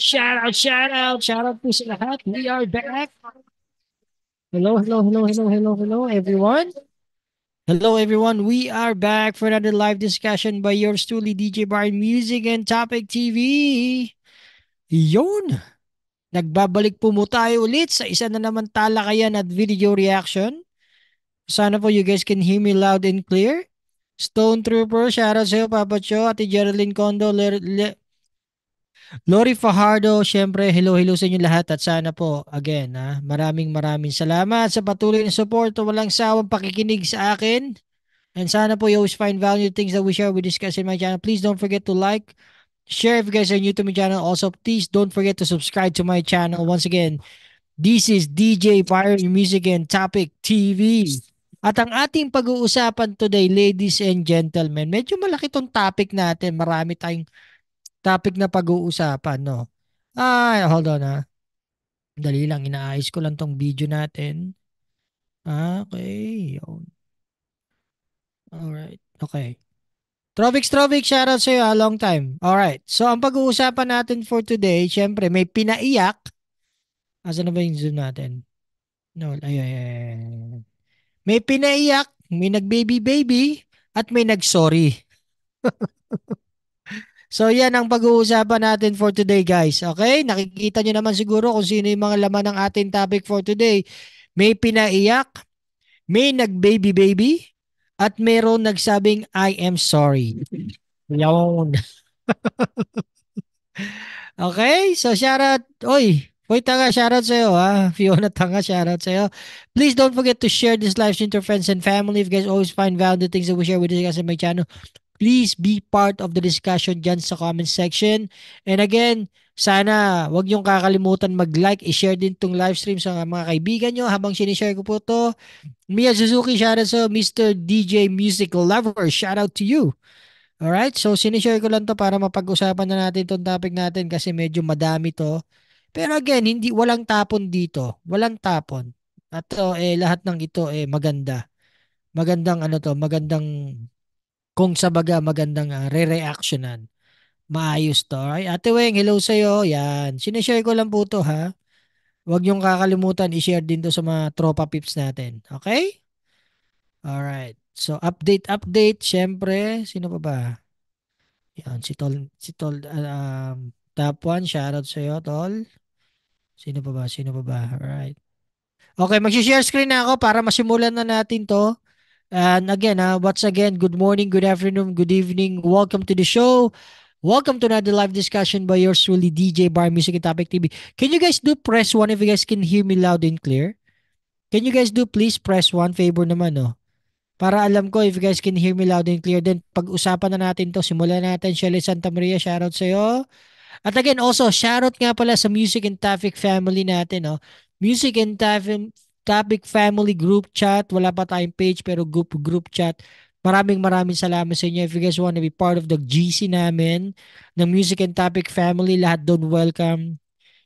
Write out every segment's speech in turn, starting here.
Shout out, shout out, shout out to sa lahat. We are back. Hello, hello, hello, hello, hello, hello, everyone. Hello, everyone. We are back for another live discussion by yours truly, DJ Bar Music and Topic TV. Yun. Nagbabalik po mo tayo ulit sa isa na naman talakayan at video reaction. Sana po you guys can hear me loud and clear. Stone Trooper, shout out sa'yo, Papa Cho, Ate Geraldine Condo, Le- Le- Lori Fajardo, syempre, hello, hello sa inyo lahat at sana po, again, ha, ah, maraming maraming salamat sa patuloy na support, walang sawang pakikinig sa akin. And sana po you always find value things that we share, we discuss in my channel. Please don't forget to like, share if you guys are new to my channel. Also, please don't forget to subscribe to my channel. Once again, this is DJ Fire Music and Topic TV. At ang ating pag-uusapan today, ladies and gentlemen, medyo malaki tong topic natin. Marami tayong topic na pag-uusapan, no? Ay, hold on ha. Dali lang, inaayos ko lang tong video natin. Ah, okay, yun. Alright, okay. Trovix, Trovix, shoutout sa'yo a long time. Alright, so ang pag-uusapan natin for today, syempre may pinaiyak. Asa na ba yung zoom natin? No, ay, ay, May pinaiyak, may nag-baby-baby, at may nag-sorry. So yan ang pag-uusapan natin for today guys. Okay? Nakikita nyo naman siguro kung sino yung mga laman ng ating topic for today. May pinaiyak, may nag-baby baby, at mayroon nagsabing I am sorry. Yon. okay? So shout out. Oy, Hoy tanga, shoutout sa'yo ha. Fiona tanga, shoutout sa'yo. Please don't forget to share this live stream to friends and family. If you guys always find value the things that we share with you guys in my channel, please be part of the discussion dyan sa comment section. And again, sana wag niyong kakalimutan mag-like, i-share din tong live stream sa mga kaibigan niyo habang sinishare ko po to. Mia Suzuki, shout out sa Mr. DJ Music Lover. Shout out to you. Alright, so sinishare ko lang to para mapag-usapan na natin itong topic natin kasi medyo madami to. Pero again, hindi walang tapon dito. Walang tapon. At to, eh, lahat ng ito eh maganda. Magandang ano to, magandang kung sa baga magandang uh, re-reactionan. Maayos to. Ay, Ate Weng, hello sa'yo. Yan. Sinishare ko lang po to ha. Huwag yung kakalimutan i-share din to sa mga tropa pips natin. Okay? Alright. So, update, update. Siyempre, sino pa ba? Yan, si Tol, si Tol, ah, um, Top one, shoutout sa'yo, Tol. Sino pa ba? Sino pa ba? Alright. Okay, mag-share screen na ako para masimulan na natin to. And again, uh, once again, good morning, good afternoon, good evening. Welcome to the show. Welcome to another live discussion by yours truly, DJ Bar Music and Topic TV. Can you guys do press one if you guys can hear me loud and clear? Can you guys do please press one favor naman, no? Oh. Para alam ko if you guys can hear me loud and clear. Then pag-usapan na natin to. Simulan natin. Shelly Santa Maria, shoutout sa'yo. At again, also, shoutout nga pala sa Music and Traffic family natin, no? Oh. Music and Traffic topic family group chat. Wala pa tayong page pero group group chat. Maraming maraming salamat sa inyo. If you guys want to be part of the GC namin, ng Music and Topic Family, lahat doon welcome.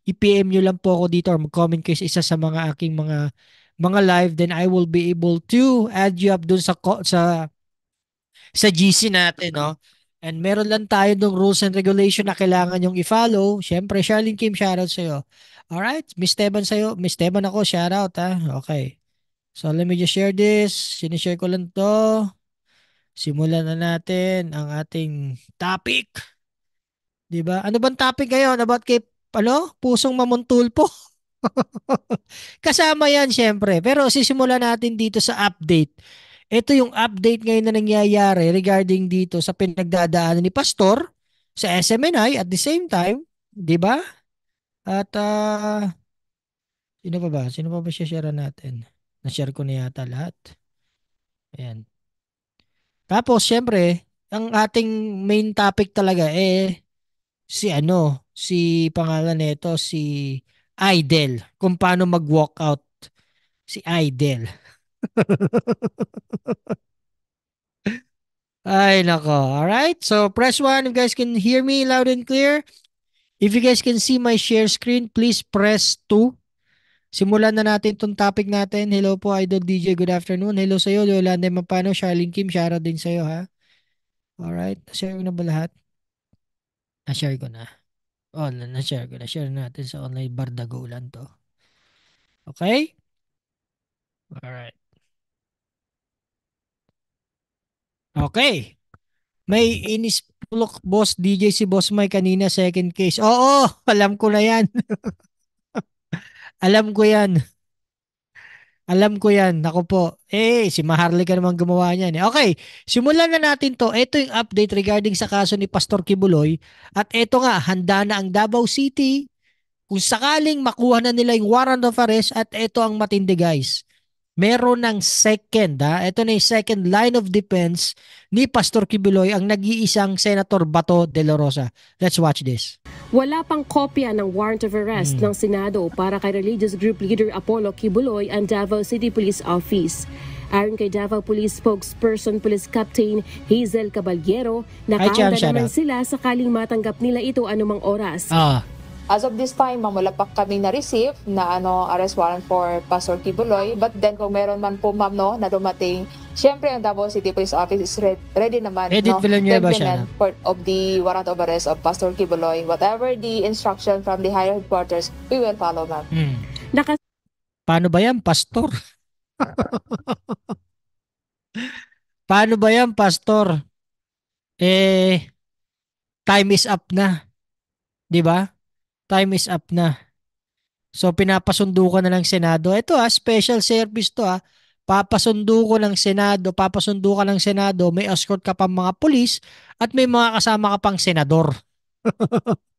I-PM nyo lang po ako dito or mag-comment kayo sa isa sa mga aking mga mga live then I will be able to add you up doon sa sa sa GC natin, no? And meron lang tayo ng rules and regulation na kailangan yung i-follow. Siyempre, Charlene Kim, shoutout sa'yo. All right, Miss Teban sa'yo. Miss Teban ako, shout out ha. Okay. So let me just share this. Sinishare ko lang to. Simulan na natin ang ating topic. 'Di ba? Ano bang topic ngayon about kay ano? Pusong Mamuntulpo. Kasama yan syempre. Pero sisimulan natin dito sa update. Ito yung update ngayon na nangyayari regarding dito sa pinagdadaanan ni Pastor sa SMNI at the same time, 'di ba? At ah, sino pa ba? Sino pa ba share natin? Na-share ko na yata lahat. Ayan. Tapos, syempre, ang ating main topic talaga eh si ano, si pangalan nito si Idol, kung paano mag-walk out si Idol. Ay nako. All right. So press 1 if you guys can hear me loud and clear. If you guys can see my share screen, please press 2. Simulan na natin itong topic natin. Hello po, Idol DJ. Good afternoon. Hello sa sa'yo, Yolanda Mapano, Charlene Kim. Shara din sa iyo, ha? Alright. Share ko na ba lahat? Na-share ko na. Oh, na-share ko na. Share natin sa online bardagulan to. Okay? Alright. Okay. May inis o'clock, boss. DJ si Boss Mike kanina, second case. Oo, alam ko na yan. alam ko yan. Alam ko yan. Ako po. Eh, si Maharlika naman gumawa niyan. Eh. Okay, simulan na natin to. Ito yung update regarding sa kaso ni Pastor Kibuloy. At ito nga, handa na ang Davao City kung sakaling makuha na nila yung warrant of arrest at ito ang matindi guys meron ng second, ha? ito na yung second line of defense ni Pastor Kibuloy, ang nag-iisang Senator Bato de la Rosa. Let's watch this. Wala pang kopya ng warrant of arrest mm. ng Senado para kay religious group leader Apollo Kibuloy and Davao City Police Office. Ayon kay Davao Police Spokesperson Police Captain Hazel Caballero, nakaanda naman sila sakaling matanggap nila ito anumang oras. Ah. As of this time, ma'am, wala pa kami na-receive na ano, arrest warrant for Pastor Kibuloy. But then, kung meron man po, ma'am, no, na dumating, syempre, ang Davao City Police Office is ready, ready naman ready no, to implement part of the warrant of arrest of Pastor Kibuloy. Whatever the instruction from the higher headquarters, we will follow, ma'am. Hmm. Naka- Paano ba yan, Pastor? Paano ba yan, Pastor? Eh, time is up na. 'Di ba? time is up na. So pinapasundo ko na lang Senado. Ito ha, ah, special service to ha. Ah. Papasundo ko ng Senado, papasundo ka ng Senado, may escort ka pang mga pulis at may mga kasama ka pang senador.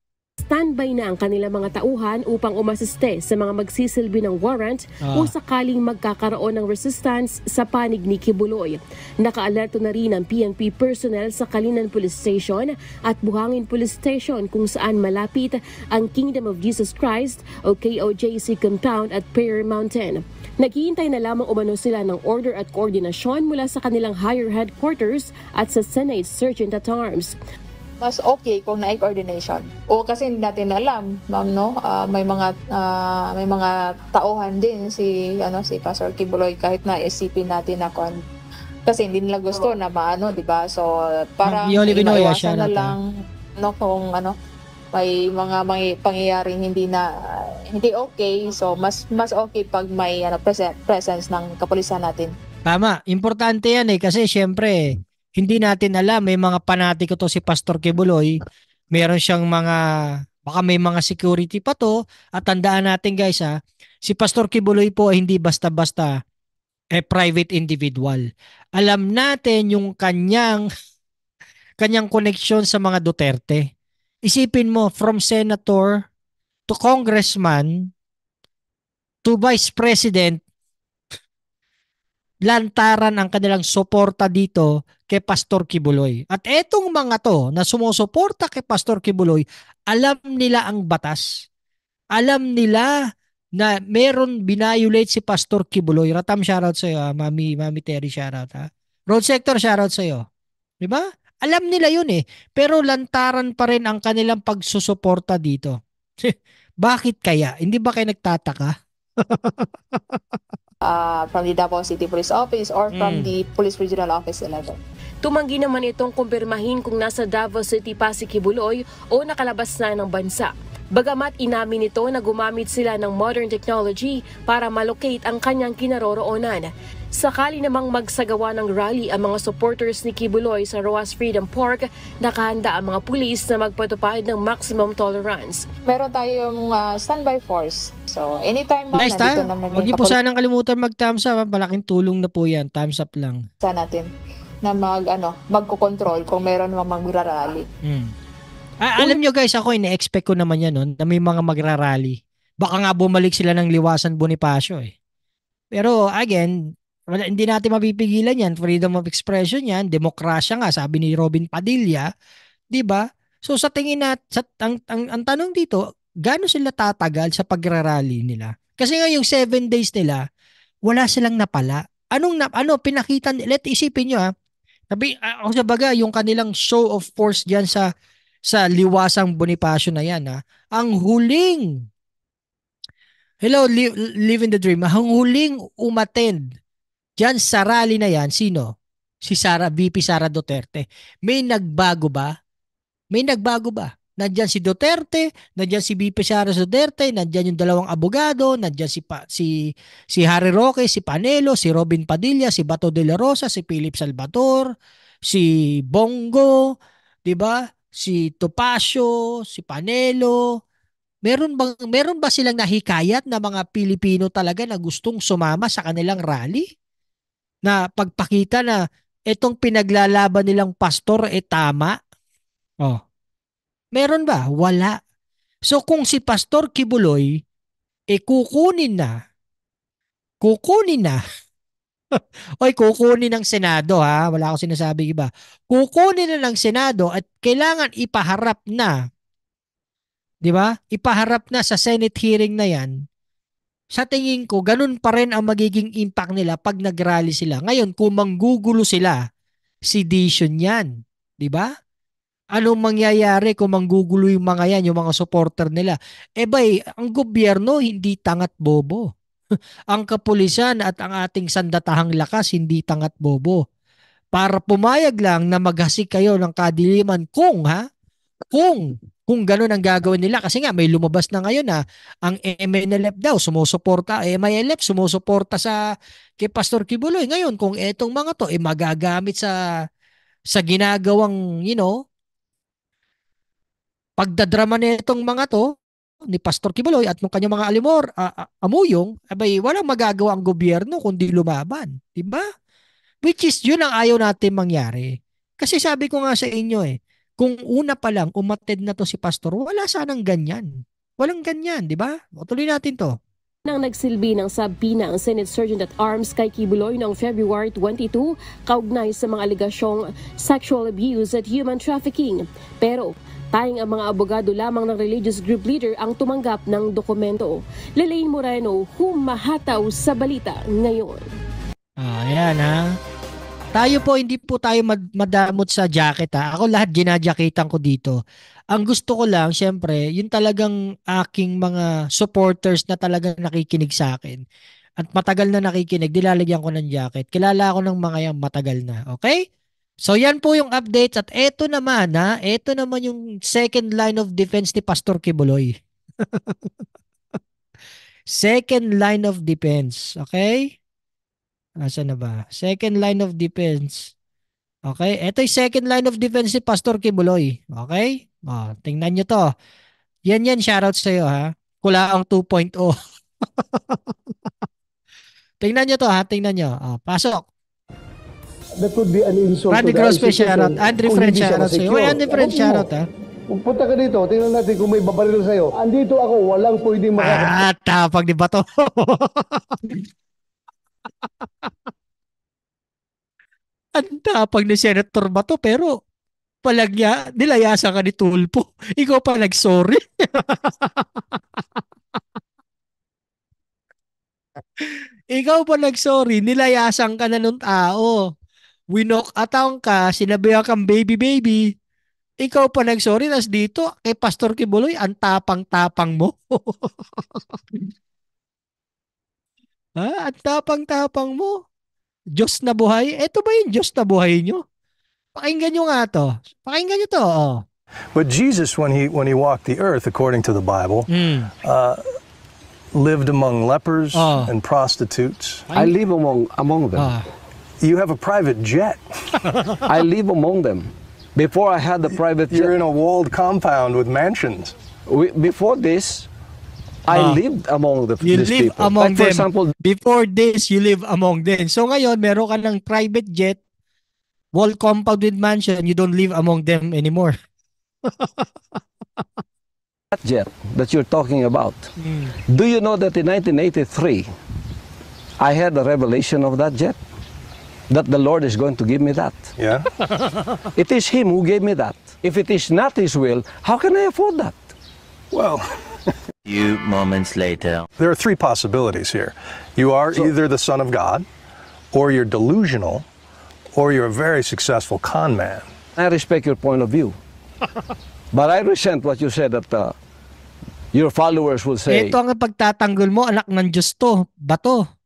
standby na ang kanilang mga tauhan upang umasiste sa mga magsisilbi ng warrant ah. o sakaling magkakaroon ng resistance sa panig ni Kibuloy. Nakaalerto na rin ang PNP personnel sa Kalinan Police Station at Buhangin Police Station kung saan malapit ang Kingdom of Jesus Christ o KOJC Compound at Prayer Mountain. Naghihintay na lamang umano sila ng order at koordinasyon mula sa kanilang higher headquarters at sa Senate Sergeant at Arms mas okay kung na coordination. O kasi hindi natin alam, ma'am, no? Uh, may mga uh, may mga tauhan din si ano si Pastor Kibuloy kahit na SCP natin na kon kasi hindi nila gusto na maano, 'di ba? So para iwasan na lang no kung ano may mga may pangyayaring hindi na hindi okay. So mas mas okay pag may ano presence ng kapulisan natin. Tama, importante 'yan eh kasi syempre hindi natin alam, may mga panatiko to si Pastor Kebuloy meron siyang mga, baka may mga security pa to, at tandaan natin guys ha, si Pastor Kibuloy po ay hindi basta-basta eh, private individual. Alam natin yung kanyang kanyang connection sa mga Duterte. Isipin mo from senator to congressman to vice president lantaran ang kanilang suporta dito kay Pastor Kibuloy. At etong mga to na sumusuporta kay Pastor Kibuloy, alam nila ang batas. Alam nila na meron binayulate si Pastor Kibuloy. Ratam, shoutout sa'yo. Ha? Ah. Mami, Mami Terry, shoutout. Ha? Ah. Road sector, shoutout sa'yo. Di ba? Alam nila yun eh. Pero lantaran pa rin ang kanilang pagsusuporta dito. Bakit kaya? Hindi ba kayo nagtataka? uh, from the Davao City Police Office or from mm. the Police Regional Office 11. Tumanggi naman itong kumpirmahin kung nasa Davao City pa si Kibuloy o nakalabas na ng bansa. Bagamat inamin nito na gumamit sila ng modern technology para malocate ang kanyang kinaroroonan. Sakali namang magsagawa ng rally ang mga supporters ni Kibuloy sa Roas Freedom Park, nakahanda ang mga pulis na magpatupad ng maximum tolerance. Meron tayong uh, standby force So, anytime ma'am, nice nandito time. naman. Huwag niyo po sanang kalimutan mag-thumbs up. Malaking tulong na po yan. Thumbs up lang. Sa natin na mag ano, magko-control kung meron mang magrarally. Mm. Ah, alam nyo guys, ako ina-expect ko naman yan no, na may mga magrarally. Baka nga bumalik sila ng liwasan Bonifacio eh. Pero again, wala, hindi natin mapipigilan yan. Freedom of expression yan. Demokrasya nga, sabi ni Robin Padilla. 'di ba? So sa tingin nat sa ang, ang, ang tanong dito, gaano sila tatagal sa pagrarally nila? Kasi nga yung seven days nila, wala silang napala. Anong na, ano pinakita let isipin niyo ha. Sabi ako sa baga yung kanilang show of force diyan sa sa liwasang Bonifacio na yan ha. Ang huling Hello, li- live the dream. Ang huling umattend diyan sa rally na yan, sino? Si Sara, VP Sara Duterte. May nagbago ba? May nagbago ba? Nandiyan si Duterte, nandiyan si BP Sara Duterte, nandiyan yung dalawang abogado, nandiyan si pa, si si Harry Roque, si Panelo, si Robin Padilla, si Bato de la Rosa, si Philip Salvador, si Bongo, 'di ba? Si Topacio, si Panelo, Meron bang meron ba silang nahikayat na mga Pilipino talaga na gustong sumama sa kanilang rally? Na pagpakita na itong pinaglalaban nilang pastor ay eh, tama? Oh. Meron ba? Wala. So kung si Pastor Kibuloy, e kukunin na, kukunin na, Oy, kukunin ng Senado ha. Wala akong sinasabi iba. Kukunin na ng Senado at kailangan ipaharap na. 'Di ba? Ipaharap na sa Senate hearing na 'yan. Sa tingin ko, ganun pa rin ang magiging impact nila pag nagrally sila. Ngayon, kung manggugulo sila, sedition 'yan, 'di ba? anong mangyayari kung manggugulo yung mga yan, yung mga supporter nila? Eh bay, ang gobyerno hindi tangat bobo. ang kapulisan at ang ating sandatahang lakas hindi tangat bobo. Para pumayag lang na maghasik kayo ng kadiliman kung ha, kung kung ganoon ang gagawin nila kasi nga may lumabas na ngayon na ang MNLF daw sumusuporta eh MILF sumusuporta sa kay Pastor Kibuloy ngayon kung etong mga to eh magagamit sa sa ginagawang you know pagdadrama nitong mga to ni Pastor Kibuloy at ng kanyang mga alimor, uh, amuyong, abay walang magagawa ang gobyerno kundi lumaban, 'di ba? Which is 'yun ang ayaw natin mangyari. Kasi sabi ko nga sa inyo eh, kung una pa lang umatid na to si Pastor, wala sanang ganyan. Walang ganyan, 'di ba? Tuloy natin 'to nang nagsilbi ng sabina ang Senate Sergeant at Arms kay Kibuloy noong February 22 kaugnay sa mga aligasyong sexual abuse at human trafficking. Pero Tayong ang mga abogado lamang ng religious group leader ang tumanggap ng dokumento. Lelaine Moreno, humahataw sa balita ngayon. Ah, ha. Tayo po, hindi po tayo mad- madamot sa jacket ha. Ako lahat ginajakitan ko dito. Ang gusto ko lang, syempre, yung talagang aking mga supporters na talagang nakikinig sa akin. At matagal na nakikinig, dilalagyan ko ng jacket. Kilala ako ng mga yan matagal na. Okay? So yan po yung updates at eto naman ha, eto naman yung second line of defense ni Pastor Kibuloy. second line of defense, okay? Asa na ba? Second line of defense. Okay, eto yung second line of defense ni Pastor Kibuloy. Okay? Oh, tingnan nyo to. Yan yan, shoutout sa'yo ha. Kulaang 2.0. tingnan nyo to ha, tingnan nyo. Oh, pasok that would be an insult Randy to Cross the ICC. shoutout. Andrew French shoutout sa'yo. Oy, Andrew French shoutout ha. Ah. Kung punta ka dito, tingnan natin kung may babaril sa'yo. Andito ako, walang pwedeng makakita. Ah, tapag ni Bato. Ang tapag ni Senator Bato, pero palagya, nilayasa ka ni Tulpo. Ikaw pa nag-sorry. Ikaw pa nag-sorry, nilayasan ka na nung tao winok atang ka, sinabihan kang baby baby, ikaw pa nag-sorry, nas dito kay Pastor Kibuloy, ang tapang-tapang mo. ha? Ang tapang-tapang mo. Diyos na buhay. Ito ba yung Diyos na buhay nyo? Pakinggan nyo nga to. Pakinggan nyo to. Oh. But Jesus, when he, when he walked the earth, according to the Bible, mm. uh, lived among lepers oh. and prostitutes. I live among, among them. Oh. You have a private jet. I live among them. Before I had the private You're jet, in a walled compound with mansions. We, before this, I uh, lived among the you live people. among like, them. For example, before this, you live among them. So ngayon, meron ka ng private jet, walled compound with mansion, you don't live among them anymore. that jet that you're talking about. Mm. Do you know that in 1983, I had a revelation of that jet? that the Lord is going to give me that. Yeah. it is Him who gave me that. If it is not His will, how can I afford that? Well, few moments later. There are three possibilities here. You are so, either the Son of God, or you're delusional, or you're a very successful con man. I respect your point of view. but I resent what you said that uh, your followers will say. Ito ang pagtatanggol mo, anak ng Diyos to, bato.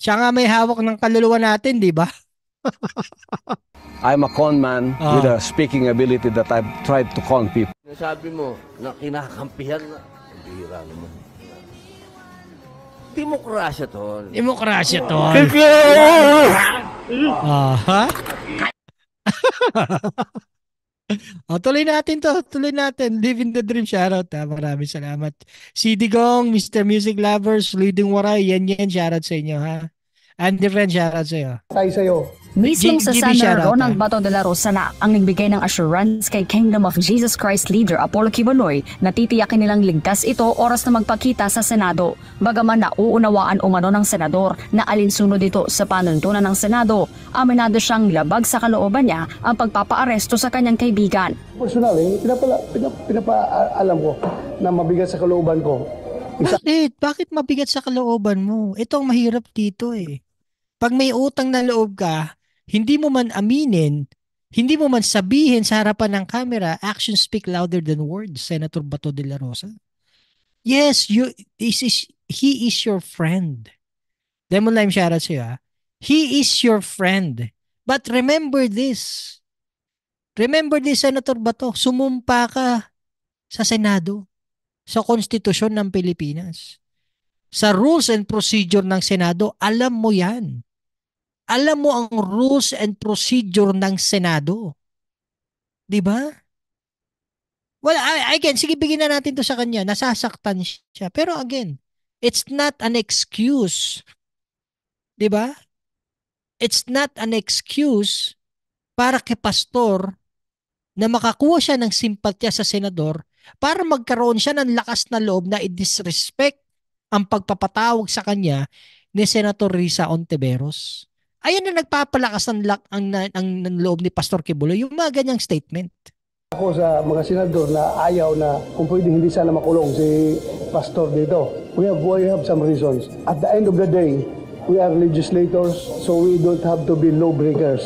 Siya nga may hawak ng kaluluwa natin, di ba? I'm a con man uh-huh. with a speaking ability that I've tried to con people. Sabi mo na kinakampihan na. Bihira naman. Demokrasya to. Demokrasya ah. to. Aha. o, tuloy natin to. Tuloy natin. Living the dream. Shoutout. Ha? Maraming salamat. Si Digong, Mr. Music Lovers, Leading Waray, yan yan. Shoutout sa inyo ha. Andy Friend, shoutout sa iyo. Sa iyo. Mismong sa GB Senator Ronald Bato de la Rosa na ang nagbigay ng assurance kay Kingdom of Jesus Christ leader Apollo Kibuloy na titiyakin nilang ligtas ito oras na magpakita sa Senado. Bagaman nauunawaan umano ng Senador na alinsunod ito sa panuntunan ng Senado, aminado siyang labag sa kalooban niya ang pagpapaaresto sa kanyang kaibigan. Personally, pinapala, pinap, pinapaalam ko na mabigat sa kalooban ko. Isa- Bakit? Bakit mabigat sa kalooban mo? Ito ang mahirap dito eh. Pag may utang na loob ka, hindi mo man aminin, hindi mo man sabihin sa harapan ng camera, actions speak louder than words, Senator Bato de la Rosa. Yes, you, this is, he is your friend. Demon Lime, shoutout sa'yo ha. Ah. He is your friend. But remember this. Remember this, Senator Bato. Sumumpa ka sa Senado, sa konstitusyon ng Pilipinas. Sa rules and procedure ng Senado, alam mo yan. Alam mo ang rules and procedure ng Senado. 'Di ba? Well, I, again, sige bigyan na natin 'to sa kanya. Nasasaktan siya. Pero again, it's not an excuse. 'Di ba? It's not an excuse para kay pastor na makakuha siya ng simpatya sa senador para magkaroon siya ng lakas na loob na i-disrespect ang pagpapatawag sa kanya ni Senator Risa Ontiveros ayun na nagpapalakas ng, lak, ang, ang, ang, loob ni Pastor Kibulo, yung mga ganyang statement. Ako sa mga senador na ayaw na kung pwede hindi sana makulong si Pastor dito. We have, we have some reasons. At the end of the day, we are legislators so we don't have to be lawbreakers.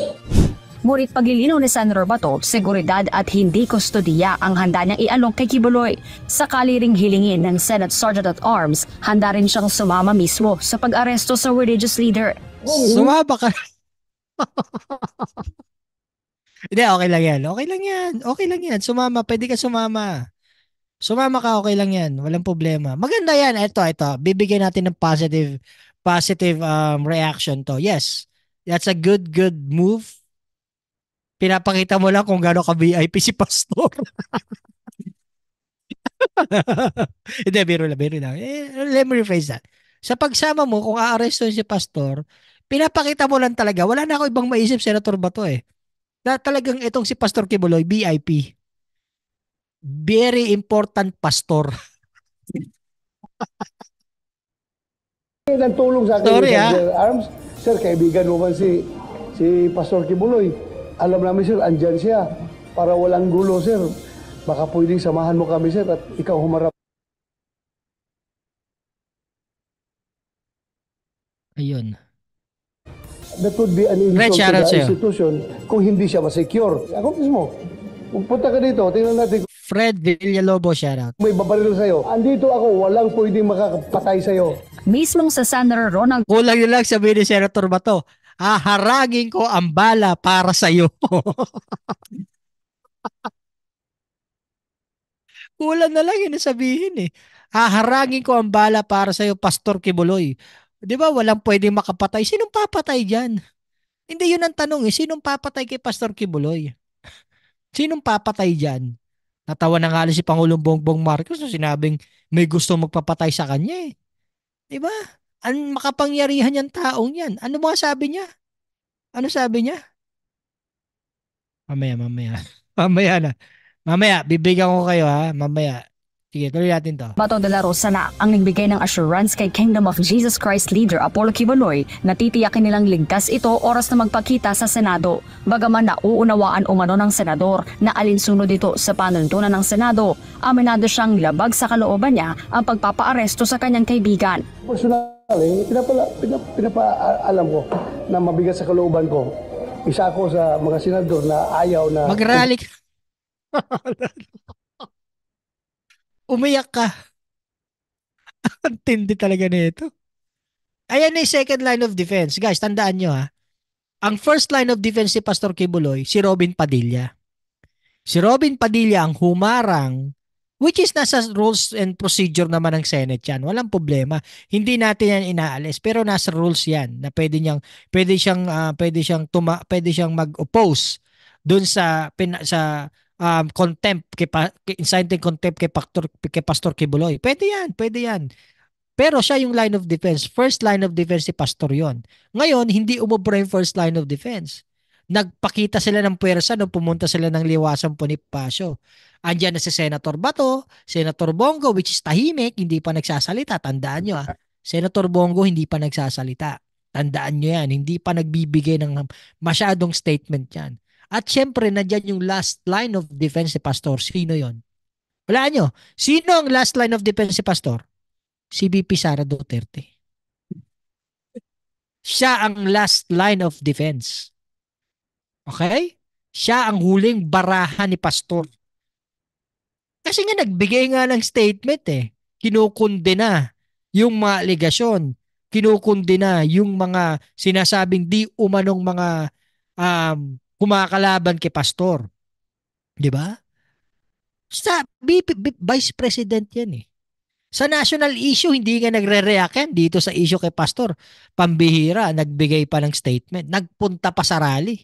Murit paglilinaw ni Senator Bato, seguridad at hindi kustodiya ang handa niyang ialong kay Kibuloy. Sakali ring hilingin ng Senate Sergeant at Arms, handa rin siyang sumama mismo sa pag-aresto sa religious leader Oo. Sumaba ka. Hindi, okay lang yan. Okay lang yan. Okay lang yan. Sumama. Pwede ka sumama. Sumama ka, okay lang yan. Walang problema. Maganda yan. Ito, ito. Bibigyan natin ng positive positive um, reaction to. Yes. That's a good, good move. Pinapakita mo lang kung gaano ka VIP si Pastor. Hindi, biro lang, biro lang. Eh, let me rephrase that. Sa pagsama mo, kung aaresto si Pastor, pinapakita mo lang talaga. Wala na ako ibang maisip, Senator Bato eh. Na talagang itong si Pastor Kibuloy, VIP. Very important pastor. Nagtulong sa akin Sorry, ni ah. Arms. Sir, kaibigan mo ba si, si Pastor Kibuloy? Alam namin sir, andyan siya. Para walang gulo sir. Baka pwedeng samahan mo kami sir at ikaw humarap. Ayun that would be an insult to the sa'yo. institution kung hindi siya ma-secure. Ako mismo, kung punta ka dito, tingnan natin Fred Villalobo, shoutout. may babaril sa'yo. Andito ako, walang pwedeng makakapatay sa'yo. Mismong sa Senator Ronald Kulang yun lang sabihin ni Senator Bato, haharagin ko ang bala para sa'yo. Kulang na lang yun sabihin eh. Haharagin ko ang bala para sa'yo, Pastor Kibuloy. 'Di ba? Walang pwedeng makapatay. Sinong papatay diyan? Hindi 'yun ang tanong eh. Sinong papatay kay Pastor Kibuloy? Sinong papatay diyan? Natawa na nga si Pangulong Bongbong Marcos na sinabing may gusto magpapatay sa kanya eh. 'Di ba? Ang makapangyarihan niyang taong 'yan. Ano mga sabi niya? Ano sabi niya? Mamaya, mamaya. mamaya na. Mamaya, bibigyan ko kayo ha, mamaya. Sige, tuloy natin to. Bato de la Rosa na ang nagbigay ng assurance kay Kingdom of Jesus Christ leader Apollo Kibuloy na titiyakin nilang ligtas ito oras na magpakita sa Senado. Bagaman nauunawaan umano ng Senador na alinsunod ito sa panuntunan ng Senado, aminado siyang labag sa kalooban niya ang pagpapaaresto sa kanyang kaibigan. Personally, pinapala, pinap, pinapaalam ko na mabigat sa kalooban ko. Isa ako sa mga senador na ayaw na... Mag-rally umiyak ka. Ang tindi talaga nito. Ayan na yung second line of defense. Guys, tandaan nyo ha. Ang first line of defense si Pastor Kibuloy, si Robin Padilla. Si Robin Padilla ang humarang, which is nasa rules and procedure naman ng Senate yan. Walang problema. Hindi natin yan inaalis, pero nasa rules yan na pwede niyang pwede siyang uh, pwede siyang tuma, pwede siyang mag-oppose doon sa pin, sa um, contempt kay, pa, kay inciting contempt kay Pastor kay Pastor Kibuloy. Pwede 'yan, pwede 'yan. Pero siya yung line of defense. First line of defense si Pastor yon. Ngayon, hindi umobra yung first line of defense. Nagpakita sila ng puwersa nung pumunta sila ng liwasan po ni Pasio. Andiyan na si Senator Bato, Senator Bongo, which is tahimik, hindi pa nagsasalita. Tandaan nyo ah. Senator Bongo hindi pa nagsasalita. Tandaan nyo yan. Hindi pa nagbibigay ng masyadong statement yan. At syempre, nandiyan yung last line of defense si Pastor. Sino yon? Wala nyo. Sino ang last line of defense si Pastor? Si BP Sara Duterte. Siya ang last line of defense. Okay? Siya ang huling barahan ni Pastor. Kasi nga nagbigay nga ng statement eh. Kinukundena yung mga aligasyon. Kinukundena yung mga sinasabing di umanong mga um, kumakalaban kay pastor. 'Di ba? Sa BP, BP, Vice President 'yan eh. Sa national issue, hindi nga nagre-react yan. Dito sa issue kay Pastor, pambihira, nagbigay pa ng statement. Nagpunta pa sa rally.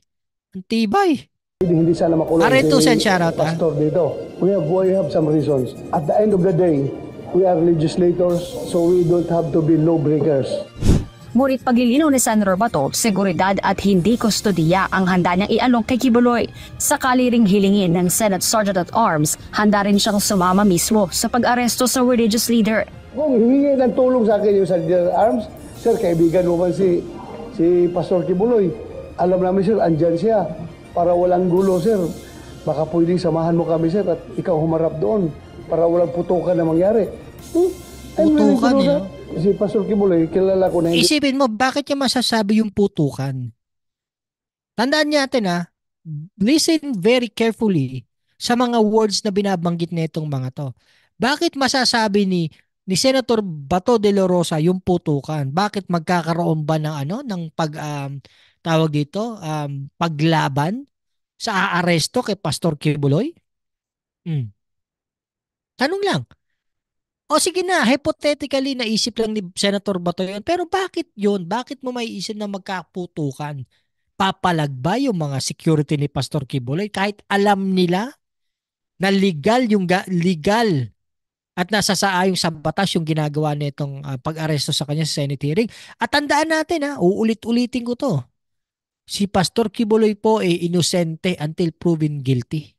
Ang tibay. Hindi, hindi sana makulong Arito, ah, si shoutout, ah. Pastor dito. We have, we have some reasons. At the end of the day, we are legislators, so we don't have to be lawbreakers. Ngunit paglilinaw ni San Bato, seguridad at hindi kustodiya ang handa niyang ialok kay Kibuloy. Sakali ring hilingin ng Senate Sergeant at Arms, handa rin siyang sumama mismo sa pag-aresto sa religious leader. Kung hihingi ng tulong sa akin yung Sergeant at Arms, sir, kaibigan mo si, si Pastor Kibuloy. Alam namin sir, andyan siya para walang gulo sir. Baka pwedeng samahan mo kami sir at ikaw humarap doon para walang putukan na mangyari. Hmm? Putukan eh? Si Pastor Kibuloy, kilala ko na. Hindi... Isipin mo, bakit niya masasabi yung putukan? Tandaan natin ha, listen very carefully sa mga words na binabanggit nitong mga to. Bakit masasabi ni ni Senator Bato de la Rosa yung putukan? Bakit magkakaroon ba ng ano ng pag um, tawag dito um, paglaban sa aaresto kay Pastor Kibuloy? Mm. Tanong lang. O sige na, hypothetically, naisip lang ni Senator Bato yun. Pero bakit yon Bakit mo may isip na magkaputukan? Papalag yung mga security ni Pastor Kibuloy? Kahit alam nila na legal yung ga- legal at nasa sa ayong sa batas yung ginagawa nitong uh, pag-aresto sa kanya sa Senate hearing. At tandaan natin ha, ah, uulit-ulitin ko to. Si Pastor Kibuloy po ay eh, inosente until proven guilty.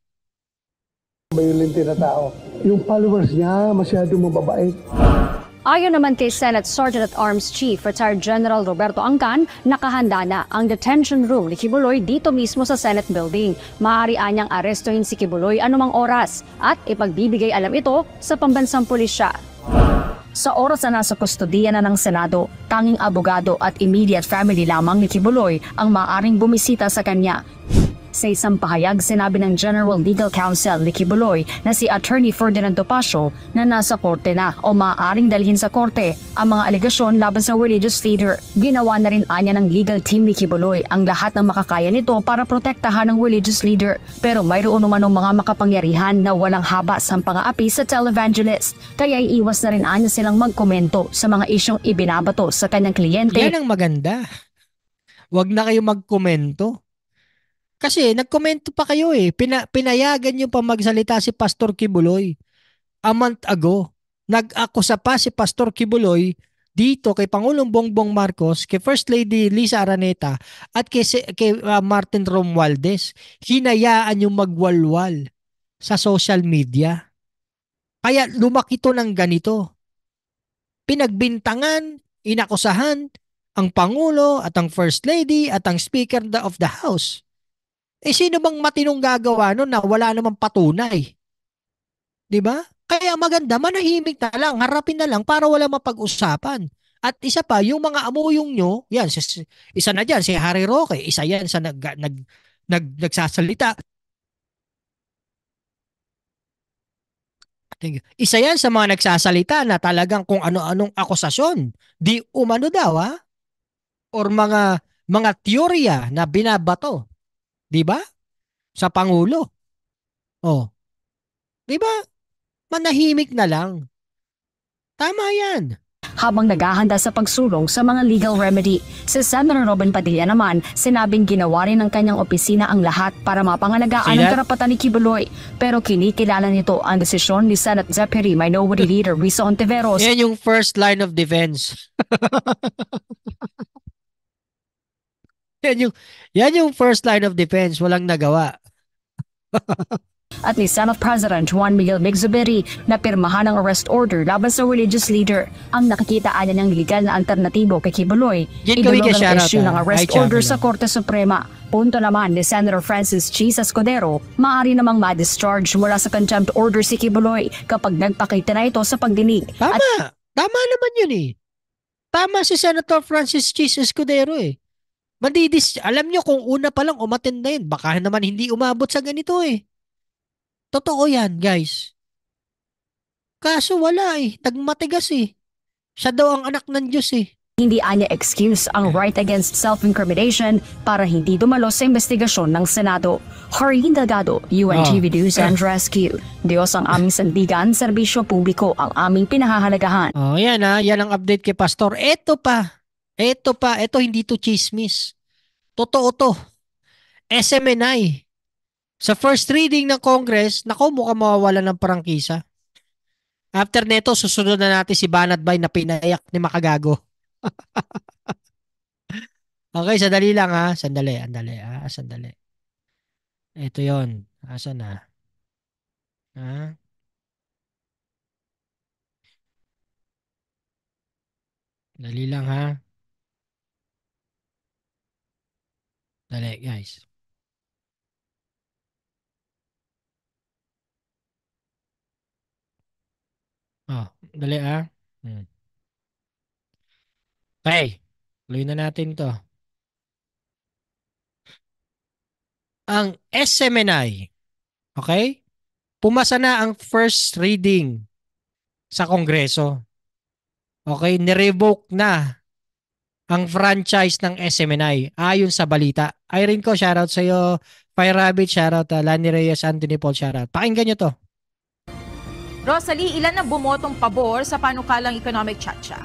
Bayulinti na tao. Yung followers niya, masyado mababait. Ayon naman kay Senate Sergeant at Arms Chief Retired General Roberto Angkan, nakahanda na ang detention room ni Kibuloy dito mismo sa Senate building. Maaari anyang arestuhin si Kibuloy anumang oras at ipagbibigay alam ito sa pambansang pulisya. Sa oras na nasa kustodiya na ng Senado, tanging abogado at immediate family lamang ni Kibuloy ang maaring bumisita sa kanya. Sa isang pahayag, sinabi ng General Legal Counsel Licky Buloy na si Attorney Ferdinand Topacio na nasa korte na o maaaring dalhin sa korte ang mga alegasyon laban sa religious leader. Ginawa na rin anya ng legal team Licky Buloy ang lahat ng makakaya nito para protektahan ang religious leader. Pero mayroon naman ng mga makapangyarihan na walang haba sa pangaapi sa televangelist. Kaya iiwas na rin anya silang magkomento sa mga isyong ibinabato sa kanyang kliyente. Yan ang maganda. Huwag na kayo magkomento kasi nagkomento pa kayo eh. Pina, pinayagan yung pa si Pastor Kibuloy a month ago. Nag-akusa pa si Pastor Kibuloy dito kay Pangulong Bongbong Marcos, kay First Lady Lisa Araneta at kay, kay uh, Martin Romualdez. Hinayaan yung magwalwal sa social media. Kaya lumaki to ng ganito. Pinagbintangan, inakusahan ang Pangulo at ang First Lady at ang Speaker of the House eh sino bang matinong gagawa nun na wala namang patunay? 'Di ba? Kaya maganda manahimik na lang, harapin na lang para wala mapag-usapan. At isa pa, yung mga amuyong nyo, yan, isa na dyan, si Harry Roque, isa yan sa nag, nag, nag, nagsasalita. Isa yan sa mga nagsasalita na talagang kung ano-anong akusasyon. Di umano daw, ha? Ah, or mga, mga teorya na binabato. 'Di ba? Sa pangulo. Oh. 'Di ba? Manahimik na lang. Tama 'yan habang naghahanda sa pagsulong sa mga legal remedy. Si Senator Robin Padilla naman, sinabing ginawa rin ng kanyang opisina ang lahat para mapangalagaan ang karapatan ni Kibuloy. Pero kinikilala nito ang desisyon ni Senate Deputy Minority Leader Risa Ontiveros. Yan yung first line of defense. yan yung, yan yung first line of defense. Walang nagawa. At lisa of President Juan Miguel Bigzuberi na pirmahan ng arrest order laban sa religious leader. Ang nakikita niya ng legal na alternatibo kay Kibuloy, idulog ang issue ng ah. arrest Ay, order sa Korte Suprema. Punto naman ni Senator Francis Jesus Codero, maaari namang ma-discharge mula sa contempt order si Kibuloy kapag nagpakita na ito sa pagdinig. Tama! At, tama naman yun eh. Tama si Senator Francis Jesus Codero eh. Madidis, alam nyo kung una pa lang umaten na yun, baka naman hindi umabot sa ganito eh. Totoo yan, guys. Kaso wala eh, tagmatigas eh. Siya daw ang anak ng Diyos eh. Hindi anya excuse ang right against self-incrimination para hindi dumalo sa investigasyon ng Senado. Jorge Delgado, UNTV oh. Ah. News and ah. Rescue. Diyos ang aming sandigan, serbisyo publiko ang aming pinahahalagahan. Oh, yan ha, ah, yan ang update kay Pastor. Ito pa, ito pa, ito hindi to chismis. Totoo to. SMNI. Sa first reading ng Congress, nako mukhang mawawala ng parangkisa. After neto, susunod na natin si Banat Bay na pinayak ni Makagago. okay, sandali lang ha. Sandali, andali ha. Sandali. Ito yon Asan na? Ha? Dali lang ha. Dali, guys. Oh, dali ah. Hmm. Okay. Tuloy na natin to. Ang SMNI, okay? Pumasa na ang first reading sa Kongreso. Okay, nirevoke na ang franchise ng SMNI ayon sa balita. Irene ko, shoutout sa iyo. Fire Rabbit, shoutout. Uh, ah, Lani Reyes, Anthony Paul, shoutout. Pakinggan nyo to. Rosalie, ilan na bumotong pabor sa panukalang economic chacha?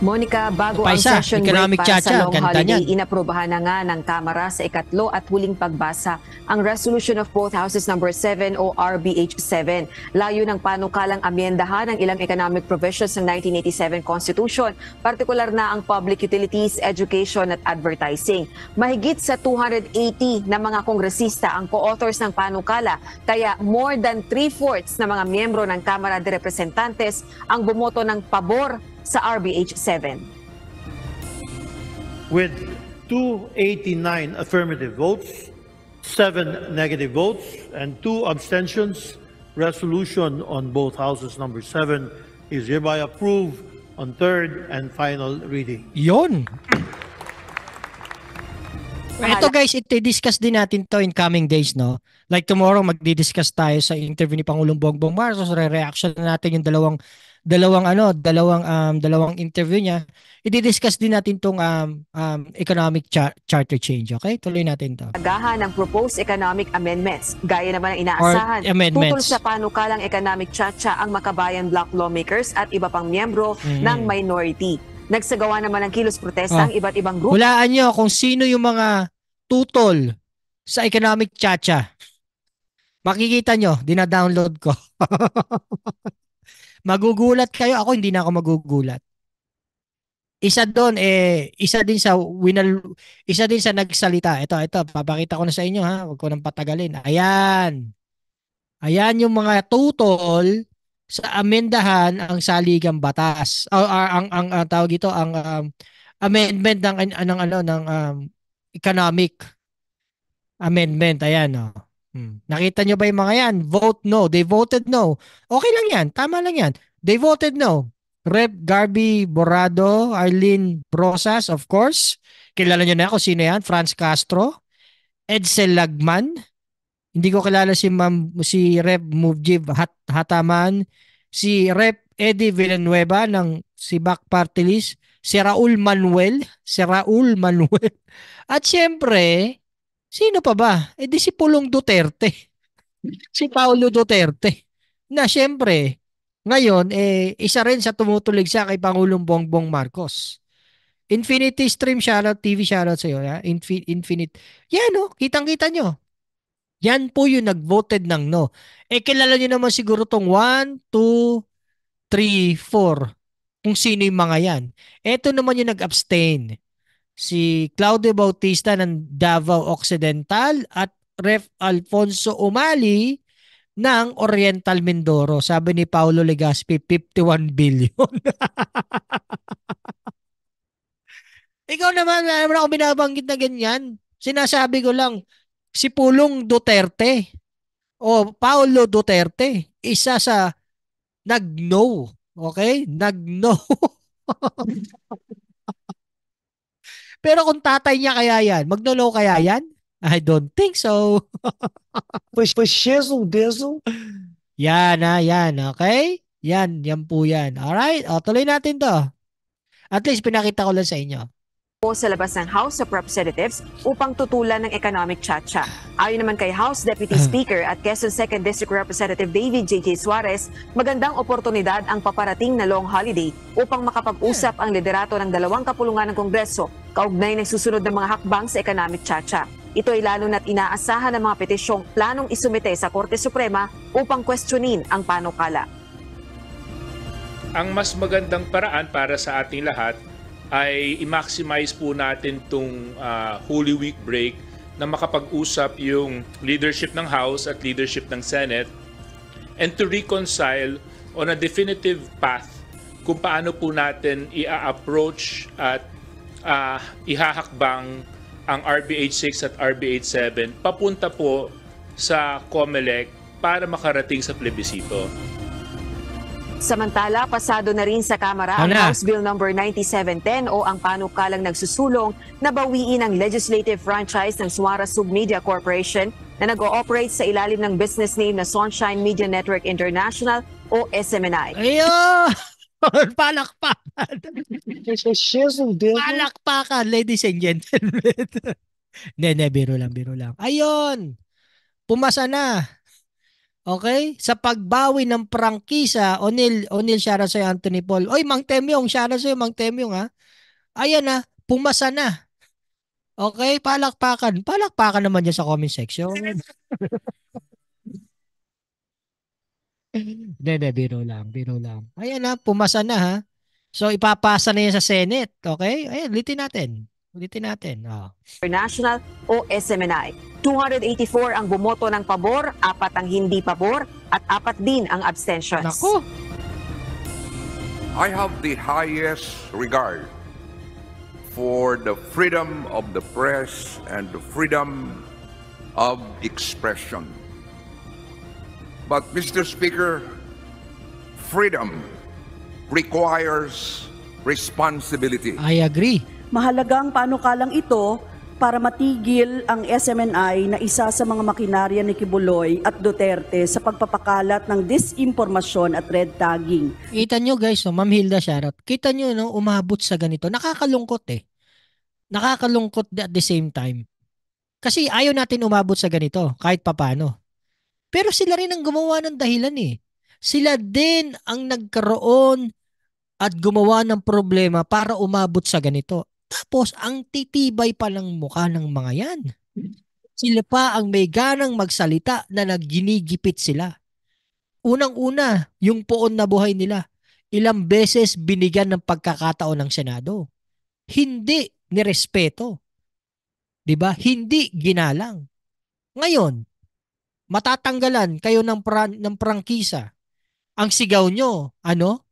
Monica, bago ang session break para sa long holiday, niyan. inaprobahan na nga ng Kamara sa ikatlo at huling pagbasa ang Resolution of Both Houses No. 7 o RBH7. Layo ng panukalang amyendahan ng ilang economic provisions ng 1987 Constitution, partikular na ang public utilities, education at advertising. Mahigit sa 280 na mga kongresista ang co-authors ng panukala, kaya more than three-fourths na mga miyembro ng Kamara de Representantes ang bumoto ng pabor sa RBH 7. With 289 affirmative votes, 7 negative votes, and 2 abstentions, resolution on both houses number 7 is hereby approved on third and final reading. Yon. Ito guys, i-discuss din natin to in coming days, no? Like tomorrow, magdi-discuss tayo sa interview ni Pangulong Bongbong Marcos. Re-reaction natin yung dalawang dalawang ano, dalawang um dalawang interview niya, i-discuss din natin tong um, um economic char- charter change, okay? Tuloy natin 'to. Agahan ng proposed economic amendments. Gaya naman ang inaasahan tutol sa panukalang economic chacha ang makabayan block lawmakers at iba pang miyembro mm-hmm. ng minority. Nagsagawa naman ng kilos protesta oh. ang iba't ibang grupo. Hulaan niyo kung sino yung mga tutol sa economic chacha. Makikita nyo, dinadownload ko. Magugulat kayo, ako hindi na ako magugulat. Isa doon eh isa din sa winal isa din sa nagsalita. Ito, ito papakita ko na sa inyo ha, wag ko nang patagalin. Ayan. Ayan yung mga tutol sa amendahan ang saligang batas o ang ang, ang tawag dito ang um, amendment ng ng ano ng um, economic amendment ayan oh. Hmm. Nakita nyo ba yung mga yan? Vote no. They voted no. Okay lang yan. Tama lang yan. They voted no. Rep Garby Borado, Arlene Rosas, of course. Kilala nyo na ako sino yan. Franz Castro. Edsel Lagman. Hindi ko kilala si, Ma'am, si Rep Mujib Hat Hataman. Si Rep Eddie Villanueva ng si Back Party List. Si Raul Manuel. Si Raul Manuel. At syempre, Sino pa ba? Eh di si Pulong Duterte. si Paolo Duterte. Na siyempre, ngayon, eh, isa rin sa tumutulig sa kay Pangulong Bongbong Marcos. Infinity Stream shoutout, TV shoutout sa iyo. Ha? Infi- infinite. Yan o, oh, kitang-kita nyo. Yan po yung nag-voted ng no. Eh kilala nyo naman siguro tong 1, 2, 3, 4. Kung sino yung mga yan. Ito naman yung nag-abstain si Claudio Bautista ng Davao Occidental at Ref Alfonso Umali ng Oriental Mindoro. Sabi ni Paolo Legaspi, 51 billion. Ikaw naman, wala akong binabanggit na ganyan. Sinasabi ko lang, si Pulong Duterte o Paolo Duterte, isa sa nag-no. Okay? Nag-no. Pero kung tatay niya kaya yan, magnolo kaya yan? I don't think so. Push, push, shizzle, dizzle. Yan ha, ah, yan. Okay? Yan, yan po yan. Alright, o oh, tuloy natin to. At least pinakita ko lang sa inyo po sa labas ng House of Representatives upang tutulan ng economic chacha. Ayon naman kay House Deputy ah. Speaker at Quezon 2nd District Representative David J.J. Suarez, magandang oportunidad ang paparating na long holiday upang makapag-usap hmm. ang liderato ng dalawang kapulungan ng Kongreso kaugnay ng susunod ng mga hakbang sa economic chacha. Ito ay lalo na't inaasahan ng mga petisyong planong isumite sa Korte Suprema upang questionin ang panukala. Ang mas magandang paraan para sa ating lahat ay i-maximize po natin itong uh, ah, Holy Week break na makapag-usap yung leadership ng House at leadership ng Senate and to reconcile on a definitive path kung paano po natin i-approach at uh, ihahakbang ang RBH6 at RBH7 papunta po sa COMELEC para makarating sa plebisito. Samantala, pasado na rin sa Kamara ang House Bill No. 9710 o ang panukalang nagsusulong na bawiin ang legislative franchise ng Suara Submedia Corporation na nag-ooperate sa ilalim ng business name na Sunshine Media Network International o SMNI. Ayo! Palakpakan. Shizzle dildo. Palakpakan, ladies and gentlemen. ne, ne, biro lang, biro lang. Ayun! Pumasa na. Okay? Sa pagbawi ng prangkisa, Onil, Onil, shara sa'yo, Anthony Paul. Oy, Mang Temyong, shara sa'yo, Mang Temyong, ha? Ayan na, pumasa na. Okay, palakpakan. Palakpakan naman niya sa comment section. Hindi, hindi. Biro lang. Biro lang. Ayan na. Pumasa na ha. So ipapasa na yan sa Senate. Okay? Ayan. Ulitin natin. Ulitin natin. Oh. International o SMNI. 284 ang bumoto ng pabor, apat ang hindi pabor, at apat din ang abstentions. Naku! I have the highest regard for the freedom of the press and the freedom of expression. But Mr. Speaker, freedom requires responsibility. I agree. Mahalagang panukalang ito para matigil ang SMNI na isa sa mga makinarya ni Kibuloy at Duterte sa pagpapakalat ng disinformasyon at red tagging. Kita nyo guys, no, oh, Ma'am Hilda Sharat, kita nyo no, umabot sa ganito. Nakakalungkot eh. Nakakalungkot at the same time. Kasi ayaw natin umabot sa ganito kahit papano. Pero sila rin ang gumawa ng dahilan eh. Sila din ang nagkaroon at gumawa ng problema para umabot sa ganito. Tapos ang titibay pa ng mukha ng mga yan. Sila pa ang may ganang magsalita na nagginigipit sila. Unang-una, yung poon na buhay nila. Ilang beses binigyan ng pagkakataon ng Senado. Hindi nirespeto. 'Di ba? Hindi ginalang. Ngayon, matatanggalan kayo ng pran ng prangkisa. Ang sigaw nyo, ano?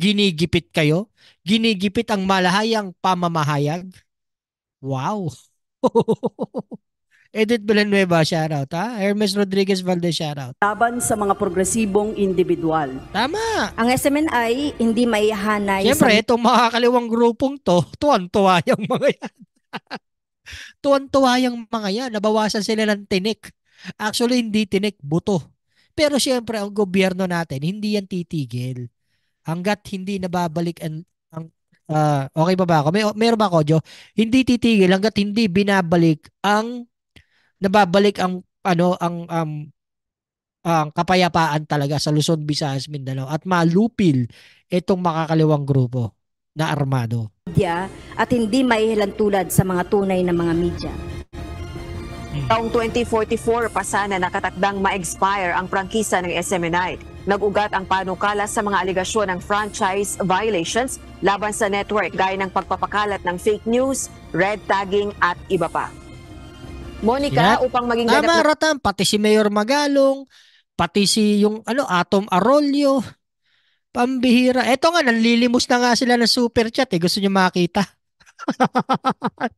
Ginigipit kayo? Ginigipit ang malahayang pamamahayag? Wow. Edit Villanueva, shoutout ha. Hermes Rodriguez Valdez, shoutout. Laban sa mga progresibong individual. Tama. Ang SMN ay hindi maihanay. hanay. Siyempre, sa... itong makakaliwang grupong to, tuwan-tuwa yung mga yan. tuwan-tuwa yung mga yan. Nabawasan sila ng tinik. Actually, hindi tinik, buto. Pero siyempre, ang gobyerno natin, hindi yan titigil. Hanggat hindi nababalik ang, ang uh, okay ba ba ako? May, meron ba, Kojo? Hindi titigil hanggat hindi binabalik ang nababalik ang ano ang um, ang kapayapaan talaga sa Luzon, Visayas, Mindanao at malupil itong makakaliwang grupo na armado. Media at hindi maihilan tulad sa mga tunay na mga media. Mm. Taong 2044 pa sana nakatakdang ma-expire ang prangkisa ng SMNI. ugat ang panukala sa mga aligasyon ng franchise violations laban sa network gaya ng pagpapakalat ng fake news, red tagging at iba pa. Monica, yeah. upang maging ganap... Tama, Rotam, pati si Mayor Magalong, pati si yung ano, Atom Arroyo, pambihira. Eto nga, nanlilimos na nga sila ng super chat eh. Gusto nyo makita.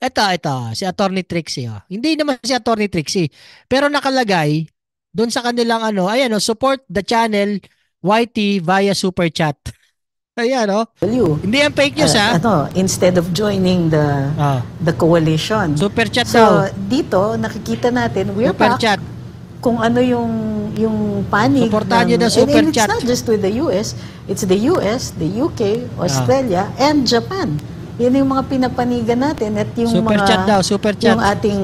Ito, ito, si Attorney Trixie. Oh. Hindi naman si Attorney Trixie. Pero nakalagay, doon sa kanilang ano, ayan oh, support the channel YT via super chat. Ayan oh. W. Hindi yan fake news uh, ha. Ah. Ano, instead of joining the oh. the coalition. Super chat So, daw. dito, nakikita natin, we're super back. chat kung ano yung yung panic Suportahan ng, na super and, and it's chat. not just with the US it's the US the UK ah. Australia oh. and Japan yan yung mga pinapanigan natin at yung super mga... Chat daw, super chat. Yung ating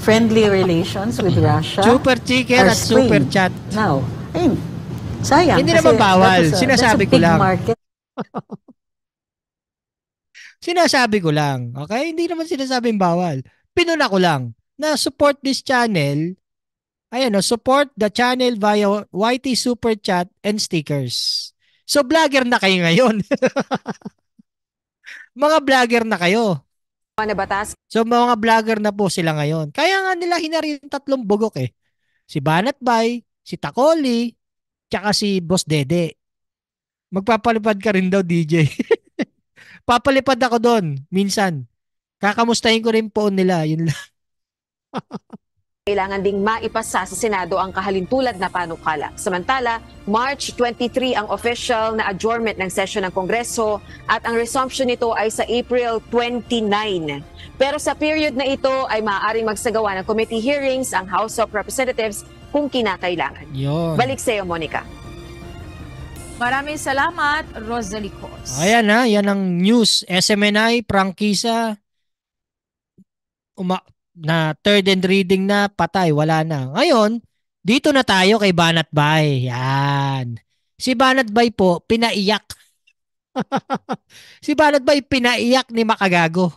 friendly relations with Russia. Super chicken at Spain. super chat. Now, ayun. Sayang. Hindi naman bawal. a, Sinasabi ko lang. Market. Sinasabi ko lang. Okay? Hindi naman sinasabing bawal. Pinuna ko lang na support this channel. Ayan, no, support the channel via YT Super Chat and stickers. So, vlogger na kayo ngayon. mga vlogger na kayo. Mga batas. So mga vlogger na po sila ngayon. Kaya nga nila hinari yung tatlong bugok eh. Si Banat Bay, si Takoli, tsaka si Boss Dede. Magpapalipad ka rin daw DJ. Papalipad ako doon minsan. Kakamustahin ko rin po nila, yun lang. kailangan ding maipasa sa Senado ang kahalintulad na panukala. Samantala, March 23 ang official na adjournment ng session ng Kongreso at ang resumption nito ay sa April 29. Pero sa period na ito ay maaaring magsagawa ng committee hearings ang House of Representatives kung kinakailangan. Yun. Balik sa iyo, Monica. Maraming salamat, Rosalie Cos. Ayan ha, ah, yan ang news. SMNI, prangkisa, uma na third and reading na patay, wala na. Ngayon, dito na tayo kay Banat Bay. Yan. Si Banat Bay po, pinaiyak. si Banat Bay, pinaiyak ni Makagago.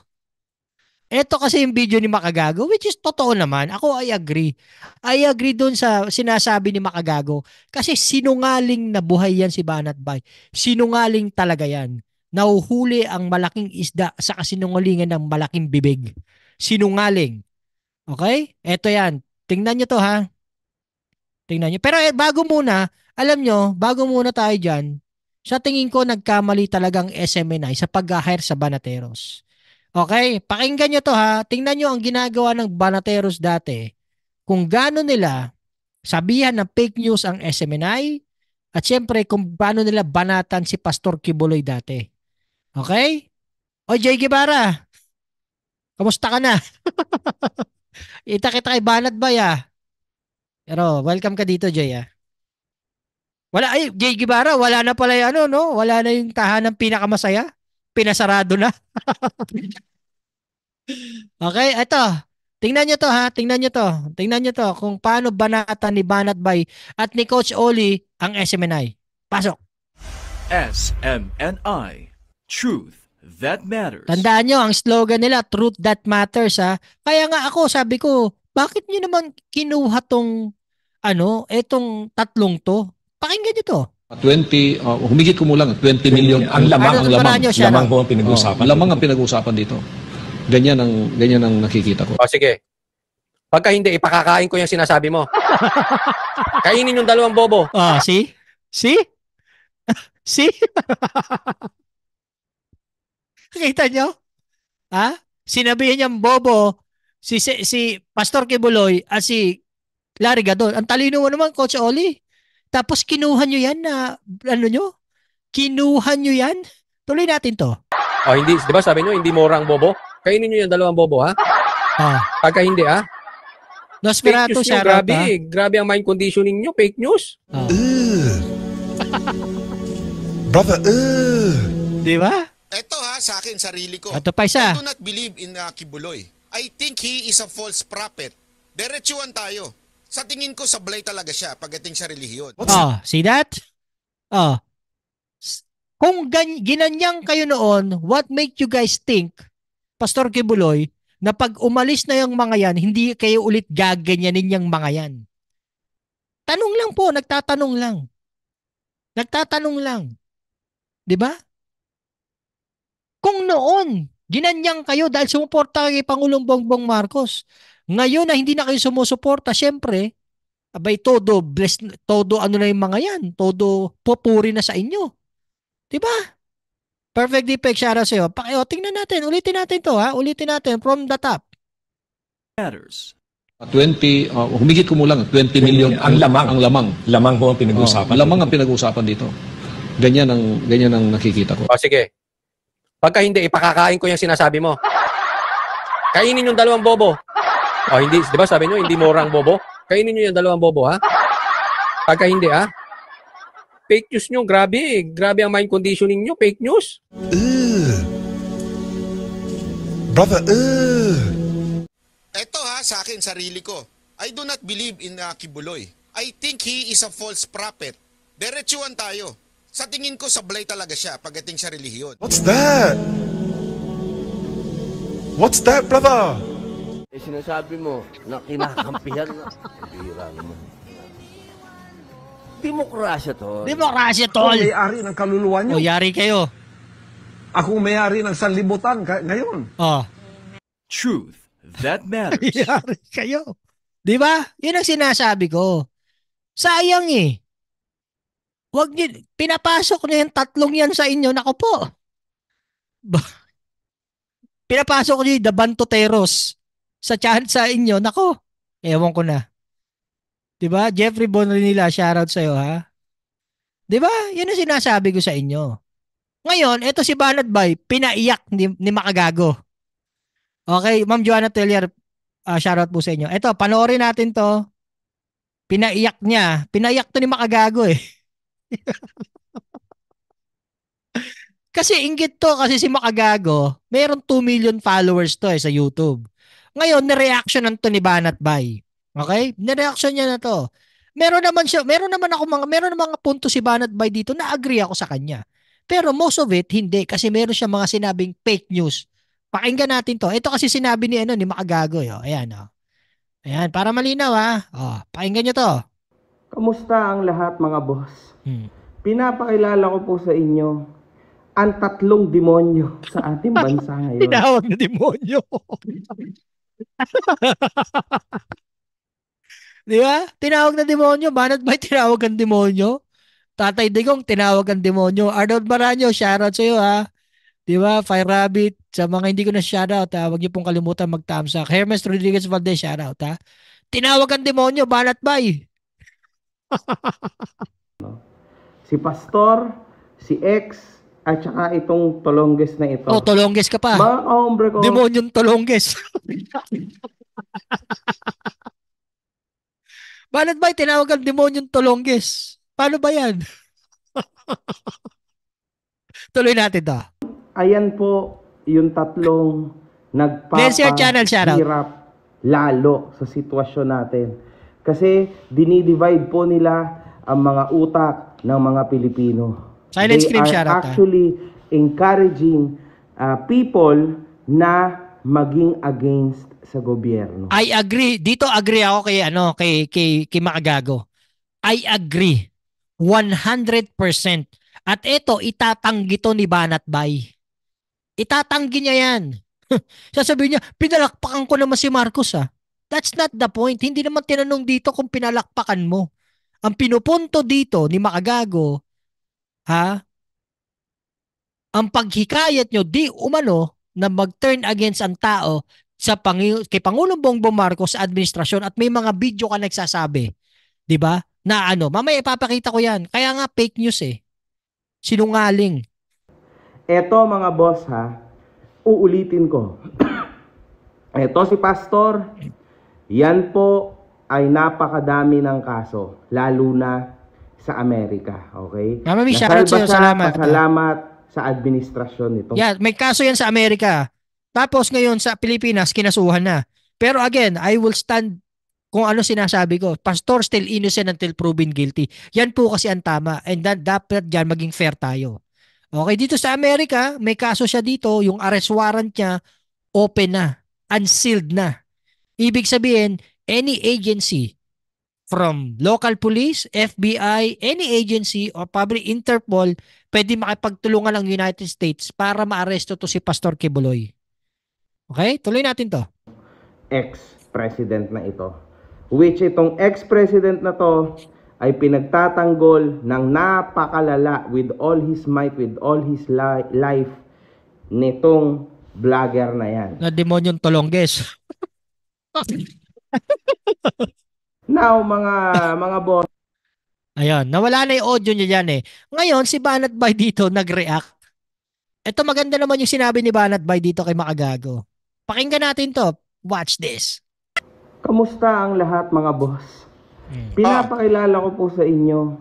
Ito kasi yung video ni Makagago, which is totoo naman. Ako, I agree. I agree doon sa sinasabi ni Makagago. Kasi sinungaling na buhay yan si Banat Bay. Sinungaling talaga yan. Nauhuli ang malaking isda sa kasinungalingan ng malaking bibig. Sinungaling. Okay? Ito yan. Tingnan nyo to ha. Tingnan nyo. Pero eh, bago muna, alam nyo, bago muna tayo dyan, sa tingin ko nagkamali talagang SMNI sa pag-hire sa Banateros. Okay? Pakinggan nyo to ha. Tingnan nyo ang ginagawa ng Banateros dati. Kung gaano nila sabihan ng fake news ang SMNI at syempre kung paano nila banatan si Pastor Kibuloy dati. Okay? O Jay Guevara, kamusta ka na? Ita kita kay Banat Bay ah. Pero welcome ka dito, Jay ah. Wala, ay, Jay Guevara, wala na pala yung ano, no? Wala na yung tahanang pinakamasaya. Pinasarado na. okay, ito. Tingnan niyo to ha, tingnan niyo to. Tingnan niyo to kung paano banata ni Banat Bay at ni Coach Oli ang SMNI. Pasok. SMNI. Truth that matters. Tandaan nyo, ang slogan nila, truth that matters. Ha? Kaya nga ako, sabi ko, bakit nyo naman kinuha tong, ano, etong tatlong to? Pakinggan nyo to. 20, uh, humigit kumulang 20 million. Ang ano, lamang, ang lamang. Nyo, lamang ho ang pinag-uusapan. Oh, lamang ang pinag-uusapan dito. Ganyan ang, ganyan ang nakikita ko. oh, sige. Pagka hindi, ipakakain ko yung sinasabi mo. Kainin yung dalawang bobo. Ah, oh, see? See? see? Kita nyo? Ha? Sinabihan niyang bobo si, si, si Pastor Kibuloy at si Larry Gadon. Ang talino mo naman, Coach Oli. Tapos kinuha niyo yan na, ano niyo? Kinuha niyo yan? Tuloy natin to. Oh, hindi, di ba sabi niyo hindi mora ang bobo? Kainin niyo 'yang dalawang bobo, ha? Ah. Pagka hindi, ha? Nosferatu siya, Grabe, ha? Eh. grabe ang mind conditioning niyo, Fake news. Ah. Brother, uh. Di ba? Ito ha, sa akin, sarili ko. Ito pa isa. I do not believe in uh, Kibuloy. I think he is a false prophet. Diretsuan tayo. Sa tingin ko, sablay talaga siya pagdating sa relihiyon. Oh, see that? Oh. Kung gan- ginanyang kayo noon, what make you guys think, Pastor Kibuloy, na pag umalis na yung mga yan, hindi kayo ulit gaganyanin yung mga yan? Tanong lang po, nagtatanong lang. Nagtatanong lang. 'Di ba? Kung noon, ginanyang kayo dahil sumuporta kay Pangulong Bongbong Marcos, ngayon na hindi na kayo sumusuporta, syempre, abay todo, bless, todo ano na yung mga yan, todo popuri na sa inyo. Diba? Perfect defect, shout out sa'yo. Pa, o, oh, tingnan natin, ulitin natin to ha, ulitin natin from the top. Matters. 20, uh, humigit kumulang 20 million. Ang lamang. Ang lamang. Lamang ho ang pinag-uusapan. Oh, lamang ang pinag-uusapan dito. Ganyan ang, ganyan ang nakikita ko. O, ah, sige, Pagka hindi, ipakakain ko yung sinasabi mo. Kainin yung dalawang bobo. O, oh, hindi. Di ba sabi nyo, hindi morang bobo? Kainin nyo yung dalawang bobo, ha? Pagka hindi, ha? Fake news nyo, grabe. Grabe ang mind conditioning nyo, fake news. Uh. Brother, uh. Ito ha, sa akin, sarili ko. I do not believe in uh, Kibuloy. I think he is a false prophet. Diretsuan tayo. Sa tingin ko, sablay talaga siya pagdating sa relihiyon. What's that? What's that, brother? Eh, sinasabi mo na kinakampihan na. Bira naman. Demokrasya to. Demokrasya, tol. Ako may-ari ng kaluluwa niyo. O, yari kayo. Ako may-ari ng sanlibutan ka- ngayon. Oh. Truth. That matters. yari kayo. Di ba? Yun ang sinasabi ko. Sayang eh. Wag niyo, pinapasok niyo yung tatlong yan sa inyo. Nako po. pinapasok niyo yung Dabantoteros sa chance sa inyo. Nako, ewan ko na. 'Di ba? Jeffrey Bonilla, shoutout sa iyo ha. 'Di ba? 'Yan ang sinasabi ko sa inyo. Ngayon, eto si Banat Bay, pinaiyak ni, ni Makagago. Okay, Ma'am Joanna Tellier, uh, shoutout po sa inyo. Eto, panoorin natin 'to. Pinaiyak niya. Pinaiyak 'to ni Makagago eh. kasi inggit to kasi si Makagago, meron 2 million followers to eh sa YouTube. Ngayon, nireaction ng to ni Banat Bay. Okay? Nireaction niya na to. Meron naman siya, meron naman ako mga meron mga punto si Banat Bay dito na agree ako sa kanya. Pero most of it hindi kasi meron siya mga sinabing fake news. Pakinggan natin to. Ito kasi sinabi ni ano ni Makagago, yo. Eh. Oh, ayan oh. Ayan, para malinaw ha. Oh, pakinggan niyo to. Kamusta ang lahat mga boss? Hmm. Pinapakilala ko po sa inyo ang tatlong demonyo sa ating bansa ngayon. Tinawag na demonyo. Di ba? Tinawag na demonyo. Banat ba tinawag ang demonyo? Tatay Digong, tinawag ang demonyo. Arnold Maranyo, shoutout iyo ha. Di ba? Fire Rabbit. Sa mga hindi ko na shoutout ha. Huwag niyo pong kalimutan mag-thumbs up. Hermes Rodriguez Valdez, shoutout ha. Tinawag ang demonyo. Banat ba si Pastor, si X, at saka itong Tolonges na ito. Oh, Tolonges ka pa. Mga hombre ko. Demonyong Tolonges. Bakit ba tinawag ang demonyong Tolonges? Paano ba yan? Tuloy natin da. Ayan po yung tatlong nagpapahirap lalo sa sitwasyon natin. Kasi dinidivide po nila ang mga utak ng mga Pilipino. Silent They scream are actually encouraging uh, people na maging against sa gobyerno. I agree. Dito agree ako kay ano kay kay, kay Maagago. I agree. 100%. At ito itatanggi to ni Banat Bay. Itatanggi niya 'yan. Sasabihin niya, pinalakpakan ko naman si Marcos ah. That's not the point. Hindi naman tinanong dito kung pinalakpakan mo. Ang pinupunto dito ni Makagago, ha? Ang paghikayat nyo di umano na mag-turn against ang tao sa pang kay Pangulong Bongbong Marcos sa administrasyon at may mga video ka nagsasabi, 'di ba? Na ano, mamaya ipapakita ko 'yan. Kaya nga fake news eh. Sinungaling. Eto mga boss ha, uulitin ko. Eto si Pastor, yan po ay napakadami ng kaso, lalo na sa Amerika, okay? Mami, shoutout sa iyo, salamat. Salamat sa administrasyon nito. Yeah, may kaso yan sa Amerika. Tapos ngayon sa Pilipinas, kinasuhan na. Pero again, I will stand kung ano sinasabi ko. Pastor, still innocent until proven guilty. Yan po kasi ang tama. And that, dapat dyan maging fair tayo. Okay, dito sa Amerika, may kaso siya dito, yung arrest warrant niya, open na, unsealed na. Ibig sabihin, any agency from local police, FBI, any agency or probably Interpol, pwede makipagtulungan ang United States para maaresto to si Pastor Kibuloy. Okay? Tuloy natin to. Ex-president na ito. Which itong ex-president na to ay pinagtatanggol ng napakalala with all his might, with all his li- life nitong vlogger na yan. Na demonyong tolongges. Now, mga mga boss. Ayun, nawala na yung audio niya yan eh. Ngayon, si Banat Bay dito nag-react. Ito maganda naman yung sinabi ni Banat Bay dito kay Makagago. Pakinggan natin to. Watch this. Kamusta ang lahat mga boss? Hmm. Pinapakilala ko po sa inyo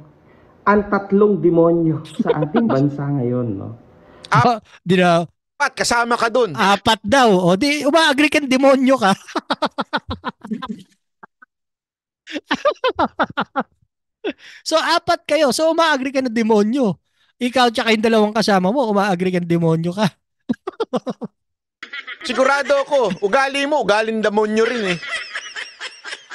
ang tatlong demonyo sa ating bansa ngayon. No? Ah, di na, Apat, kasama ka doon. Apat daw. O di, umaagree kang demonyo ka. so, apat kayo. So, umaagree ka ng demonyo. Ikaw tsaka yung dalawang kasama mo, umaagree ka demonyo ka. Sigurado ako, ugali mo, ugaling demonyo rin eh.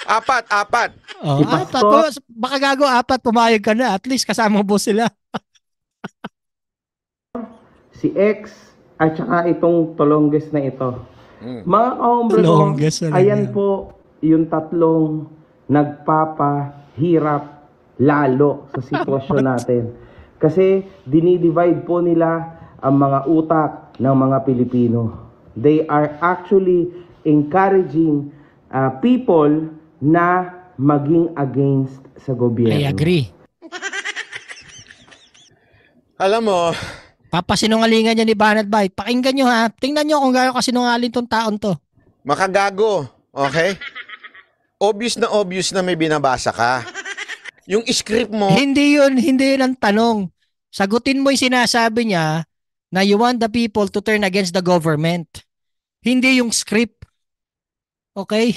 Apat, apat. Oh, diba? apat. Po. Baka gago apat, pumayag ka na. At least kasama mo sila. si X, at saka itong tolongges na ito. Mm. Mga kaombre ko, ano ayan yan. po yung tatlong nagpapahirap lalo sa sitwasyon natin. Kasi dinidivide po nila ang mga utak ng mga Pilipino. They are actually encouraging uh, people na maging against sa gobyerno. I agree. Alam mo, Papasinungalingan niya ni Banat Bay. Pakinggan niyo ha. Tingnan niyo kung gaano kasinungaling tong taon to. Makagago. Okay? obvious na obvious na may binabasa ka. Yung script mo... Hindi yun. Hindi yun ang tanong. Sagutin mo yung sinasabi niya na you want the people to turn against the government. Hindi yung script. Okay?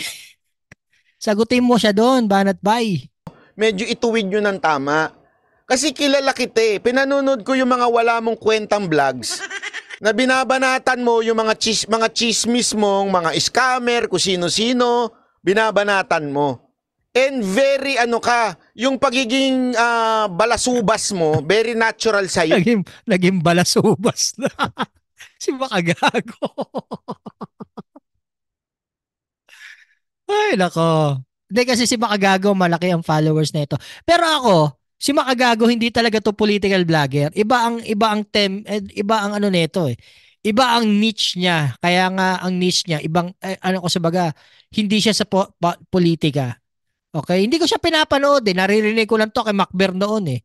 Sagutin mo siya doon, Banat Bay. Medyo ituwid nyo ng tama kasi kilala kita eh. Pinanunod ko yung mga wala mong kwentang vlogs na binabanatan mo yung mga, chis mga chismis mong, mga scammer, kung sino-sino, binabanatan mo. And very ano ka, yung pagiging uh, balasubas mo, very natural sa'yo. Naging, naging balasubas na. si baka gago. Ay, nako. Hindi kasi si Bakagago, malaki ang followers na ito. Pero ako, si Makagago hindi talaga to political vlogger. Iba ang iba ang tem eh, iba ang ano nito eh. Iba ang niche niya. Kaya nga ang niche niya ibang eh, ano ko sabaga hindi siya sa po, po, politika. Okay, hindi ko siya pinapanood eh. Naririnig ko lang to kay Macber noon eh.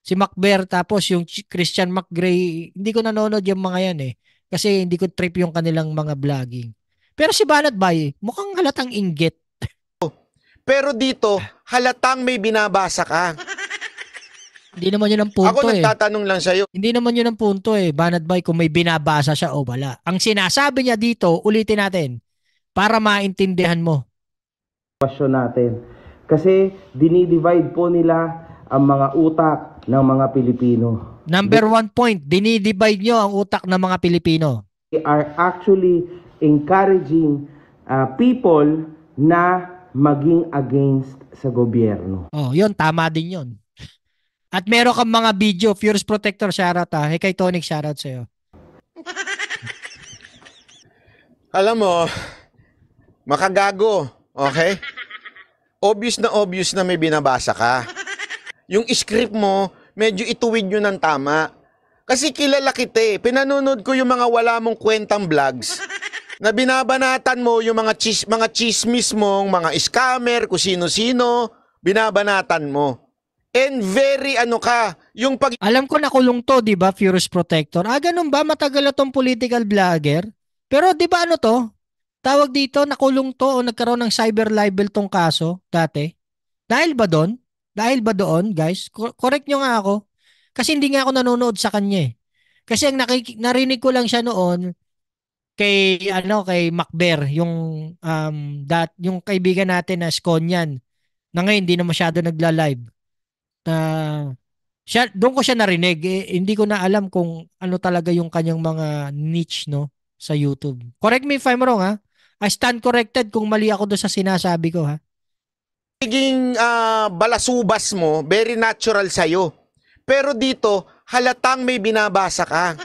Si Macber tapos yung Christian McGray, hindi ko nanonood yung mga yan eh. Kasi hindi ko trip yung kanilang mga vlogging. Pero si Banat Bay, mukhang halatang inggit. Pero dito, halatang may binabasa ka. Hindi naman yun ang punto eh. Ako nagtatanong lang sa'yo. Hindi naman yun ang punto eh. Banat bay kung may binabasa siya o oh, wala. Ang sinasabi niya dito, ulitin natin para maintindihan mo. Question natin. Kasi dinidivide po nila ang mga utak ng mga Pilipino. Number one point, dinidivide nyo ang utak ng mga Pilipino. They are actually encouraging uh, people na maging against sa gobyerno. Oh, yun, tama din yun. At meron kang mga video, Furious Protector, shoutout ha. Ah. Hey kay Tonic, shoutout sa'yo. Alam mo, makagago, okay? Obvious na obvious na may binabasa ka. Yung script mo, medyo ituwid nyo ng tama. Kasi kilala kita eh. Pinanonood ko yung mga wala mong kwentang vlogs na binabanatan mo yung mga, chis mga chismis mong mga scammer, kung sino-sino, binabanatan mo and very ano ka, yung pag... Alam ko nakulong to, di ba, Furious Protector? Ah, ganun ba? Matagal na tong political vlogger? Pero di ba ano to? Tawag dito, nakulong to o nagkaroon ng cyber libel tong kaso dati? Dahil ba doon? Dahil ba doon, guys? Correct nyo nga ako. Kasi hindi nga ako nanonood sa kanya eh. Kasi ang nakik- narinig ko lang siya noon kay ano kay Macber yung um that yung kaibigan natin na Skonyan na ngayon hindi na masyado nagla-live na siya doon ko siya narinig eh, hindi ko na alam kung ano talaga yung kanyang mga niche no sa YouTube. Correct me if I'm wrong ha. I stand corrected kung mali ako doon sa sinasabi ko ha. Naging uh, ah, balasubas mo, very natural sa'yo. Pero dito, halatang may binabasa ka.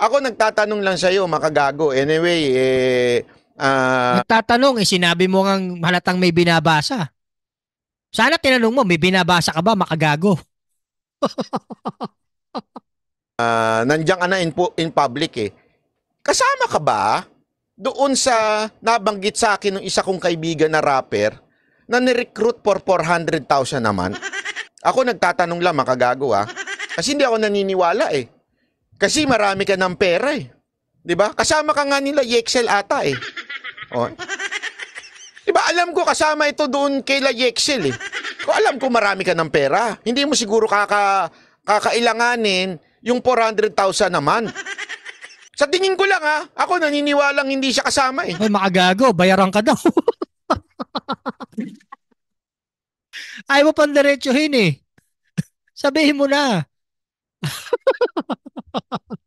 Ako nagtatanong lang sa'yo, makagago. Anyway, eh... Uh, nagtatanong, eh, sinabi mo ngang halatang may binabasa. Sana tinanong mo, may binabasa ka ba makagago? uh, nandiyan ka na in, in public eh. Kasama ka ba doon sa nabanggit sa akin ng isa kong kaibigan na rapper na nirecruit for 400,000 naman? Ako nagtatanong lang makagago ah. Kasi hindi ako naniniwala eh. Kasi marami ka ng pera eh. 'Di ba? Kasama ka nga nila Yexel ata eh. Oh. Diba, alam ko kasama ito doon kay La Yexel eh. Kung alam ko marami ka ng pera, hindi mo siguro kaka, kakailanganin yung 400,000 naman. Sa tingin ko lang ha, ako naniniwalang hindi siya kasama eh. Ay, makagago, bayaran ka daw. Ayaw mo pang diretsuhin eh. Sabihin mo na.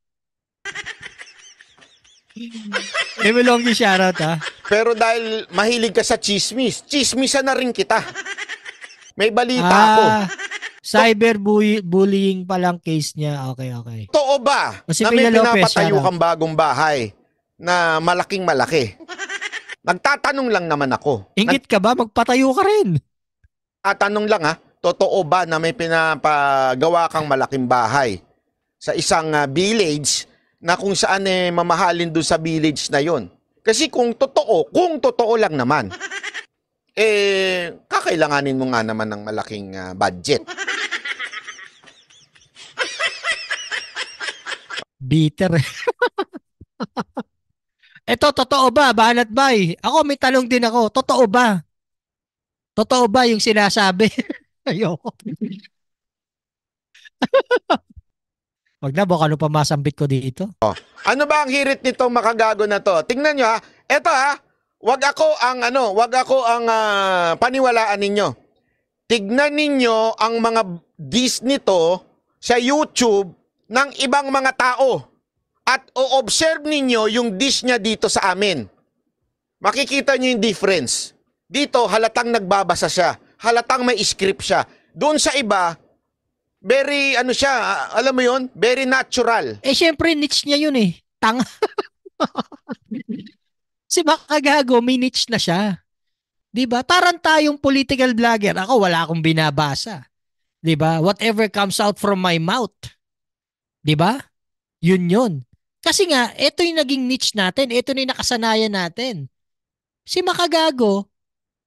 Emil eh, Longhi, shoutout ha. Ah. Pero dahil mahilig ka sa chismis, chismisan na rin kita. May balita ah, ako. Cyberbullying pa lang case niya. Okay, okay. Totoo ba Kasi na may pinapatayo kang bagong bahay na malaking malaki? Nagtatanong lang naman ako. Ingit ka ba? Magpatayo ka rin. Tatanong ah, lang ha, ah. totoo ba na may pinapagawa kang malaking bahay sa isang uh, village na kung saan eh mamahalin doon sa village na yon. Kasi kung totoo, kung totoo lang naman, eh kakailanganin mo nga naman ng malaking uh, budget. Bitter. Ito, totoo ba? Banat bay? Ako, may tanong din ako. Totoo ba? Totoo ba yung sinasabi? Ayoko. Wag na, baka ano pa masambit ko dito. Oh. Ano ba ang hirit nitong makagago na to? Tingnan nyo ha. Ito ha. Wag ako ang ano, wag ako ang uh, paniwalaan ninyo. Tignan ninyo ang mga dis nito sa YouTube ng ibang mga tao at o-observe ninyo yung dish niya dito sa amin. Makikita niyo yung difference. Dito, halatang nagbabasa siya. Halatang may script siya. Doon sa iba, very ano siya, alam mo 'yon, very natural. Eh syempre niche niya 'yun eh. Tang. si baka gago, may niche na siya. 'Di ba? Parang tayong political vlogger. Ako wala akong binabasa. 'Di ba? Whatever comes out from my mouth. 'Di ba? 'Yun 'yun. Kasi nga, ito yung naging niche natin. Ito na yung nakasanayan natin. Si Makagago,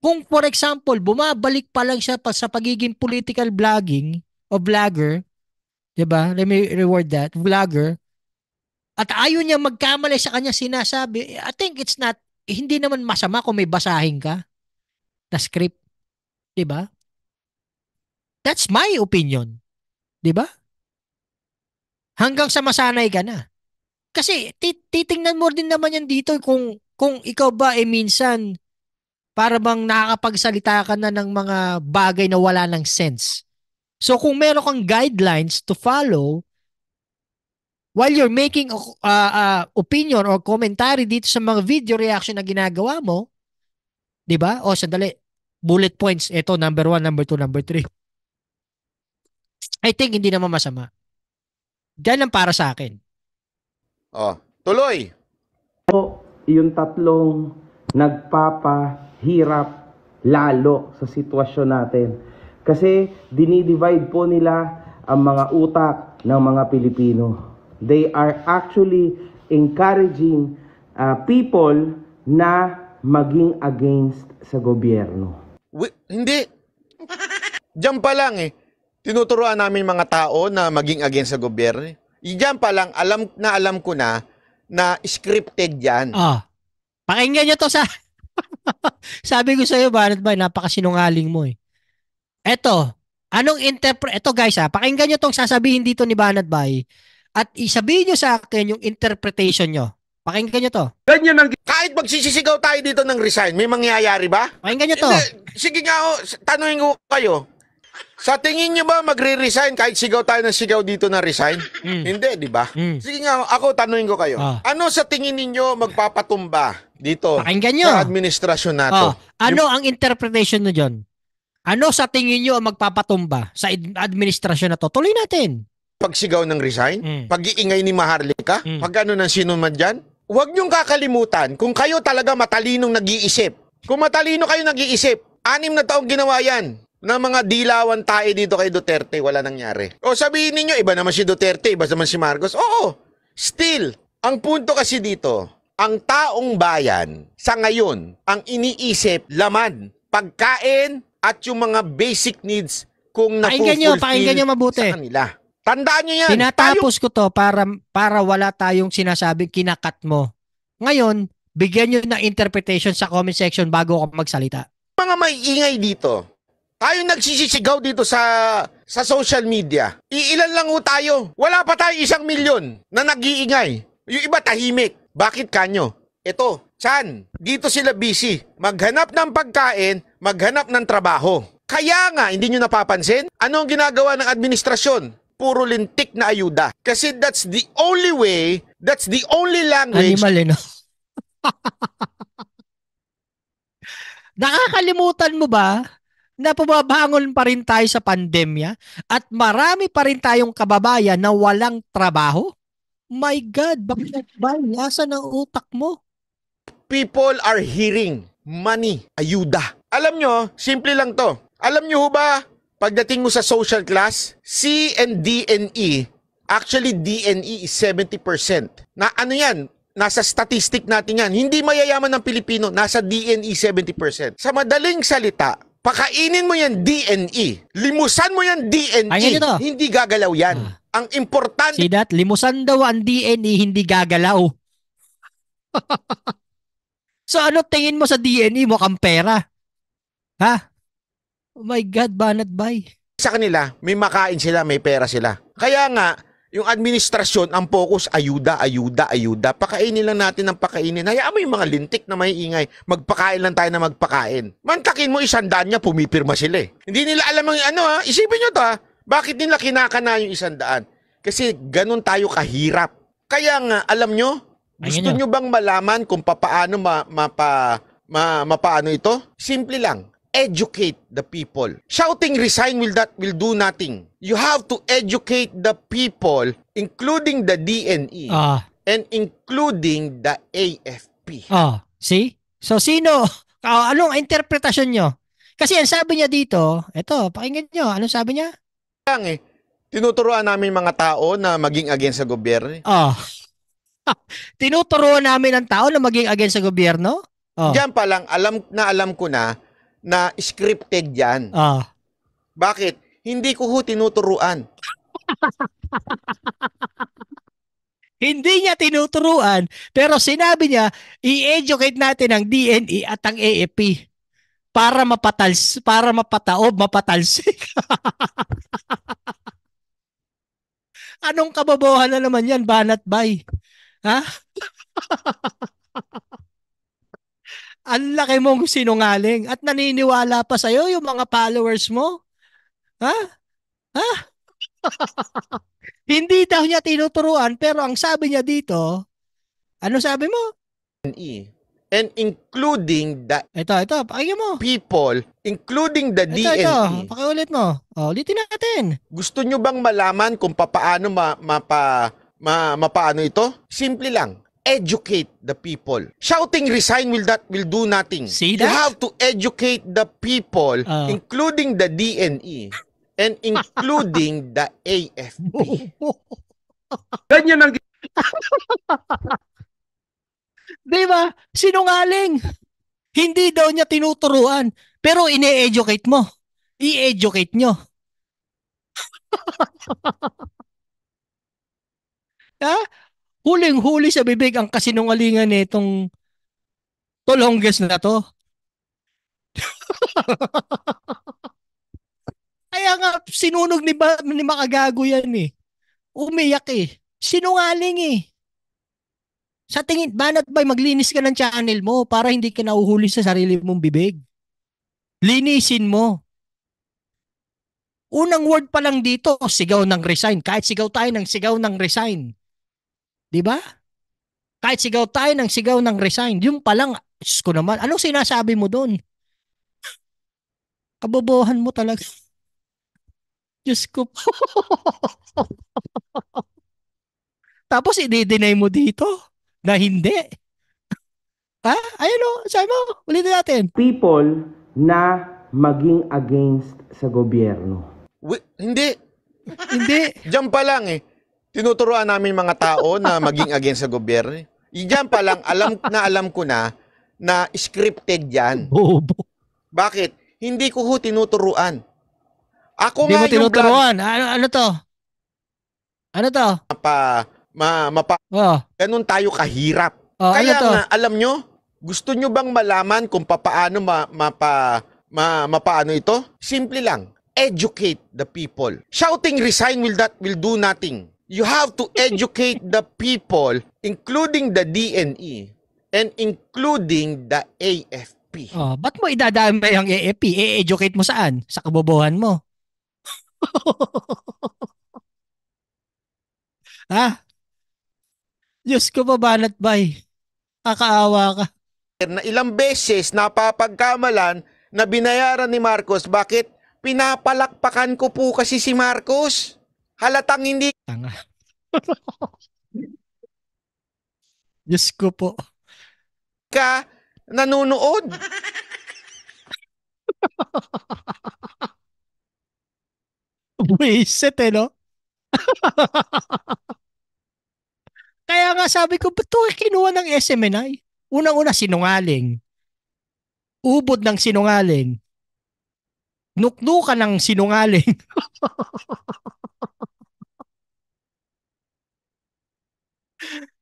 kung for example, bumabalik pa lang siya pa sa pagiging political vlogging, o vlogger, 'di ba? Let me reward that. Vlogger. At ayaw niya magkamali sa kanya sinasabi. I think it's not hindi naman masama kung may basahin ka na script, 'di ba? That's my opinion. 'Di ba? Hanggang sa masanay ka na. Kasi titingnan mo din naman yan dito kung kung ikaw ba eh minsan para bang nakakapagsalita ka na ng mga bagay na wala ng sense. So kung meron kang guidelines to follow while you're making uh, uh, opinion or commentary dito sa mga video reaction na ginagawa mo, 'di ba? O sandali, bullet points ito number 1, number 2, number 3. I think hindi naman masama. Diyan lang para sa akin. Oh, tuloy. Po, yung tatlong nagpapahirap lalo sa sitwasyon natin kasi dinidivide po nila ang mga utak ng mga Pilipino. They are actually encouraging uh, people na maging against sa gobyerno. We, hindi. Diyan pa lang eh. Tinuturoan namin mga tao na maging against sa gobyerno. Diyan pa lang, alam na alam ko na na scripted yan. Oh. Pakinggan nyo to sa... Sabi ko sa iyo, Barret Bay, napakasinungaling mo eh. Eto, anong interpret... Eto guys ha, ah, pakinggan nyo tong sasabihin dito ni Banat Bay at isabihin nyo sa akin yung interpretation nyo. Pakinggan nyo to. Ganyan ang... Kahit magsisisigaw tayo dito ng resign, may mangyayari ba? Pakinggan nyo to. Hindi, Sige nga ho, oh, tanungin ko kayo. Sa tingin nyo ba magre-resign kahit sigaw tayo ng sigaw dito na resign? Mm. Hindi, di ba? Mm. Sige nga, ako tanungin ko kayo. Oh. Ano sa tingin ninyo magpapatumba dito Pakinggan nyo. sa administrasyon nato? Oh. Ano yung... ang interpretation nyo dyan? Ano sa tingin nyo ang magpapatumba sa administrasyon na to? Tuloy natin. Pagsigaw ng resign, mm. pag-iingay ni Maharlika, mm. pag ano ng sino man dyan, huwag nyong kakalimutan kung kayo talaga matalinong nag-iisip. Kung matalino kayo nag-iisip, anim na taong ginawa yan na mga dilawan tayo dito kay Duterte, wala nangyari. O sabihin niyo iba naman si Duterte, iba naman si Marcos. Oo, still, ang punto kasi dito, ang taong bayan sa ngayon, ang iniisip, laman, pagkain, at yung mga basic needs kung na-fulfill nyo, pakinggan nyo mabuti. sa kanila. Tandaan nyo yan. Tinatapos tayo... ko to para, para wala tayong sinasabi kinakat mo. Ngayon, bigyan nyo ng interpretation sa comment section bago ako magsalita. Mga may ingay dito, tayo nagsisisigaw dito sa sa social media. Iilan lang ho tayo. Wala pa tayo isang milyon na nag-iingay. Yung iba tahimik. Bakit kanyo? Ito, Chan, dito sila busy. Maghanap ng pagkain maghanap ng trabaho. Kaya nga, hindi nyo napapansin, ano ang ginagawa ng administrasyon? puro lintik na ayuda. Kasi that's the only way, that's the only language. Animal, eh, no? Nakakalimutan mo ba na pumabangon pa rin tayo sa pandemya at marami pa rin tayong kababayan na walang trabaho? My God, bakit ba? Asan ang utak mo? People are hearing money, ayuda. Alam nyo, simple lang to. Alam nyo ba, pagdating mo sa social class, C and D and E, actually D and E is 70%. Na ano yan? Nasa statistic natin yan. Hindi mayayaman ng Pilipino, nasa D and E 70%. Sa madaling salita, pakainin mo yan DNE. Limusan mo yan DNE. Ayan e. ito. Hindi gagalaw yan. Ah. Ang importante... See that? Limusan daw ang DNE, hindi gagalaw. so ano tingin mo sa DNE? mo pera. Ha? Oh my God, banat bay. Sa kanila, may makain sila, may pera sila. Kaya nga, yung administrasyon, ang focus, ayuda, ayuda, ayuda. Pakainin lang natin ng pakainin. Hayaan mo yung mga lintik na may ingay. Magpakain lang tayo na magpakain. Mantakin mo, isandaan niya, pumipirma sila eh. Hindi nila alam ang ano ha. Isipin nyo to ha. Bakit nila kinakana yung isandaan? Kasi ganun tayo kahirap. Kaya nga, alam nyo, gusto nyo bang malaman kung paano ma, mapa, ma, mapaano ito? Simple lang educate the people. Shouting resign will that will do nothing. You have to educate the people including the DNE uh, ah. and including the AFP. Oh, ah, uh, see? So sino uh, anong interpretasyon nyo? Kasi ang sabi niya dito, eto, pakinggan nyo, ano sabi niya? Lang eh. Tinuturuan namin mga tao na maging against sa gobyerno. Oh. Tinuturuan namin ang tao na maging against sa gobyerno? Oh. Diyan pa lang, alam na alam ko na na scripted yan. Ah. Bakit? Hindi ko ho tinuturuan. Hindi niya tinuturuan, pero sinabi niya, i-educate natin ang DNE at ang AFP para mapatals para mapataob, mapatalsik. Anong kabobohan na naman 'yan, banat bay? Ha? Ang laki mong sinungaling at naniniwala pa sa'yo yung mga followers mo. Ha? Ha? Hindi daw niya tinuturuan pero ang sabi niya dito, ano sabi mo? E. And including the Ito, ito, pakinggan mo. people, including the Ito, DND. ito, pakiulit mo. O, ulitin natin. Gusto nyo bang malaman kung papaano ma, mapa, ma, mapaano ito? Simple lang educate the people. Shouting resign will that will do nothing. See that? You have to educate the people uh. including the DNE and including the AFP. Ganyan ang Di ba? Sinungaling. Hindi daw niya tinuturuan. Pero ine-educate mo. I-educate nyo. ha? Huling-huli sa bibig ang kasinungalingan nitong tolongges na to. Kaya nga, sinunog ni, ba, ni Makagago yan eh. Umiyak eh. Sinungaling eh. Sa tingin, banat ba'y maglinis ka ng channel mo para hindi ka nauhuli sa sarili mong bibig? Linisin mo. Unang word pa lang dito, sigaw ng resign. Kahit sigaw tayo ng sigaw ng resign. Di ba? Kahit sigaw tayo ng sigaw ng resign, yung pa lang, ko naman, anong sinasabi mo doon? Kabobohan mo talaga. Diyos ko po. Tapos i-deny mo dito na hindi. Ha? Ayun o, sabi mo, ulitin natin. People na maging against sa gobyerno. Wi- hindi. hindi. Diyan pa lang eh tinuturuan namin mga tao na maging against sa gobyerno. Diyan pa lang, alam na alam ko na na scripted yan. Bakit? Hindi ko ho tinuturuan. Ako Hindi nga mo yung tinuturuan. Plan, ano, ano to? Ano to? Mapa, ma, mapa, oh. ganun tayo kahirap. Oh, ano Kaya ano to? alam nyo, gusto nyo bang malaman kung papaano ma, mapa, ma, mapaano ito? Simple lang. Educate the people. Shouting resign will, that, will do nothing you have to educate the people, including the DNE and including the AFP. Oh, ba't mo idadamay ang AFP? I-educate mo saan? Sa kabobohan mo. ha? Diyos ko, babanat bay. Kakaawa ka. Na ilang beses napapagkamalan na binayaran ni Marcos. Bakit? Pinapalakpakan ko po kasi si Marcos halatang hindi tanga. Diyos ko po. Ka nanonood. Buisit eh, no? Kaya nga sabi ko, ba't ito kinuha ng SMNI? Unang-una, sinungaling. Ubod ng sinungaling. Nuknu ka ng sinungaling.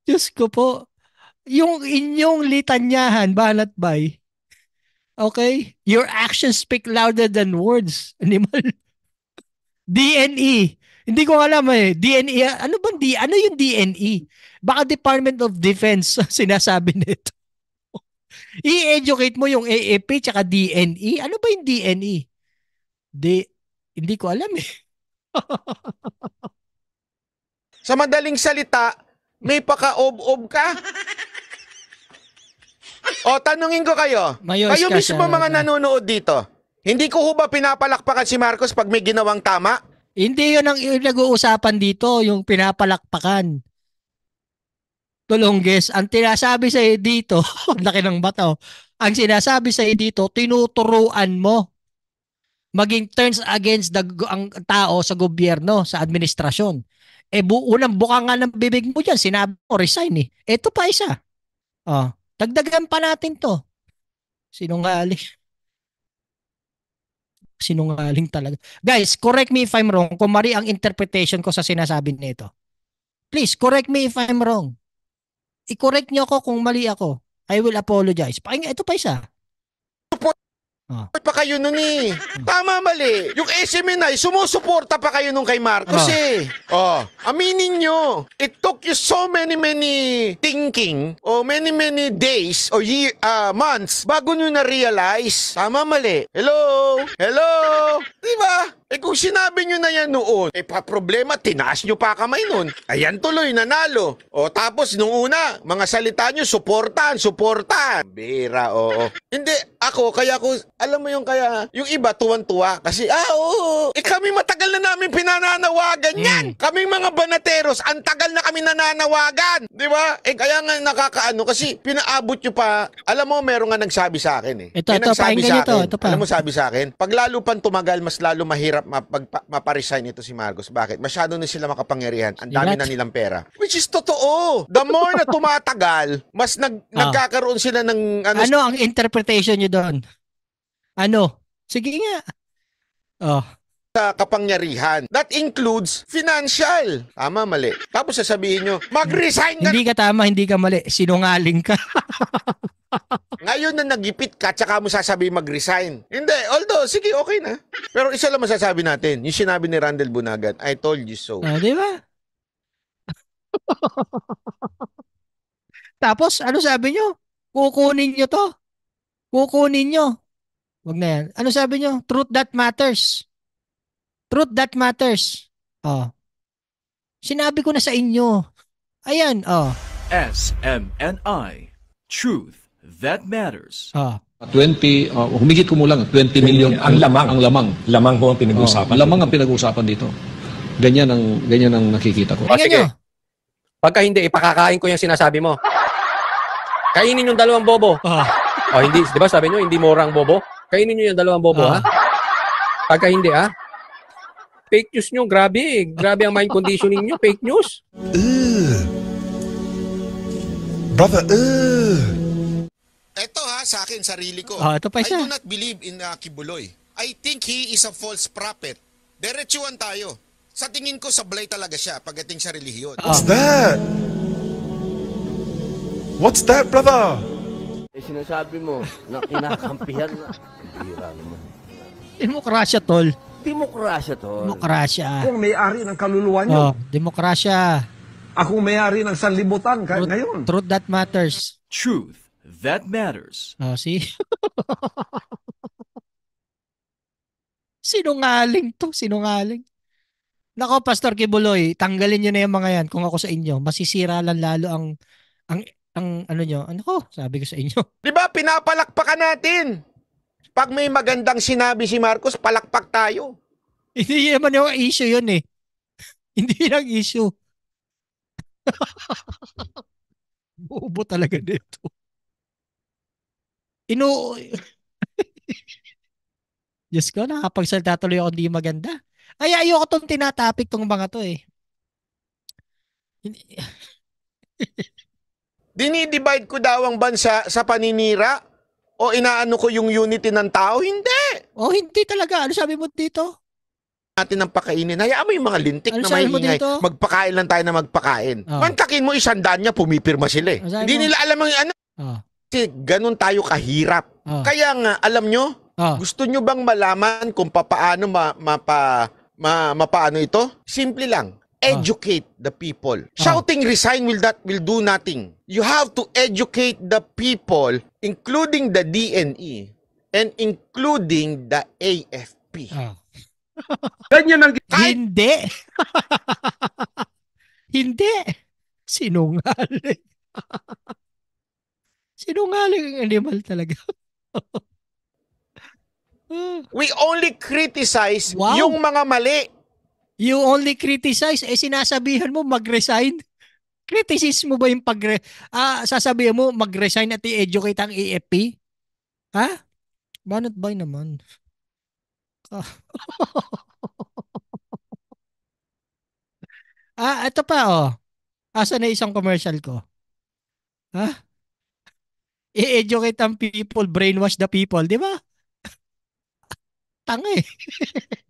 Diyos ko po. Yung inyong litanyahan, banat bay. Okay? Your actions speak louder than words. Animal. DNE. Hindi ko alam eh. DNE. Ano bang D? Ano yung DNE? Baka Department of Defense sinasabi nito. I-educate mo yung AFP tsaka DNE. Ano ba yung DNE? Di, hindi ko alam eh. Sa madaling salita, may paka-ob-ob ka? o, tanungin ko kayo. Mayos kayo ka mismo sa- mga nanonood dito. Hindi ko ba pinapalakpakan si Marcos pag may ginawang tama? Hindi yun ang yung nag-uusapan dito, yung pinapalakpakan. Tulongges, ang tinasabi sa dito, laki ng bato, ang sinasabi sa dito, tinuturuan mo maging turns against the, ang tao sa gobyerno, sa administrasyon. Eh, bu- unang buka nga ng bibig mo dyan, sinabi mo, resign eh. Ito pa isa. Oh, dagdagan pa natin to. Sinungaling. Sinungaling talaga. Guys, correct me if I'm wrong kung mali ang interpretation ko sa sinasabi nito. Please, correct me if I'm wrong. I-correct niyo ako kung mali ako. I will apologize. Pakinggan, ito pa isa. Ah. Pa kayo nun eh. Tama mali. Yung SMNI, sumusuporta pa kayo nung kay Marcos Ah. eh. Oh, aminin nyo, it took you so many many thinking oh, many many days or year, ah, months bago nyo na-realize. Tama mali. Hello? Hello? Di eh kung sinabi nyo na yan noon, eh pa problema, tinaas nyo pa kamay noon. Ayan tuloy, nanalo. O tapos nung una, mga salita nyo, suportan, suportan. Bira, oo. Hindi, ako, kaya ko, alam mo yung kaya, yung iba tuwan-tuwa. Kasi, ah, oo, eh kami matagal na namin pinananawagan yan. Hmm. Kaming mga banateros, ang tagal na kami nananawagan. Di ba? Eh kaya nga nakakaano, kasi pinaabot nyo pa, alam mo, meron nga nagsabi sa akin eh. Ito, May ito, nagsabi pakinggan nyo ito pa. Alam mo, sabi sa akin, paglalo pang tumagal, mas lalo mahirap mahirap mapagpa, maparesign ito si Marcos. Bakit? Masyado na sila makapangyarihan. Ang dami na nilang pera. Which is totoo. The more na tumatagal, mas nag, oh. nagkakaroon sila ng... Ano, ano ang interpretation niyo doon? Ano? Sige nga. Oh sa kapangyarihan. That includes financial. Tama, mali. Tapos sasabihin nyo, mag-resign ka! Hindi ka tama, hindi ka mali. Sinungaling ka. Ngayon na nagipit ka, tsaka mo sasabihin mag-resign. Hindi, although, sige, okay na. Pero isa lang masasabi natin, yung sinabi ni Randall Bunagan, I told you so. Ah, di ba? Tapos, ano sabi nyo? Kukunin nyo to. Kukunin nyo. Wag na yan. Ano sabi nyo? Truth that matters. Truth that matters. Oh. Sinabi ko na sa inyo. Ayan, oh. I. Truth that matters. Oh. 20, uh, humigit kumulang, 20 million ang, lamang. Ang lamang. Lamang ho ang pinag-uusapan. Oh, lamang ang pinag-uusapan dito. Ganyan ang, ganyan ang nakikita ko. O, sige. Nyo. Pagka hindi, ipakakain ko yung sinasabi mo. Kainin yung dalawang bobo. Oh. oh hindi, di ba sabi nyo, hindi mora ang bobo? Kainin nyo yung dalawang bobo, ah. ha? Pagka hindi, ha? fake news nyo, grabe. Grabe ang mind conditioning nyo, fake news. Uh. brother, uh. Ito ha, sa akin, sarili ko. Oh, ah, ito pa siya. I do not believe in uh, Kibuloy. I think he is a false prophet. Diretsuan tayo. Sa tingin ko, sablay talaga siya pagdating sa relihiyon. What's ah. that? What's that, brother? Eh, sinasabi mo na kinakampihan na. Bira naman. Demokrasya, tol. Demokrasya to. Demokrasya. Kung may-ari ng kaluluwa nyo. Oh, demokrasya. Ako may-ari ng sanlibutan ka truth, ngayon. Truth that matters. Truth that matters. Oh, see? Sinungaling to, sinungaling. Nako, Pastor Kibuloy, tanggalin niyo na yung mga yan kung ako sa inyo. Masisira lang lalo ang, ang, ang ano nyo. Ano ko, sabi ko sa inyo. Di ba, pinapalakpakan natin. Pag may magandang sinabi si Marcos, palakpak tayo. Hindi naman yung issue yun eh. Hindi lang issue. Bobo talaga dito. Ino... Diyos ko, nakapagsalita tuloy ako hindi maganda. Ay, ayoko tong tinatapik tong mga to eh. Dinidivide ko daw ang bansa sa paninira o inaano ko yung unity ng tao? Hindi. O oh, hindi talaga. Ano sabi mo dito? Natin ang pakainin. Hayaan mo yung mga lintik Ano na may ingay. Magpakain lang tayo na magpakain. Oh. Mantakin mo daan niya, pumipirma sila eh. Ano hindi mo? nila alam ang ano. Oh. Kasi ganun tayo kahirap. Oh. Kaya nga, alam nyo, Oh. gusto nyo bang malaman kung papaano ma, mapa, ma, mapaano ito? Simple lang. Ah. educate the people. Ah. Shouting resign will that will do nothing. You have to educate the people including the DNE and including the AFP. Ah. Ganyan ang kahit Hindi. Hindi. Sinungaling. Sinungaling ang animal talaga. we only criticize Wow. yung mga mali. You only criticize, eh sinasabihan mo mag-resign. Criticism mo ba yung pag ah, sasabihin mo mag-resign at i-educate ang AFP? E ha? Banat ba naman? ah, ito pa oh. Asa na isang commercial ko? Ha? I-educate ang people, brainwash the people, di ba? Tanga eh.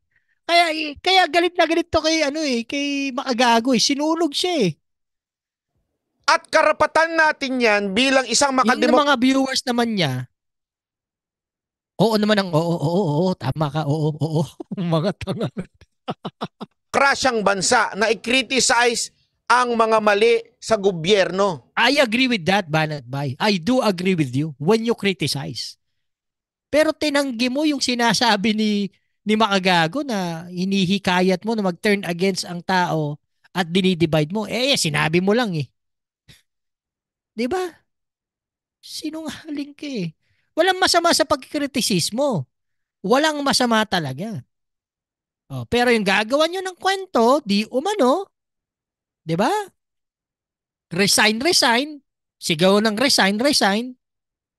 Kaya kaya galit na galit to kay ano eh, kay Makagago eh. Sinulog siya eh. At karapatan natin 'yan bilang isang makademo. Yung mga viewers naman niya. Oo naman ang oo, oo, oo, oo tama ka. Oo, oo, mga tanga. Crash ang bansa na i-criticize ang mga mali sa gobyerno. I agree with that, Banat Bay. I do agree with you when you criticize. Pero tinanggi mo yung sinasabi ni ni makagago na hinihikayat mo na mag-turn against ang tao at dinidivide mo. Eh, eh, sinabi mo lang eh. 'Di ba? Sinungaling ka eh. Walang masama sa pagkikritisismo. Walang masama talaga. Oh, pero yung gagawa niyo ng kwento, di umano, 'di ba? Resign, resign. Sigaw ng resign, resign.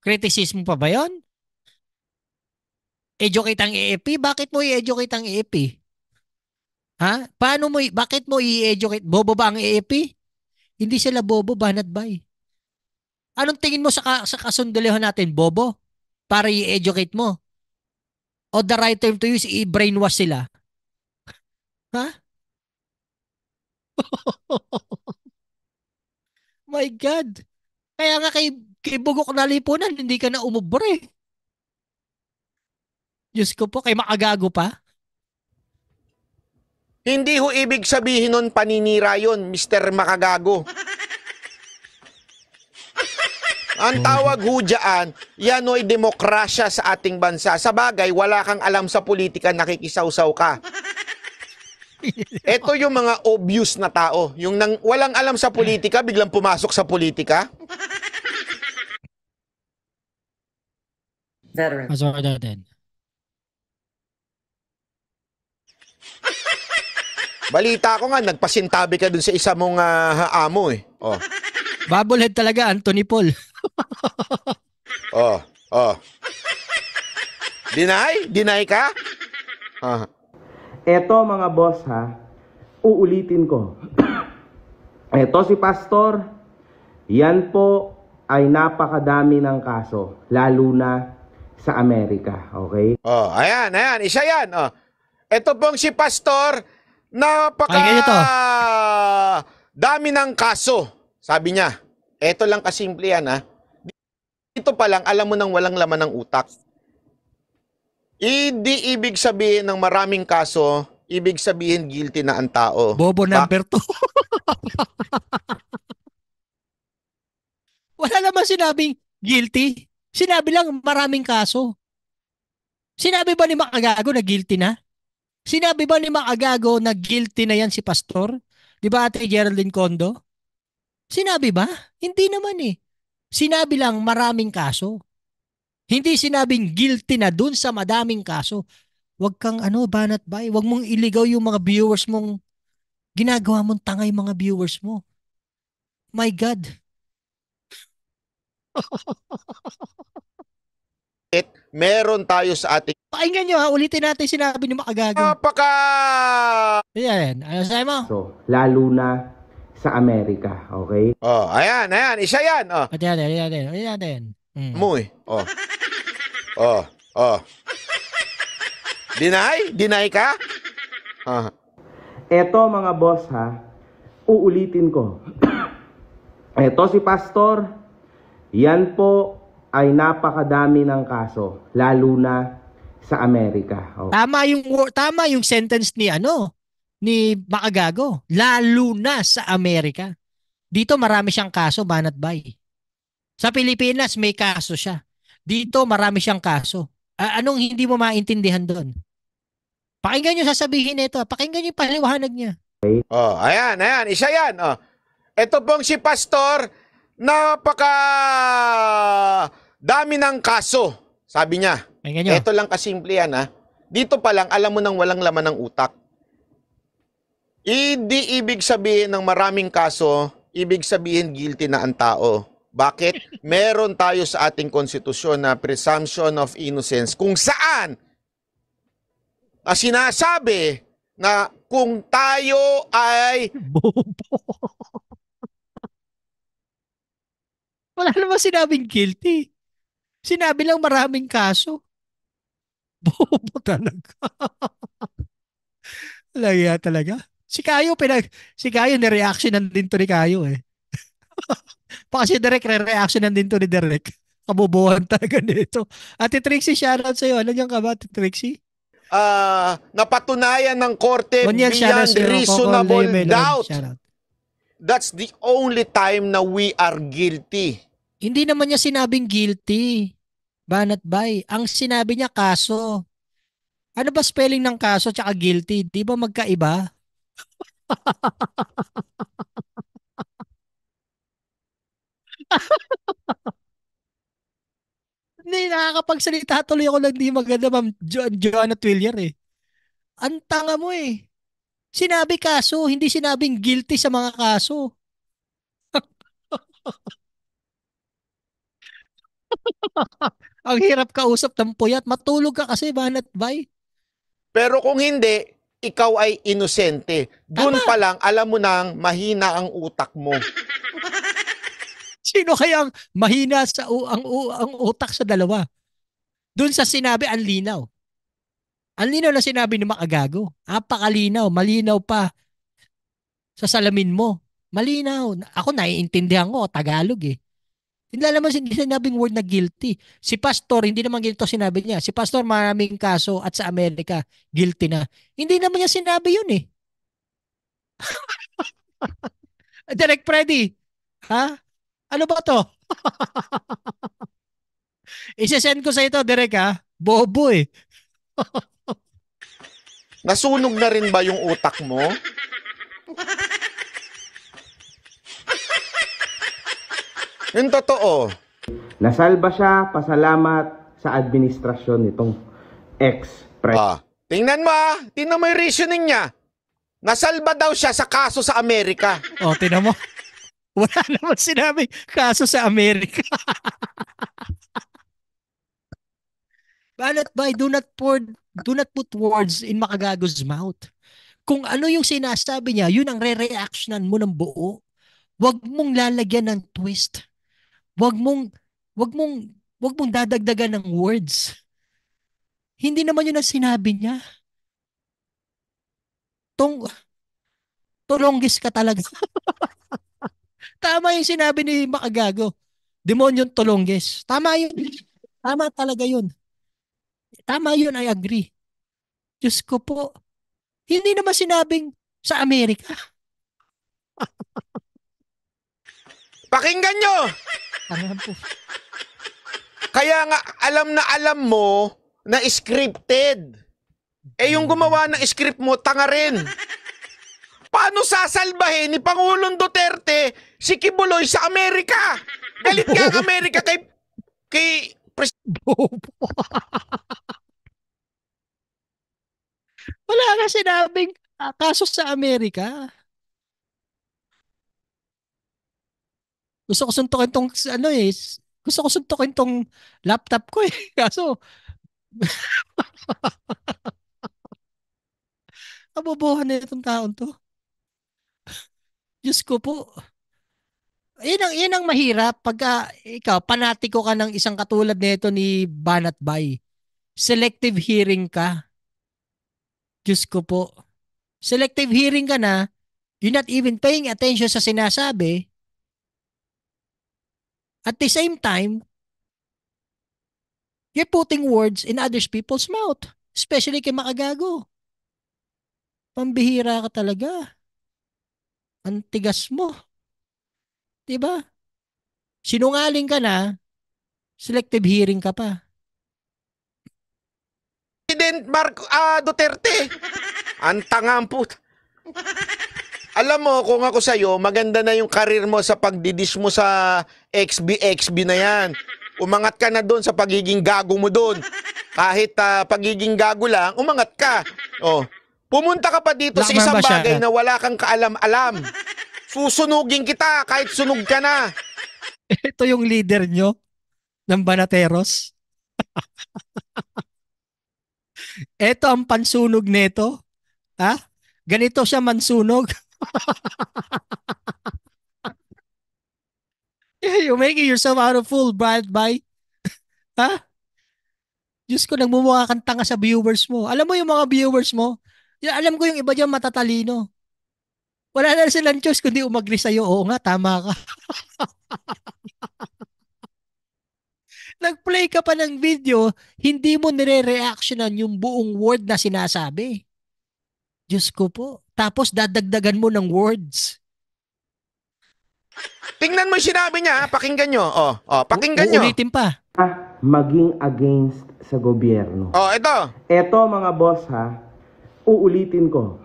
Kritisismo pa ba 'yon? educate ang AFP? E e bakit mo i-educate ang AFP? E ha? Paano mo, bakit mo i-educate? Bobo ba ang AFP? Hindi sila bobo, banat ba eh? Anong tingin mo sa, sa kasundulehan natin, bobo? Para i-educate mo? O the right term to use, i-brainwash sila? Ha? My God. Kaya nga kay, kay Bugok na lipunan, hindi ka na umubre. Diyos ko po, kay makagago pa. Hindi ho ibig sabihin nun paninira yon, Mr. Makagago. Ang mm. tawag ho dyan, yan ho'y demokrasya sa ating bansa. Sa bagay, wala kang alam sa politika, nakikisawsaw ka. Ito yung mga obvious na tao. Yung nang, walang alam sa politika, biglang pumasok sa politika. Veteran. din. Balita ko nga, nagpasintabi ka dun sa isa mong uh, amo eh. Oh. Bubblehead talaga, Anthony Paul. oh, oh. Deny? Deny ka? Ah. Eto mga boss ha, uulitin ko. Eto si Pastor, yan po ay napakadami ng kaso, lalo na sa Amerika, okay? Oh, ayan, ayan, isa yan. Oh. Ito pong si Pastor, Napaka Ay, to. dami ng kaso, sabi niya. Ito lang kasimple yan ha. Dito pa lang, alam mo nang walang laman ng utak. Hindi ibig sabihin ng maraming kaso, ibig sabihin guilty na ang tao. Bobo number 2. Wala naman sinabing guilty. Sinabi lang maraming kaso. Sinabi ba ni Makagago na guilty na? Sinabi ba ni Makagago na guilty na yan si Pastor? Di ba Ate Geraldine Condo? Sinabi ba? Hindi naman eh. Sinabi lang maraming kaso. Hindi sinabing guilty na dun sa madaming kaso. Huwag kang ano, banat bay. Eh? Huwag mong iligaw yung mga viewers mong ginagawa mong tangay mga viewers mo. My God. meron tayo sa ating... Pakinggan nyo ha, ulitin natin sinabi ni Makagago. Napaka! Ayan, ano sa'yo mo? So, lalo na sa Amerika, okay? Oh, ayan, ayan, isa yan. Oh. Ayan, ayan, ayan, ayan, ayan. Mm. Muy. Oh. oh, oh. Deny? Deny ka? Ah. Eto mga boss ha, uulitin ko. Eto si Pastor, yan po ay napakadami ng kaso, lalo na sa Amerika. Oh. Tama yung tama yung sentence ni ano ni Makagago, lalo na sa Amerika. Dito marami siyang kaso banat bay. Sa Pilipinas may kaso siya. Dito marami siyang kaso. Uh, anong hindi mo maintindihan doon? Pakinggan niyo sasabihin nito. Pakinggan niyo paliwanag niya. Okay. Oh, ayan, ayan, isa 'yan. Oh. Ito pong si Pastor napaka dami ng kaso, sabi niya. Ito lang kasimple yan ha. Dito pa lang, alam mo nang walang laman ng utak. Hindi ibig sabihin ng maraming kaso, ibig sabihin guilty na ang tao. Bakit? Meron tayo sa ating konstitusyon na presumption of innocence kung saan na sinasabi na kung tayo ay bobo wala namang sinabing guilty. Sinabi lang maraming kaso. Bobo talaga. Laya talaga. Si Kayo, pinag, si Kayo, nireactionan din to ni Kayo eh. Baka si Derek, re-reactionan din to ni Derek. Kabubuhan talaga nito. Ate Trixie, shoutout sa'yo. Ano yan ka ba, Ate Trixie? Uh, napatunayan ng korte Bunyan, ano beyond reasonable doubt. That's the only time na we are guilty hindi naman niya sinabing guilty. Banat bay. Ang sinabi niya kaso. Ano ba spelling ng kaso tsaka guilty? Di ba magkaiba? Hindi, nakakapagsalita tuloy ako lang di maganda, ma'am jo- Joanna Twillier eh. Ang tanga mo eh. Sinabi kaso, hindi sinabing guilty sa mga kaso. Ang hirap kausap ng puyat. Matulog ka kasi, banat bay. Pero kung hindi, ikaw ay inosente. Doon pa lang, alam mo nang mahina ang utak mo. Sino kaya ang mahina sa u- ang, u- ang utak sa dalawa? Doon sa sinabi, ang linaw. Ang linaw na sinabi ni Makagago. Apakalinaw, malinaw pa sa salamin mo. Malinaw. Ako naiintindihan ko, Tagalog eh. Hindi naman hindi sinabing word na guilty. Si Pastor, hindi naman ganito sinabi niya. Si Pastor, maraming kaso at sa Amerika, guilty na. Hindi naman niya sinabi yun eh. Direct Freddy, ha? Ano ba to? Isesend ko sa ito, Direk ha? Bobo eh. Nasunog na rin ba yung utak mo? Yung totoo. Nasalba siya, pasalamat sa administrasyon nitong ex-president. Ah. Tingnan mo ah. Tingnan mo yung reasoning niya. Nasalba daw siya sa kaso sa Amerika. oh, tingnan mo. Wala naman sinabi kaso sa Amerika. Balot by do not pour do not put words in makagago's mouth. Kung ano yung sinasabi niya, yun ang re-reactionan mo ng buo. Huwag mong lalagyan ng twist. Wag mong wag mong wag mong dadagdagan ng words. Hindi naman 'yun ang sinabi niya. Tong tulonggis ka talaga. Tama yung sinabi ni Makagago. Demonyong tulonggis. Tama yun. Tama talaga yun. Tama yun, I agree. Diyos ko po. Hindi naman sinabing sa Amerika. Pakinggan nyo! Ano Kaya nga, alam na alam mo na scripted. Eh yung gumawa ng script mo, tanga rin. Paano sasalbahin ni Pangulong Duterte si Kibuloy sa Amerika? Galit ka ang Amerika kay... kay... Pres- Wala nga sinabing ah, kaso sa Amerika. gusto ko suntukin tong ano eh, gusto ko suntukin tong laptop ko eh. Kaso, kabobohan na itong taon to. Diyos ko po. Yan ang, yan ang mahirap pagka ah, ikaw, panatiko ka ng isang katulad nito ni Banat Bay. Selective hearing ka. Diyos ko po. Selective hearing ka na, you're not even paying attention sa sinasabi, at the same time, you're putting words in other people's mouth. Especially kay makagago. Pambihira ka talaga. Ang tigas mo. Diba? Sinungaling ka na, selective hearing ka pa. President Mark uh, ah, Duterte. Ang tanga ang alam mo, kung ako sa'yo, maganda na yung karir mo sa pagdidish mo sa XB, XB na yan. Umangat ka na doon sa pagiging gago mo doon. Kahit uh, pagiging gago lang, umangat ka. Oh. Pumunta ka pa dito Laman sa isang bagay na wala kang kaalam-alam. Susunugin kita kahit sunog ka na. Ito yung leader nyo ng Banateros. Ito ang pansunog nito. Ha? Ganito siya mansunog. You're making yourself out of fool, Brad, by. ha? Diyos ko, nagmumukha kang tanga sa viewers mo. Alam mo yung mga viewers mo? Yan, alam ko yung iba dyan matatalino. Wala na silang choice kundi umagri sa'yo. Oo nga, tama ka. Nag-play ka pa ng video, hindi mo nire-reactionan yung buong word na sinasabi. Diyos ko po. Tapos dadagdagan mo ng words. Tingnan mo yung sinabi niya, pakinggan nyo. Oh, oh, pakinggan nyo. Ulitin pa. Maging against sa gobyerno. Oh, ito. Ito mga boss ha, uulitin ko.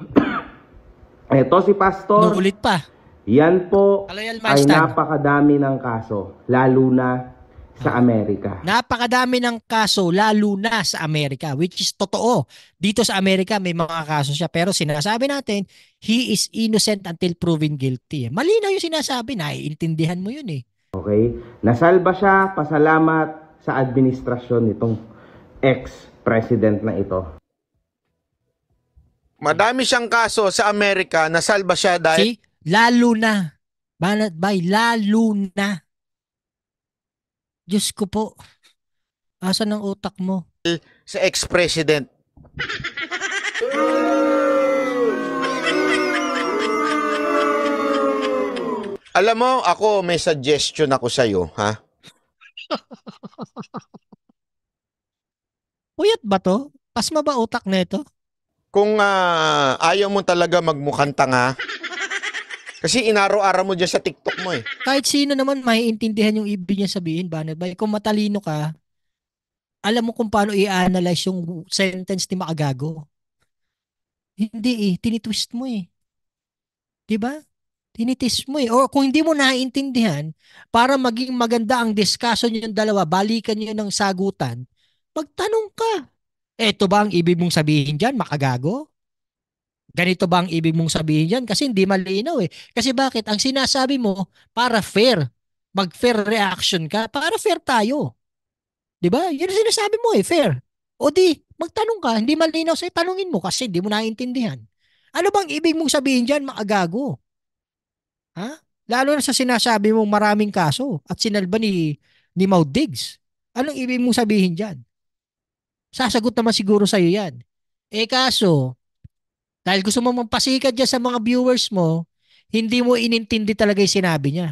ito si Pastor. Nuulit pa. Yan po ay napakadami ng kaso, lalo na sa hmm. Amerika. Napakadami ng kaso lalo na sa Amerika which is totoo. Dito sa Amerika may mga kaso siya pero sinasabi natin he is innocent until proven guilty. Malinaw yung sinasabi, naiintindihan mo yun eh. Okay? Nasalba siya, pasalamat sa administrasyon nitong ex-president na ito. Madami siyang kaso sa Amerika, nasalba siya dahil... See? Lalo na. Balat by, lalo na Diyos ko po. Asa ang utak mo? Sa ex-president. Alam mo, ako may suggestion ako sa iyo, ha? Puyat ba to? Pasma ba utak na ito? Kung ah, ayaw mo talaga magmukhang tanga, kasi inaro-araw mo dyan sa TikTok mo eh. Kahit sino naman maiintindihan yung ibig niya sabihin, Banner Boy. Kung matalino ka, alam mo kung paano i-analyze yung sentence ni Makagago. Hindi eh, tinitwist mo eh. 'Di ba? Tinitis mo eh. O kung hindi mo naiintindihan, para maging maganda ang discussion niyo yung dalawa, balikan niyo ng sagutan, magtanong ka. Eto ba ang ibig mong sabihin diyan, Makagago? Ganito ba ang ibig mong sabihin yan? Kasi hindi malinaw eh. Kasi bakit? Ang sinasabi mo, para fair. Mag-fair reaction ka, para fair tayo. Di ba? Yun ang sinasabi mo eh, fair. O di, magtanong ka, hindi malinaw sa'yo, tanungin mo kasi hindi mo naiintindihan. Ano bang ibig mong sabihin dyan, maagago? Ha? Lalo na sa sinasabi mong maraming kaso at sinalba ni, ni Maud Diggs. Anong ibig mong sabihin dyan? Sasagot naman siguro sa'yo yan. Eh kaso, dahil gusto mo magpasikat dyan sa mga viewers mo, hindi mo inintindi talaga yung sinabi niya.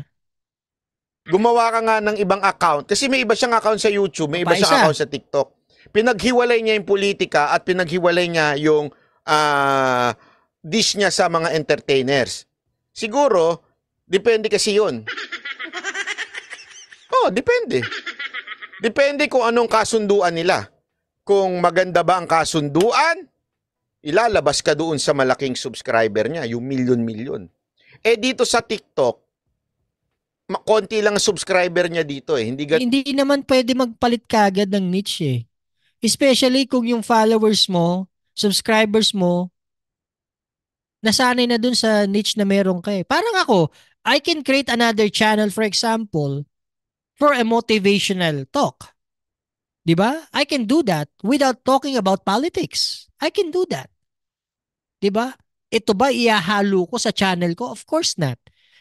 Gumawa ka nga ng ibang account. Kasi may iba siyang account sa YouTube, may iba Paisa. siyang account sa TikTok. Pinaghiwalay niya yung politika at pinaghiwalay niya yung uh, dish niya sa mga entertainers. Siguro, depende kasi yun. Oh, depende. Depende kung anong kasunduan nila. Kung maganda ba ang kasunduan ilalabas ka doon sa malaking subscriber niya, yung million-million. Eh dito sa TikTok, konti lang subscriber niya dito eh. Hindi, gat- hindi naman pwede magpalit kagad ng niche eh. Especially kung yung followers mo, subscribers mo, nasanay na dun sa niche na meron ka eh. Parang ako, I can create another channel for example, for a motivational talk. 'Di ba? I can do that without talking about politics. I can do that. 'Di ba? Ito ba iyahalo ko sa channel ko? Of course not.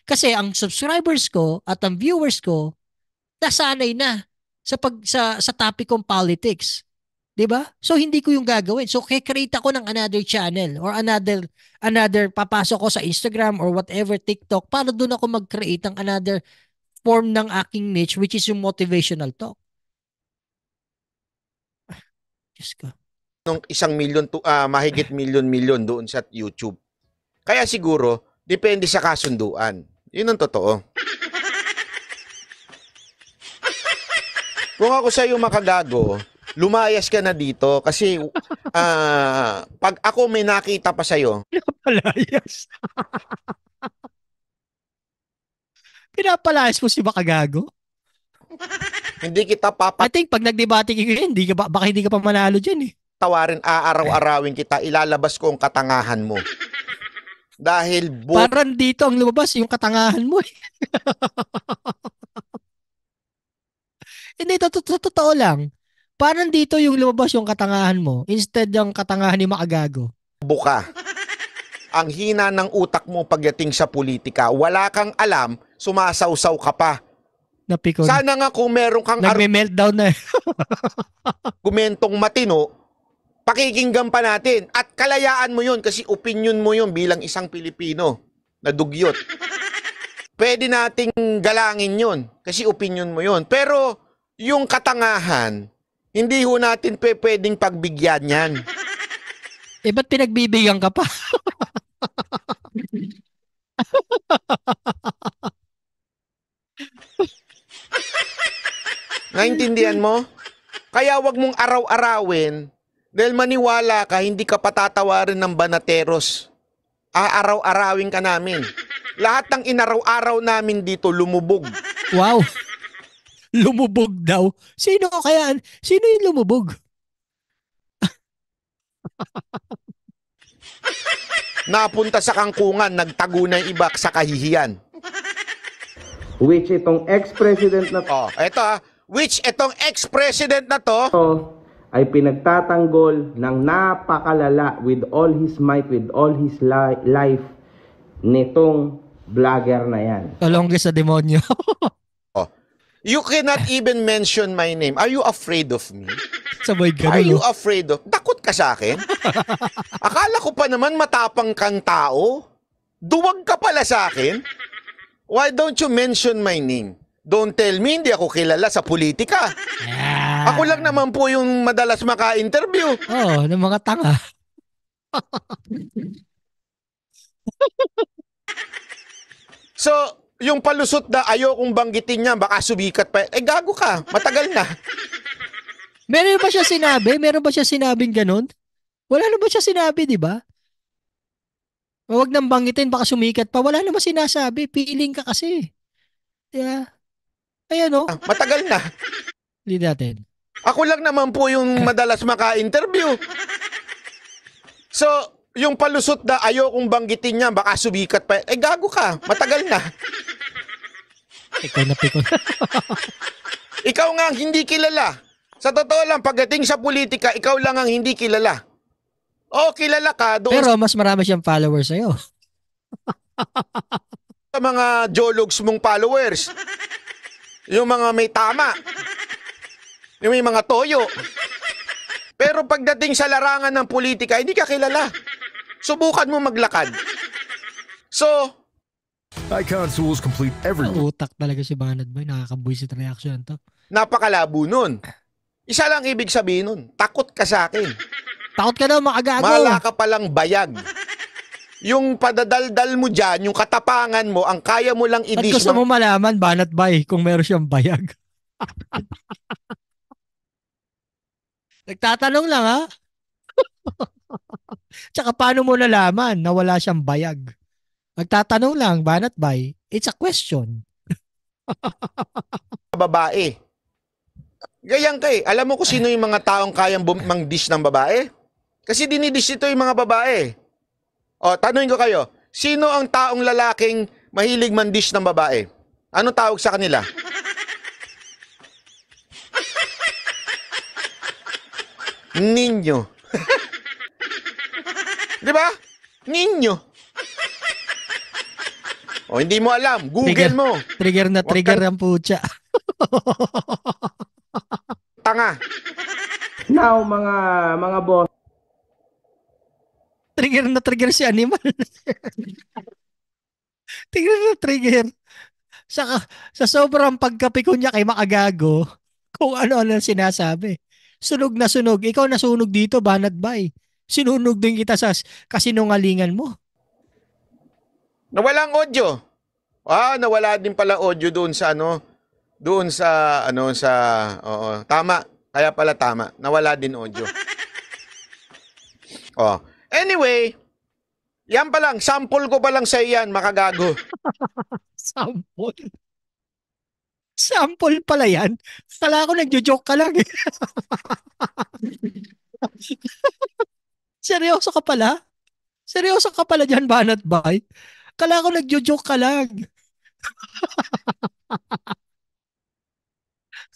Kasi ang subscribers ko at ang viewers ko nasanay na sa pag sa sa topic kong politics. 'Di ba? So hindi ko 'yung gagawin. So kikreate ako ng another channel or another another papasok ko sa Instagram or whatever TikTok para doon ako mag-create ng another form ng aking niche which is yung motivational talk. Diyos ko ng isang million to uh, mahigit million million doon sa YouTube. Kaya siguro, depende sa kasunduan. Yun ang totoo. Kung ako sa'yo makagago, lumayas ka na dito kasi uh, pag ako may nakita pa sa iyo, Pinapalayas. Pinapalayas mo si makagago? hindi kita papa... I think pag nagdebate kayo, hindi ka, baka hindi ka pa manalo diyan eh tawarin, aaraw-arawin kita, ilalabas ko ang katangahan mo. Dahil bu- Parang dito ang lumabas yung katangahan mo. Eh. Hindi, to- to- totoo lang. Parang dito yung lumabas yung katangahan mo instead yung katangahan ni Maagago. Buka. Ang hina ng utak mo pagdating sa politika. Wala kang alam, sumasawsaw ka pa. Napikon. Sana nga kung meron kang Nagme-meltdown na eh. argumentong matino, pakikinggan pa natin. At kalayaan mo yun kasi opinion mo yun bilang isang Pilipino na dugyot. Pwede nating galangin yun kasi opinion mo yun. Pero yung katangahan, hindi ho natin pe pwedeng pagbigyan yan. Eh, ba't pinagbibigyan ka pa? Naintindihan mo? Kaya wag mong araw-arawin dahil maniwala ka, hindi ka patatawarin ng banateros. Aaraw-arawin ka namin. Lahat ng inaraw-araw namin dito lumubog. Wow. Lumubog daw. Sino kaya? Sino yung lumubog? Napunta sa kangkungan, nagtago ng iba sa kahihiyan. Which itong ex-president na to. Oh, eto ah. Which itong ex-president na to. Oh ay pinagtatanggol ng napakalala with all his might, with all his li- life nitong vlogger na yan. Talongge sa demonyo. oh. You cannot even mention my name. Are you afraid of me? Sabay ganun. Are you oh. afraid of... Takot ka sa akin? Akala ko pa naman matapang kang tao. Duwag ka pala sa akin? Why don't you mention my name? Don't tell me, hindi ako kilala sa politika. Yeah. Ako lang naman po yung madalas maka-interview. Oo, oh, ng mga tanga. so, yung palusot na ayokong banggitin niya, baka subikat pa. Eh, gago ka. Matagal na. Meron ba siya sinabi? Meron ba siya sinabing ganun? Wala na ba siya sinabi, di ba? Huwag nang banggitin, baka sumikat pa. Wala naman sinasabi. Piling ka kasi. Yeah. Ayan o. Ah, matagal na. Hindi natin. Ako lang naman po yung madalas maka-interview. So, yung palusot na ayokong banggitin niya, baka subikat pa. Eh, gago ka. Matagal na. Ikaw na pikon. ikaw nga ang hindi kilala. Sa totoo lang, pagdating sa politika, ikaw lang ang hindi kilala. O, oh, kilala ka doon. Pero mas marami siyang followers sa'yo. sa mga jologs mong followers. Yung mga may tama. Yung may mga toyo. Pero pagdating sa larangan ng politika, hindi ka kilala. Subukan mo maglakad. So, Icon Tools complete every... Ang utak talaga si Banad Boy. Nakakabuisit reaction to. Napakalabo nun. Isa lang ibig sabihin nun. Takot ka sa akin. Takot ka daw makagago. Mala ka palang bayag yung padadaldal mo dyan, yung katapangan mo, ang kaya mo lang i-dish. At gusto mo malaman, banat bay, eh, kung meron siyang bayag. Nagtatanong lang ha? Tsaka paano mo nalaman na wala siyang bayag? Nagtatanong lang, banat bay, eh? it's a question. babae. Gayang kay, eh. alam mo kung sino yung mga taong kayang bum- mang-dish ng babae? Kasi dinidish ito yung mga babae. O, oh, tanongin ko kayo, sino ang taong lalaking mahilig mandish ng babae? Ano tawag sa kanila? Ninyo. Di ba? Ninyo. O, oh, hindi mo alam. Google Trigger- mo. Trigger na Huwag trigger ang putya. Tanga. Now, mga mga boss, trigger na trigger si animal. trigger na trigger. Sa, sa sobrang pagkapiko niya kay Makagago, kung ano-ano sinasabi. Sunog na sunog. Ikaw na sunog dito, banat bay. Eh? Sinunog din kita sa kasinungalingan mo. Nawalang audio. Ah, nawala din pala audio doon sa ano, doon sa ano sa oo, tama. Kaya pala tama. Nawala din audio. Oh. Anyway, yan pa lang, sample ko pa lang sa iyan, makagago. sample? Sample pala yan? Kala ko nagjo-joke ka lang Seryoso ka pala? Seryoso ka pala dyan, Banat Bay? Kala ko nagjo-joke ka lang.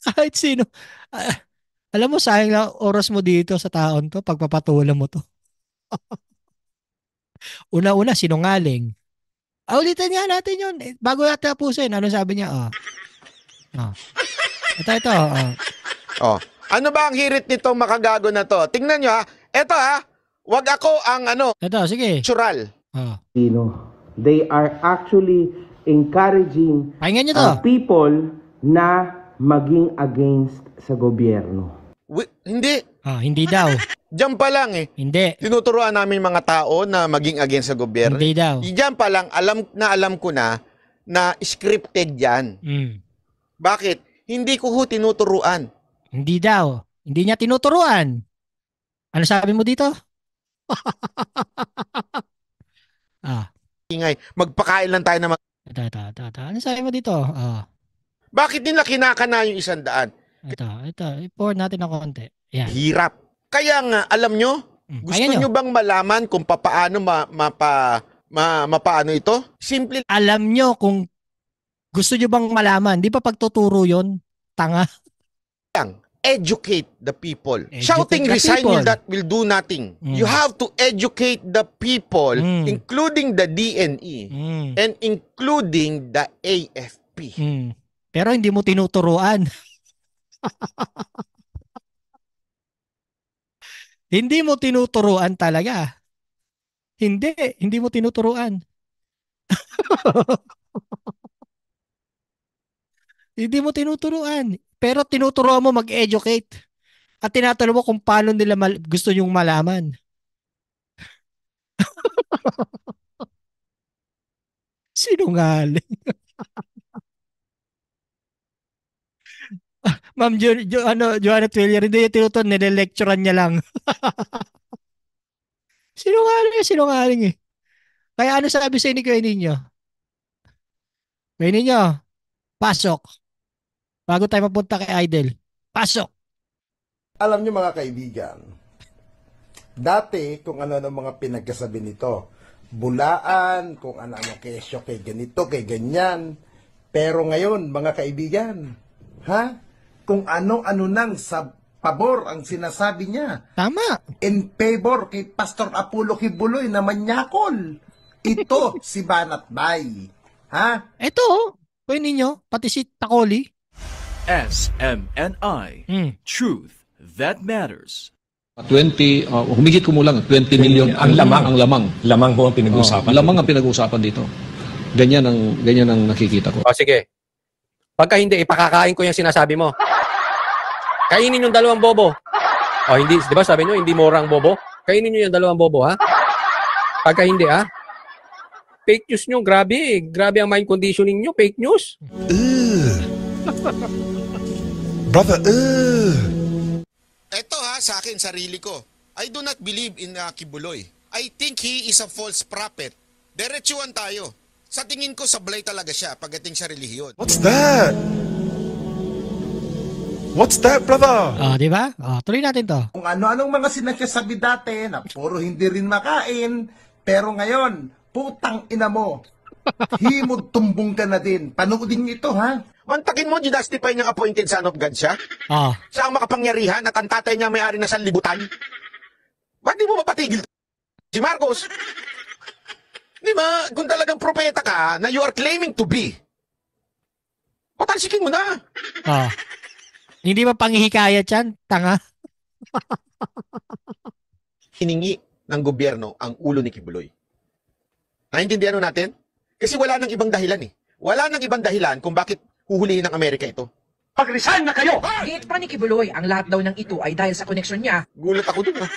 Kahit sino. Uh, alam mo, sayang lang oras mo dito sa taon to, pagpapatulan mo to. Una-una, sinungaling. Ah, ulitin nga natin yun. Eh, bago natin tapusin, ano sabi niya? Oh. Oh. Ito, ito. Oh. oh. Ano ba ang hirit nitong makagago na to? Tingnan nyo ha. Ito ha. Wag ako ang ano. Ito, sige. Natural. Oh. You know, they are actually encouraging Pahingan nyo to. Uh, people na maging against sa gobyerno. We, hindi. Ah, hindi daw. Diyan pa lang eh. Hindi. Tinuturuan namin mga tao na maging against sa gobyerno. Hindi daw. Diyan pa lang, alam na alam ko na na scripted yan. Mm. Bakit? Hindi ko ho tinuturuan. Hindi daw. Hindi niya tinuturuan. Ano sabi mo dito? ah. Ingay, magpakain lang tayo na mag... Ito, ito, ito, ito. Ano sabi mo dito? Ah. Bakit nila kinakana yung isang daan? Ito, ito. I-pour natin na konti. Yan. Hirap. Kaya nga, alam nyo, mm. gusto nyo. nyo bang malaman kung paano ma, mapa, ma, mapaano ito? Simple. Alam nyo kung gusto nyo bang malaman, di pa pagtuturo yon Tanga. Educate the people. Educate Shouting the resign people. that will do nothing. Mm. You have to educate the people, mm. including the DNE mm. and including the AFP. Mm. Pero hindi mo tinuturuan. Hindi mo tinuturuan talaga. Hindi, hindi mo tinuturuan. hindi mo tinuturuan. Pero tinuturuan mo mag-educate. At tinatanong mo kung paano nila mal- gusto nyong malaman. Sinungaling. Ma'am jo, jo, ano, Joanna Twillier, hindi niya tinutuan, nilelecturean niya lang. sinungaling, eh, sinungaling eh. Kaya ano sabi sa inyo kayo ninyo? Kayo ninyo, pasok. Bago tayo mapunta kay Idol, pasok. Alam niyo mga kaibigan, dati kung ano ng mga pinagkasabi nito, bulaan, kung ano ano kesyo kay ganito, kay ganyan. Pero ngayon, mga kaibigan, ha? kung ano-ano nang sa pabor ang sinasabi niya. Tama. In favor kay Pastor Apollo Kibuloy na manyakol. Ito si Banat Bay. Ha? Ito, pwede niyo pati si Takoli. SMNI. Mm. Truth that matters. 20, uh, humigit kumulang 20 million ang lamang. Ang lamang. Lamang ho ang pinag-uusapan. Oh, lamang ang pinag-uusapan dito. Ganyan ang, ganyan ang nakikita ko. Oh, sige, Pagka hindi, ipakakain ko yung sinasabi mo. Kainin yung dalawang bobo. O, oh, hindi, di ba sabi nyo, hindi morang bobo? Kainin nyo yung dalawang bobo, ha? Pagka hindi, ha? Fake news nyo, grabe Grabe ang mind conditioning nyo, fake news. Brother, uh. Ito ha, sa akin, sarili ko. I do not believe in uh, Kibuloy. I think he is a false prophet. Diretsuan tayo. Sa tingin ko, sablay talaga siya pagdating sa relihiyon. What's that? What's that, brother? Oh, di ba? Oh, tuloy natin to. Kung ano-anong mga sinagsasabi dati na puro hindi rin makain, pero ngayon, putang ina mo. Himod tumbong ka na din. Panoodin ito, ha? Mantakin mo, ginastify niyang appointed son of God siya? Ah. Siya ang makapangyarihan at ang tatay niya may-ari na sanlibutan? Ba't di mo mapatigil? Si Marcos, Di ba? Kung talagang propeta ka na you are claiming to be, patalsikin mo na. Oh. Hindi ba panghihikayat yan? Tanga. Hiningi ng gobyerno ang ulo ni Kibuloy. Naintindihan natin? Kasi wala nang ibang dahilan eh. Wala nang ibang dahilan kung bakit huhulihin ng Amerika ito. Pag-resign na kayo! Gate pa ni Kibuloy, ang lahat daw ng ito ay dahil sa koneksyon niya. Gulat ako dun ah.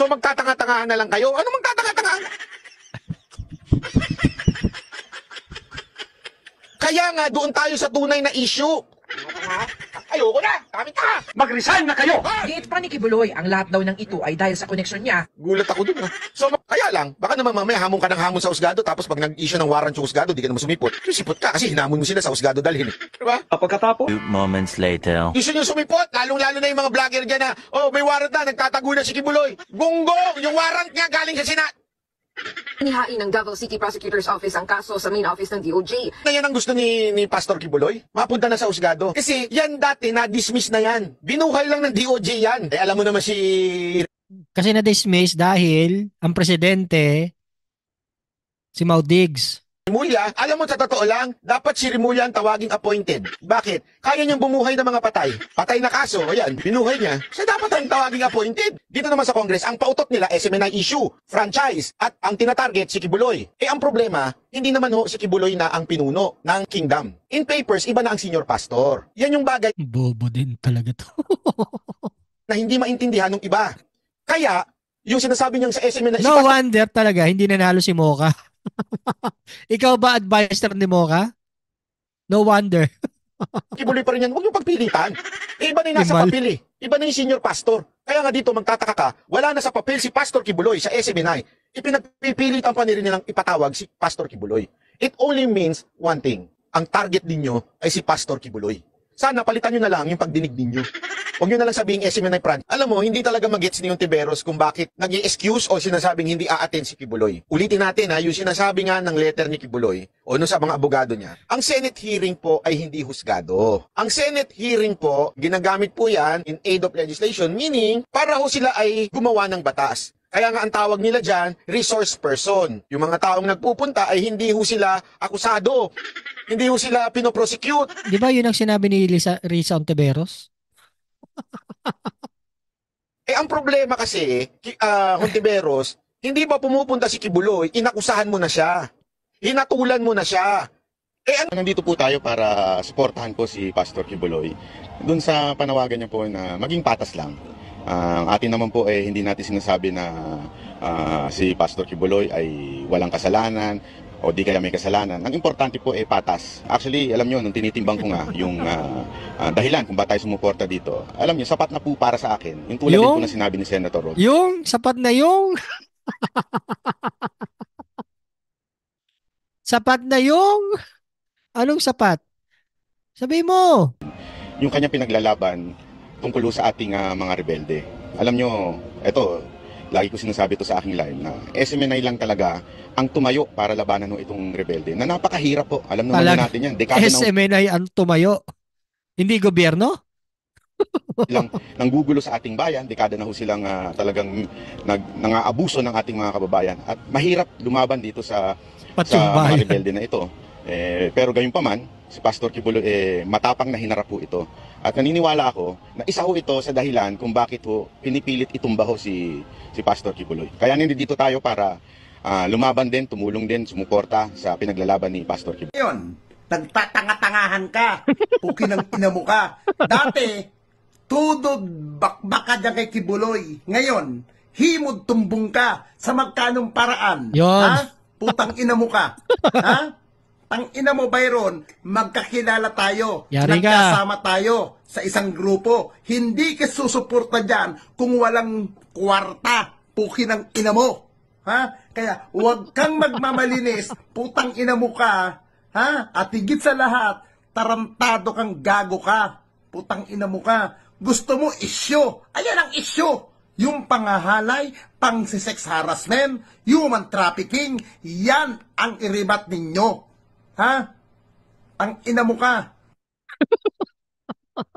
So magtatanga-tangahan na lang kayo. Ano magtatanga-tangahan? Kaya nga, doon tayo sa tunay na issue. Ayoko na! Kami ka! Mag-resign na kayo! Liit pa ni Kibuloy, ang lahat daw ng ito ay dahil sa koneksyon niya. Gulat ako dun ha. So, kaya lang, baka naman mamaya hamon ka ng hamon sa Usgado tapos pag nag-issue ng warrant sa Usgado, di ka naman sumipot. Sumipot ka kasi hinamon mo sila sa Usgado dalhin eh. Diba? Kapag ah, katapos, Two moments later. gusto nyo sumipot, lalong-lalo na yung mga vlogger dyan na, oh, may warrant na, nagtatago na si Kibuloy. Gunggo, yung warrant niya galing sa Senat. Inihain ng Davao City Prosecutor's Office ang kaso sa main office ng DOJ. Na yan ang gusto ni, ni Pastor Kibuloy? Mapunta na sa Usgado. Kasi yan dati na-dismiss na yan. Binuhay lang ng DOJ yan. Eh alam mo naman si... Kasi na-dismiss dahil ang presidente si Maudigs, Rimulya, alam mo sa totoo lang, dapat si Rimulya ang tawaging appointed. Bakit? Kaya niyang bumuhay ng mga patay. Patay na kaso, ayan, binuhay niya. Siya dapat ang tawaging appointed. Dito naman sa Congress, ang pautot nila eh, SMNI issue, franchise, at ang tinatarget si Kibuloy. Eh ang problema, hindi naman ho si Kibuloy na ang pinuno ng kingdom. In papers, iba na ang senior pastor. Yan yung bagay Bobo din talaga to. na hindi maintindihan ng iba. Kaya, yung sinasabi niyang sa SMNI... No si wonder talaga, hindi nanalo si Mocha. Ikaw ba adviser ni Moka? No wonder. Ibuli pa rin yan. Huwag yung pagpilitan. Iba na yung nasa Imal. papel eh. Iba na yung senior pastor. Kaya nga dito magtataka ka, wala na sa papel si Pastor Kibuloy sa SMNI. Ipinagpipilitan pa nila nilang ipatawag si Pastor Kibuloy. It only means one thing. Ang target ninyo ay si Pastor Kibuloy. Sana palitan nyo na lang yung pagdinig ninyo. Huwag nyo na lang sabihing na prank. Alam mo, hindi talaga magets ni yung Tiberos kung bakit nag excuse o sinasabing hindi a-attend si Kibuloy. Ulitin natin ha, yung sinasabi nga ng letter ni Kibuloy o no sa mga abogado niya, ang Senate hearing po ay hindi husgado. Ang Senate hearing po, ginagamit po yan in aid of legislation, meaning para ho sila ay gumawa ng batas. Kaya nga ang tawag nila dyan, resource person. Yung mga taong nagpupunta ay hindi ho sila akusado. hindi ho sila pinoprosecute. Di ba yun ang sinabi ni Lisa, Risa Ontiveros? eh ang problema kasi, uh, Ontiveros, hindi ba pumupunta si Kibuloy, inakusahan mo na siya. Hinatulan mo na siya. Eh, ano? Nandito po tayo para suportahan po si Pastor Kibuloy Doon sa panawagan niya po na maging patas lang. Ang uh, atin naman po ay eh, hindi natin sinasabi na uh, si Pastor Kibuloy ay walang kasalanan o di kaya may kasalanan. Ang importante po ay eh, patas. Actually, alam niyo nung tinitimbang ko nga yung uh, uh, dahilan kung bakit tayo sumuporta dito. Alam niyo, sapat na po para sa akin. Yung tulad yung, din po na sinabi ni Senator Rod. Yung sapat na yung Sapat na yung anong sapat? Sabi mo. Yung kanya pinaglalaban tungkol sa ating uh, mga rebelde. Alam nyo, ito, lagi ko sinasabi to sa aking live na SMNI lang talaga ang tumayo para labanan ng itong rebelde na napakahirap po. Alam naman Talag- natin yan. Dekada SMNI na... ang tumayo. Hindi gobyerno? lang nanggugulo sa ating bayan, dekada na ho silang uh, talagang nag nangaabuso ng ating mga kababayan at mahirap lumaban dito sa sa mga rebelde na ito. Eh, pero gayon pa man, si Pastor Kibulo eh, matapang na hinarap po ito. At naniniwala ako na isa ho ito sa dahilan kung bakit ho pinipilit itumba ho si, si Pastor Kibuloy. Kaya nandito tayo para uh, lumaban din, tumulong din, sumuporta sa pinaglalaban ni Pastor Kibuloy. Ngayon, nagtatanga-tangahan ka, pukin ang ina Dati, tudod bakbaka dyan kay Kibuloy. Ngayon, himod tumbong ka sa magkanong paraan. Yun. Ha? Putang ina mo ka. Ha? Ang ina mo, Byron, magkakilala tayo. Yari ka. Nagkasama tayo sa isang grupo. Hindi ka susuporta dyan kung walang kwarta. Puki ng ina mo. Ha? Kaya huwag kang magmamalinis. Putang ina mo ka. Ha? At higit sa lahat, tarantado kang gago ka. Putang ina mo ka. Gusto mo isyo. Ayan ang isyo yung pangahalay, pang sex harassment, human trafficking, yan ang iribat ninyo. Ha? Ang ina mo ka.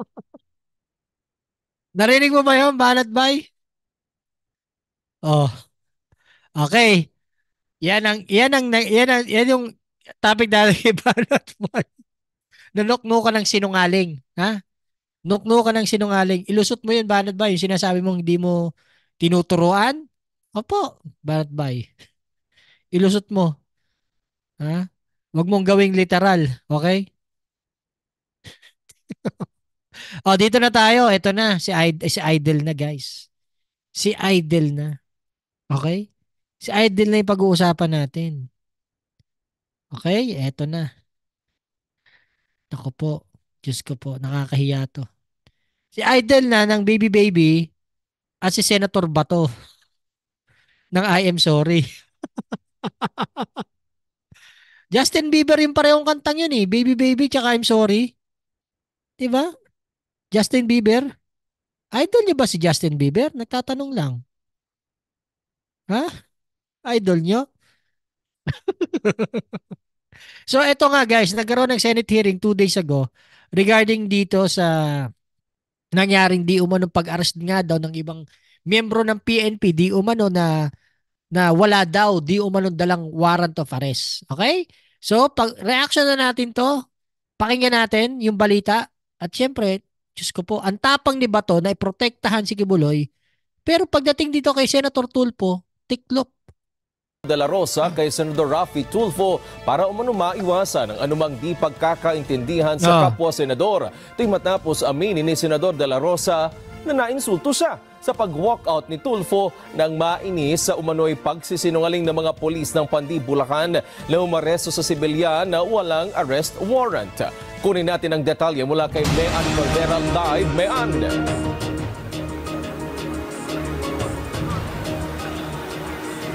Narinig mo ba yun, Banat Bay? Oh. Okay. Yan ang yan ang yan ang yan yung topic natin kay Banat Bay. Nanukno ka ng sinungaling, ha? Nukno ka ng sinungaling. Ilusot mo yun, Banat Bay, yung sinasabi mong hindi mo tinuturuan. Opo, Banat Bay. Ilusot mo. Ha? Huwag mong gawing literal, okay? oh, dito na tayo. Ito na, si, Id- si Idol na guys. Si Idol na. Okay? Si Idol na yung pag-uusapan natin. Okay? Ito na. Ako po. Diyos ko po. Nakakahiya to. Si Idol na ng Baby Baby at si Senator Bato ng I am sorry. Justin Bieber yung parehong kantang yun eh. Baby Baby tsaka I'm Sorry. Diba? Justin Bieber. Idol niyo ba si Justin Bieber? Nagtatanong lang. Ha? Idol niyo? so eto nga guys, nagkaroon ng Senate hearing two days ago regarding dito sa nangyaring di umano pag-arrest nga daw ng ibang miyembro ng PNP di umano na na wala daw di umano dalang warrant of arrest. Okay? So, pag reaction na natin to, pakinggan natin yung balita. At syempre, Diyos ko po, ang tapang ni Bato na iprotektahan si Kibuloy. Pero pagdating dito kay Senator Tulfo, tiklop. De La Rosa kay Senator Rafi Tulfo para umano maiwasan ang anumang di pagkakaintindihan sa ah. kapwa senador. Ito'y matapos aminin ni Senador De La Rosa na nainsulto siya sa pag-walkout ni Tulfo nang mainis sa umano'y pagsisinungaling ng mga polis ng Pandi, Bulacan na umaresto sa sibilya na walang arrest warrant. Kunin natin ang detalye mula kay Mean Cordera Live. Mean!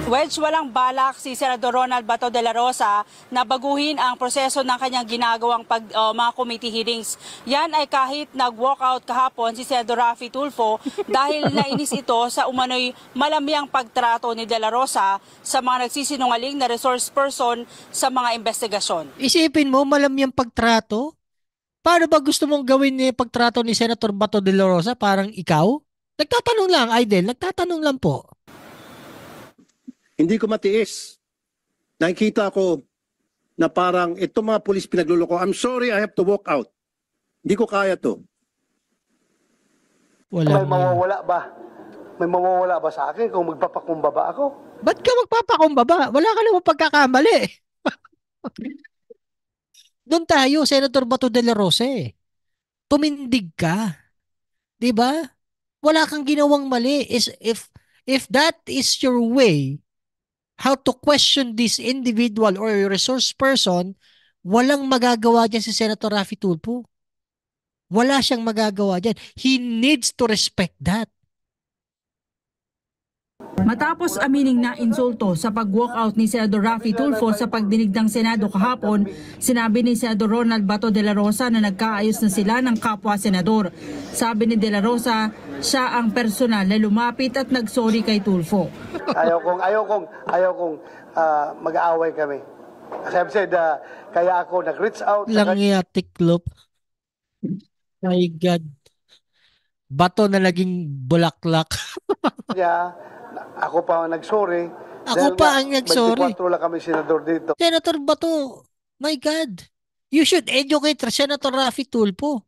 Wedge walang balak si Senador Ronald Bato de la Rosa na baguhin ang proseso ng kanyang ginagawang pag, uh, mga committee hearings. Yan ay kahit nag-walkout kahapon si Senador Rafi Tulfo dahil nainis ito sa umano'y malamiang pagtrato ni de la Rosa sa mga nagsisinungaling na resource person sa mga investigasyon. Isipin mo, malamiang pagtrato? Paano ba gusto mong gawin ni pagtrato ni Senator Bato de la Rosa? Parang ikaw? Nagtatanong lang, Idel. Nagtatanong lang po. Hindi ko matiis. Nakikita ko na parang ito mga polis pinagluloko. I'm sorry, I have to walk out. Hindi ko kaya to. Wala May mawawala ba? May mawawala ba sa akin kung magpapakumbaba ako? Ba't ka magpapakumbaba? Wala ka namang pagkakamali. Doon tayo, Senator Bato de la Rose. Eh. Tumindig ka. 'Di ba? Wala kang ginawang mali. Is if if that is your way how to question this individual or resource person, walang magagawa dyan si Senator Rafi Tulpo. Wala siyang magagawa dyan. He needs to respect that. Matapos amining na insulto sa pag-walkout ni Senador Rafi Tulfo sa pagdinig ng Senado kahapon, sinabi ni Senador Ronald Bato de la Rosa na nagkaayos na sila ng kapwa senador. Sabi ni de la Rosa, siya ang personal na lumapit at nagsorry kay Tulfo. Ayaw kong, ayaw kong, ayaw kong uh, ah, mag-aaway kami. As I've said, uh, kaya ako nag-reach out. Langya, tiklop. My God bato na naging bulaklak. yeah. Ako pa ang nagsorry. Ako pa ang nagsorry. 24 lang kami senador dito. Senator Bato, my God. You should educate Senator Rafi Tulpo.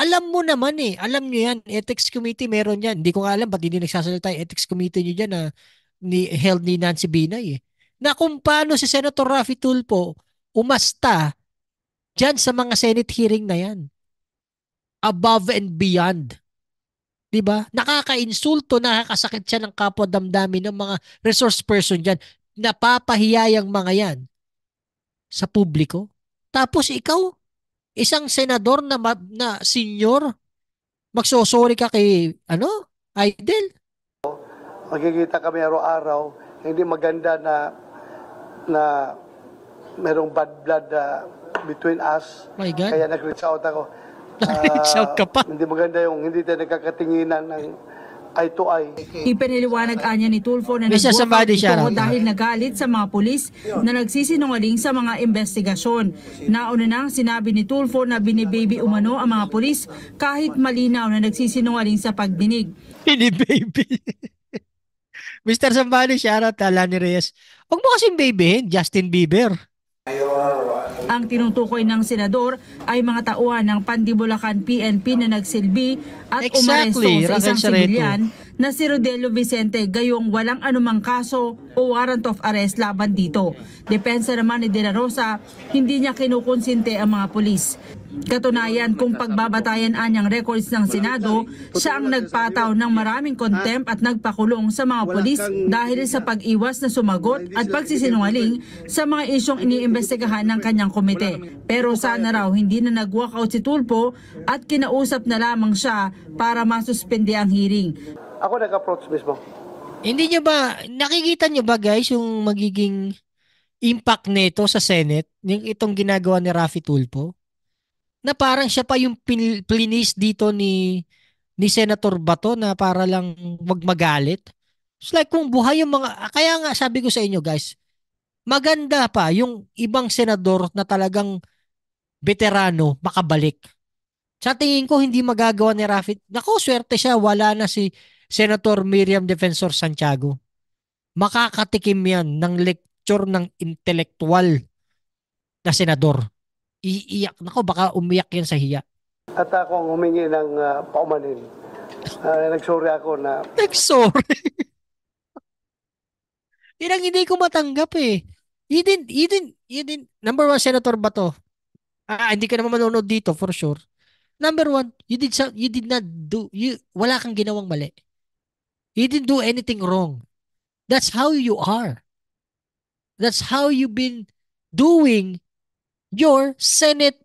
Alam mo naman eh, alam nyo yan, ethics committee meron yan. Hindi ko nga alam, ba't hindi nagsasalita yung ethics committee nyo dyan na ni, held ni Nancy Binay eh. Na kung paano si Senator Rafi Tulpo umasta dyan sa mga Senate hearing na yan. Above and beyond 'di ba? Nakakainsulto, nakakasakit siya ng kapwa damdamin ng mga resource person diyan. Napapahiya yung mga 'yan sa publiko. Tapos ikaw, isang senador na na senior, magsosorry ka kay ano? Idol. Magkikita kami araw-araw, hindi maganda na na merong bad blood uh, between us. My God. Kaya nag-reach out ako Shout ka pa. Hindi maganda yung hindi tayo nagkakatinginan ng ay to ay. Ipiniliwanag anya ni Tulfo na Bisa nag-walkout dahil nagalit sa mga pulis na nagsisinungaling sa mga investigasyon. Nauna nang sinabi ni Tulfo na binibaby umano ang mga pulis kahit malinaw na nagsisinungaling sa pagdinig. Binibaby. Mr. Sambali, shout out Alani Reyes. Huwag mo kasing babyhin, Justin Bieber. Ayaw, ang tinutukoy ng senador ay mga tauhan ng Pandibulacan PNP na nagsilbi at exactly. umaresto sa isang sibilyan na si Rodelio Vicente gayong walang anumang kaso o warrant of arrest laban dito. Depensa naman ni De La Rosa, hindi niya kinukonsinte ang mga polis. Katunayan kung pagbabatayan anyang records ng Senado, siya ang nagpataw ng maraming contempt at nagpakulong sa mga polis dahil sa pag-iwas na sumagot at pagsisinungaling sa mga isyong iniimbestigahan ng kanyang komite. Pero sana raw hindi na nag-walkout si Tulpo at kinausap na lamang siya para masuspende ang hearing. Ako nag-approach mismo. Hindi nyo ba, nakikita nyo ba guys yung magiging impact nito sa Senate, yung itong ginagawa ni Rafi Tulpo? Na parang siya pa yung pin- plinis dito ni ni Senator Bato na para lang wag magalit. It's like kung buhay yung mga, kaya nga sabi ko sa inyo guys, maganda pa yung ibang senador na talagang veterano makabalik. Sa tingin ko hindi magagawa ni Rafi. Nako, swerte siya, wala na si Senator Miriam Defensor Santiago. Makakatikim yan ng lecture ng intelektual na senador. Iiyak. Nako, baka umiyak yan sa hiya. At akong humingi ng uh, ah, paumanin. Uh, ah, nagsorry ako na... Nagsorry? Yan ang hindi ko matanggap eh. You didn't, you didn't, Number one, Senator ba to? Ah, hindi ka naman manonood dito for sure. Number one, you did, some, you did not do, you, wala kang ginawang mali. You didn't do anything wrong. That's how you are. That's how you've been doing your Senate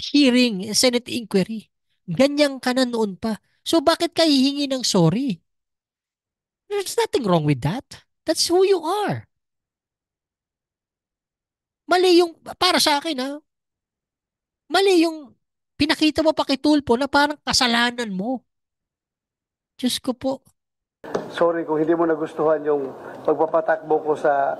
hearing, Senate inquiry. Ganyan ka na noon pa. So bakit ka hihingi ng sorry? There's nothing wrong with that. That's who you are. Mali yung, para sa akin ha, mali yung pinakita mo pa kay Tulpo na parang kasalanan mo. Diyos ko po, Sorry kung hindi mo nagustuhan yung pagpapatakbo ko sa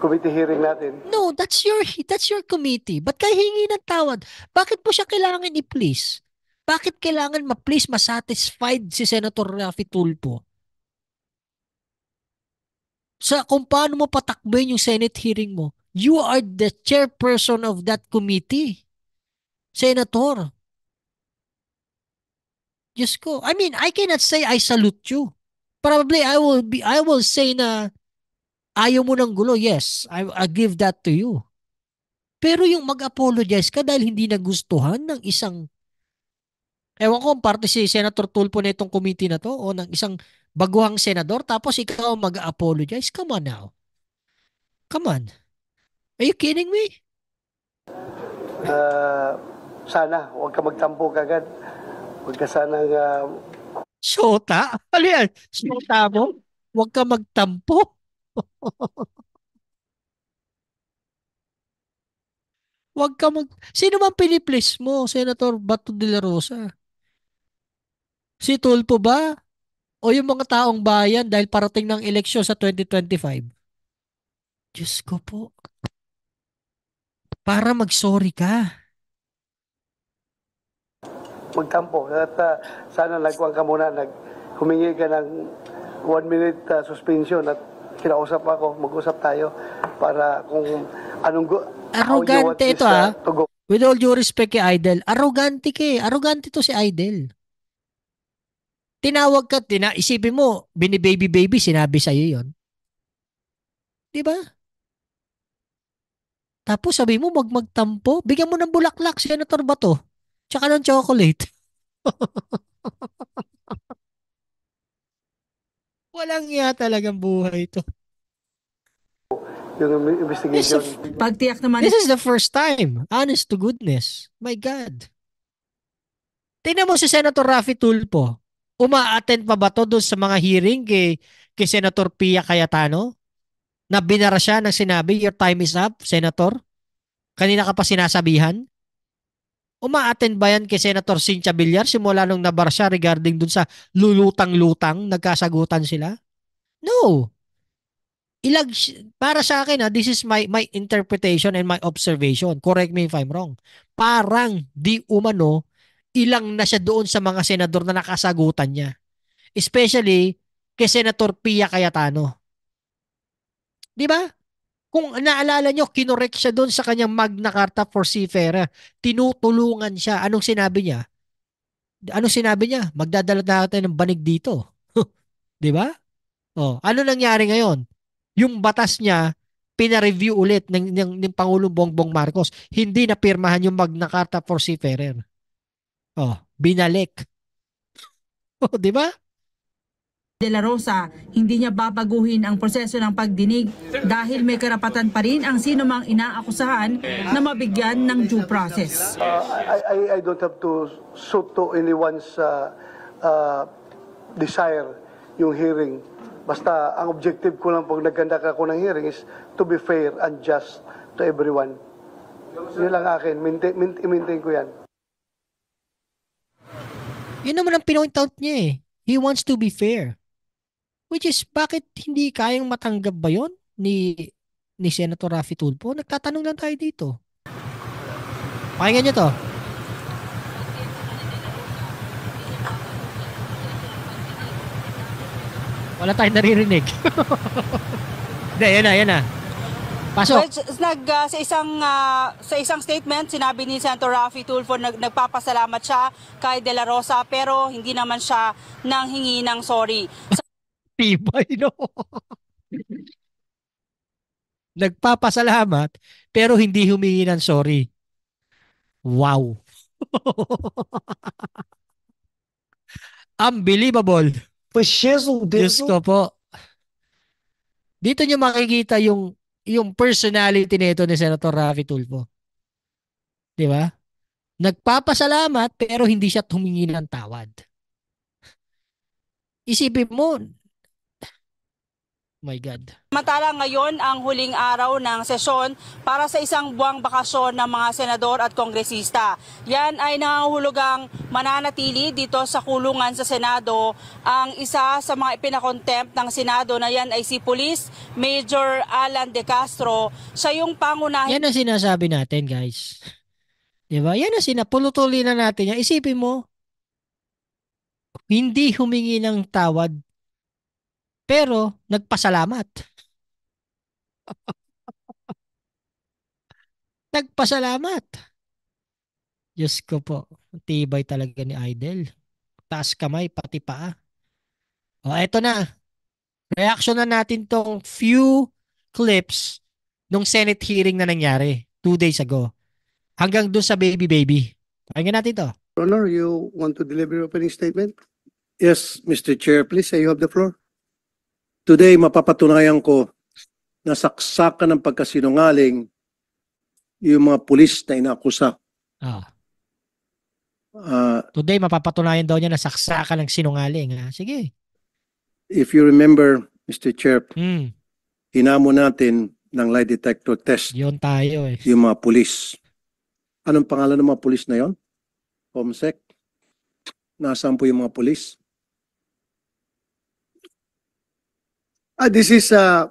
committee hearing natin. No, that's your that's your committee. But kay hingi ng tawad? Bakit po siya kailangan i-please? Bakit kailangan ma-please, ma-satisfied si Senator Rafi Tulpo? Sa kung paano mo patakbuhin yung Senate hearing mo, you are the chairperson of that committee. Senator. Diyos ko. I mean, I cannot say I salute you probably I will be I will say na ayaw mo ng gulo. Yes, I, I give that to you. Pero yung mag-apologize ka dahil hindi nagustuhan ng isang Ewan ko, parte si Senator Tulpo na itong committee na to o ng isang baguhang senador tapos ikaw mag-apologize. Come on now. Come on. Are you kidding me? Uh, sana, huwag ka magtampo kagad. Huwag ka sana uh, ah, Shota? Ano yan? Shota mo? Huwag ka magtampo. Huwag ka mag... Sino bang piniplis mo, Senator Bato de la Rosa? Si Tulpo ba? O yung mga taong bayan dahil parating ng eleksyon sa 2025? Diyos ko po. Para mag-sorry ka magtampo. At uh, sana nagkuhan ka muna, nag, humingi ka ng one minute uh, suspension at kinausap ako, mag-usap tayo para kung anong ah, go- Arrogante ito ha. Uh, With all due respect kay Idol, arrogante ka eh. Arrogante to si Idol. Tinawag ka, tina, isipin mo, binibaby-baby, sinabi sa'yo yon Di ba? Tapos sabi mo, mag magtampo. Bigyan mo ng bulaklak, Senator Bato. Tsaka ng chocolate. Walang iya talagang buhay ito. Yung investigation. This pagtiyak naman. This is the first time. Honest to goodness. My God. Tingnan mo si Senator Rafi Tulpo. Uma-attend pa ba to doon sa mga hearing kay, kay Senator Pia Cayetano? Na binara siya ng sinabi, your time is up, Senator. Kanina ka pa sinasabihan? Umaattend ba yan kay Senator Cynthia Villar simula nung nabar siya regarding dun sa lulutang-lutang, nagkasagutan sila? No. Ilag, para sa akin, ha, ah, this is my, my interpretation and my observation. Correct me if I'm wrong. Parang di umano, ilang na siya doon sa mga senador na nakasagutan niya. Especially kay Senator Pia Cayetano. Di ba? Kung naalala nyo, kinorek siya doon sa kanyang Magna Carta for Seafarer. Tinutulungan siya. Anong sinabi niya? Anong sinabi niya? Magdadala na tayo ng banig dito. 'Di ba? Oh, ano nangyari ngayon? Yung batas niya pina-review ulit ng, ng, ng Pangulong Bongbong Marcos. Hindi napirmahan yung Magna Carta for Seafarer. Oh, binalik. Oh, 'di ba? De La Rosa, hindi niya babaguhin ang proseso ng pagdinig dahil may karapatan pa rin ang sino mang inaakusahan na mabigyan ng due process. Uh, I, I don't have to suit to anyone's uh, uh, desire yung hearing. Basta ang objective ko lang pag nagkanda ka ako ng hearing is to be fair and just to everyone. Yan lang akin, maintain, maintain ko yan. Yun naman ang pinoint niya eh. He wants to be fair. Which is, bakit hindi kayang matanggap ba yon ni, ni Senator Rafi Tulfo? Nagtatanong lang tayo dito. Pakinggan nyo to. Wala tayong naririnig. Hindi, yan na, yan na. Pasok. Well, nag, uh, sa isang uh, sa isang statement sinabi ni Senator Rafi Tulfo nag, nagpapasalamat siya kay De La Rosa pero hindi naman siya nanghingi ng sorry. So, tibay, no? Nagpapasalamat, pero hindi humingi ng sorry. Wow. Unbelievable. Shizzle Diyos ko po. Dito nyo makikita yung yung personality nito ni Senator Rafi Tulfo. 'Di ba? Nagpapasalamat pero hindi siya humingi ng tawad. Isipin mo, my God. Matala ngayon ang huling araw ng sesyon para sa isang buwang bakasyon ng mga senador at kongresista. Yan ay nangahulugang mananatili dito sa kulungan sa Senado ang isa sa mga ipinakontempt ng Senado na yan ay si Police Major Alan De Castro. sa yung pangunahin... Yan ang sinasabi natin guys. Diba? Yan ang sinapulutuli na natin. Isipin mo, hindi humingi ng tawad pero nagpasalamat. nagpasalamat. Diyos ko po, tibay talaga ni Idol. Taas kamay, pati paa. O, eto na. Reaction na natin tong few clips nung Senate hearing na nangyari two days ago. Hanggang dun sa Baby Baby. Pakinggan natin to. Honor, you want to deliver opening statement? Yes, Mr. Chair, please, say you have the floor. Today, mapapatunayan ko na saksakan ng pagkasinungaling yung mga pulis na inakusa. Ah. Uh, Today, mapapatunayan daw niya na saksakan ng sinungaling. Ha? Sige. If you remember, Mr. Chair, mm. hinamo natin ng lie detector test. Yun tayo eh. Yung mga pulis. Anong pangalan ng mga pulis na yon? Comsec? Nasaan po yung mga pulis? Ah, this is uh,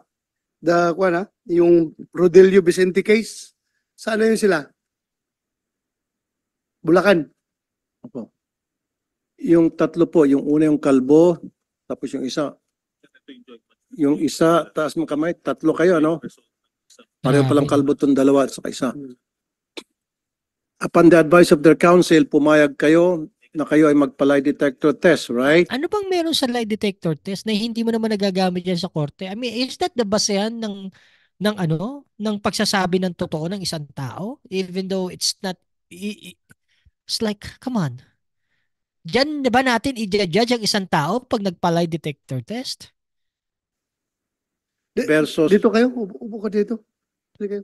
the, kuha ah, na, yung Rodelio Vicente case. Saan na yun sila? Bulacan. Opo. Yung tatlo po, yung una yung kalbo, tapos yung isa. Yung isa, taas mo kamay, tatlo kayo, ano? Pareho ah, palang kalbo tong dalawa at saka isa. Upon the advice of their counsel, pumayag kayo na kayo ay magpa-lie detector test, right? Ano bang meron sa lie detector test na hindi mo naman nagagamit yan sa korte? I mean, is that the basehan ng ng ano, ng pagsasabi ng totoo ng isang tao even though it's not it's like come on. Diyan 'di ba natin i-judge ang isang tao pag nagpa-lie detector test? Versus Dito kayo, upo, upo ka dito. Dito kayo.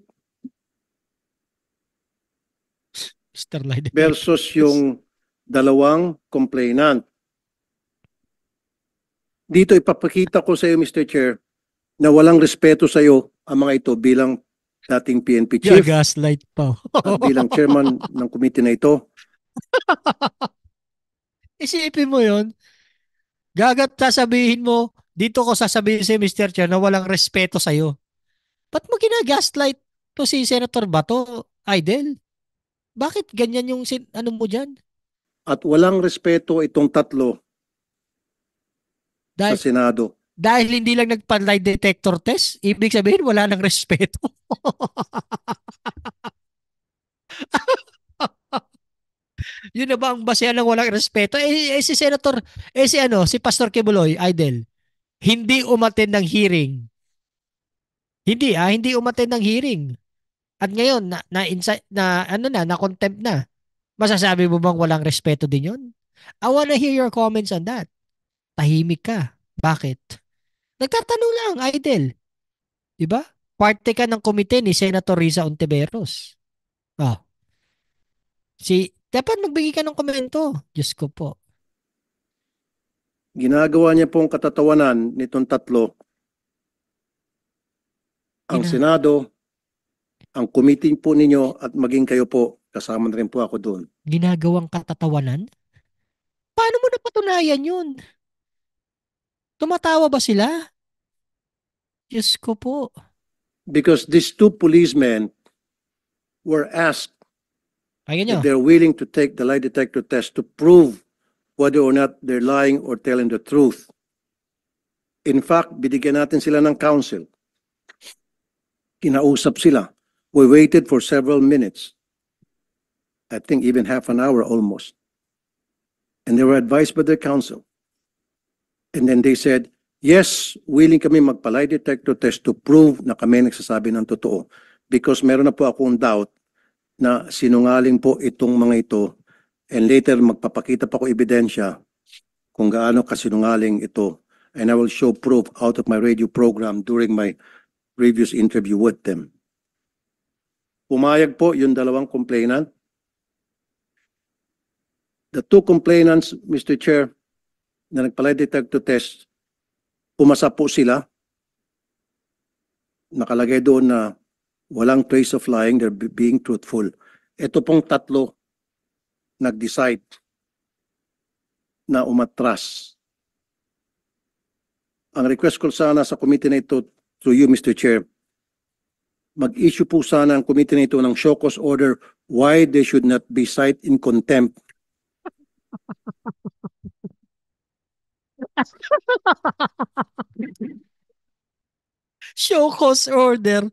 Mr. Lie detector. Versus yung dalawang complainant. Dito ipapakita ko sa iyo, Mr. Chair, na walang respeto sa iyo ang mga ito bilang dating PNP chief. Yeah, gaslight pa. at bilang chairman ng committee na ito. Isipin mo yon Gagat sasabihin mo, dito ko sasabihin si Mr. Chair na walang respeto sa iyo. Ba't mo ginagaslight to si Senator Bato, Idol? Bakit ganyan yung sin- ano mo diyan? at walang respeto itong tatlo dahil, sa Senado. Dahil hindi lang nagpa-lie detector test, ibig sabihin wala nang respeto. Yun na ba ang basehan ng walang respeto? Eh, eh si Senator, eh si ano, si Pastor Kibuloy, Idol, hindi umaten ng hearing. Hindi ah, hindi umaten ng hearing. At ngayon na na, insight, na ano na, na contempt na. Masasabi mo bang walang respeto din yun? I wanna hear your comments on that. Tahimik ka. Bakit? Nagtatanong lang, idol. Diba? Parte ka ng komite ni Senator Risa Ontiveros. Oh. Si, dapat magbigay ka ng komento. Diyos ko po. Ginagawa niya pong katatawanan nitong tatlo. Ang Senado, ang committee po ninyo at maging kayo po Kasama na rin po ako doon. Ginagawang katatawanan? Paano mo napatunayan yun? Tumatawa ba sila? Diyos ko po. Because these two policemen were asked Ayan nyo. if they're willing to take the lie detector test to prove whether or not they're lying or telling the truth. In fact, binigyan natin sila ng counsel. Kinausap sila. We waited for several minutes. I think even half an hour almost. And they were advised by their counsel. And then they said, yes, willing kami magpa-lie detector test to prove na kami nagsasabi ng totoo. Because meron na po akong doubt na sinungaling po itong mga ito and later magpapakita pa ko ebidensya kung gaano kasinungaling ito and I will show proof out of my radio program during my previous interview with them. Pumayag po yung dalawang complainant the two complainants, Mr. Chair, na nagpalay detect to test, pumasa po sila. Nakalagay doon na walang trace of lying, they're being truthful. Ito pong tatlo nag-decide na umatras. Ang request ko sana sa committee na ito through you, Mr. Chair, mag-issue po sana ang committee na ito ng show cause order why they should not be cited in contempt Show cause order.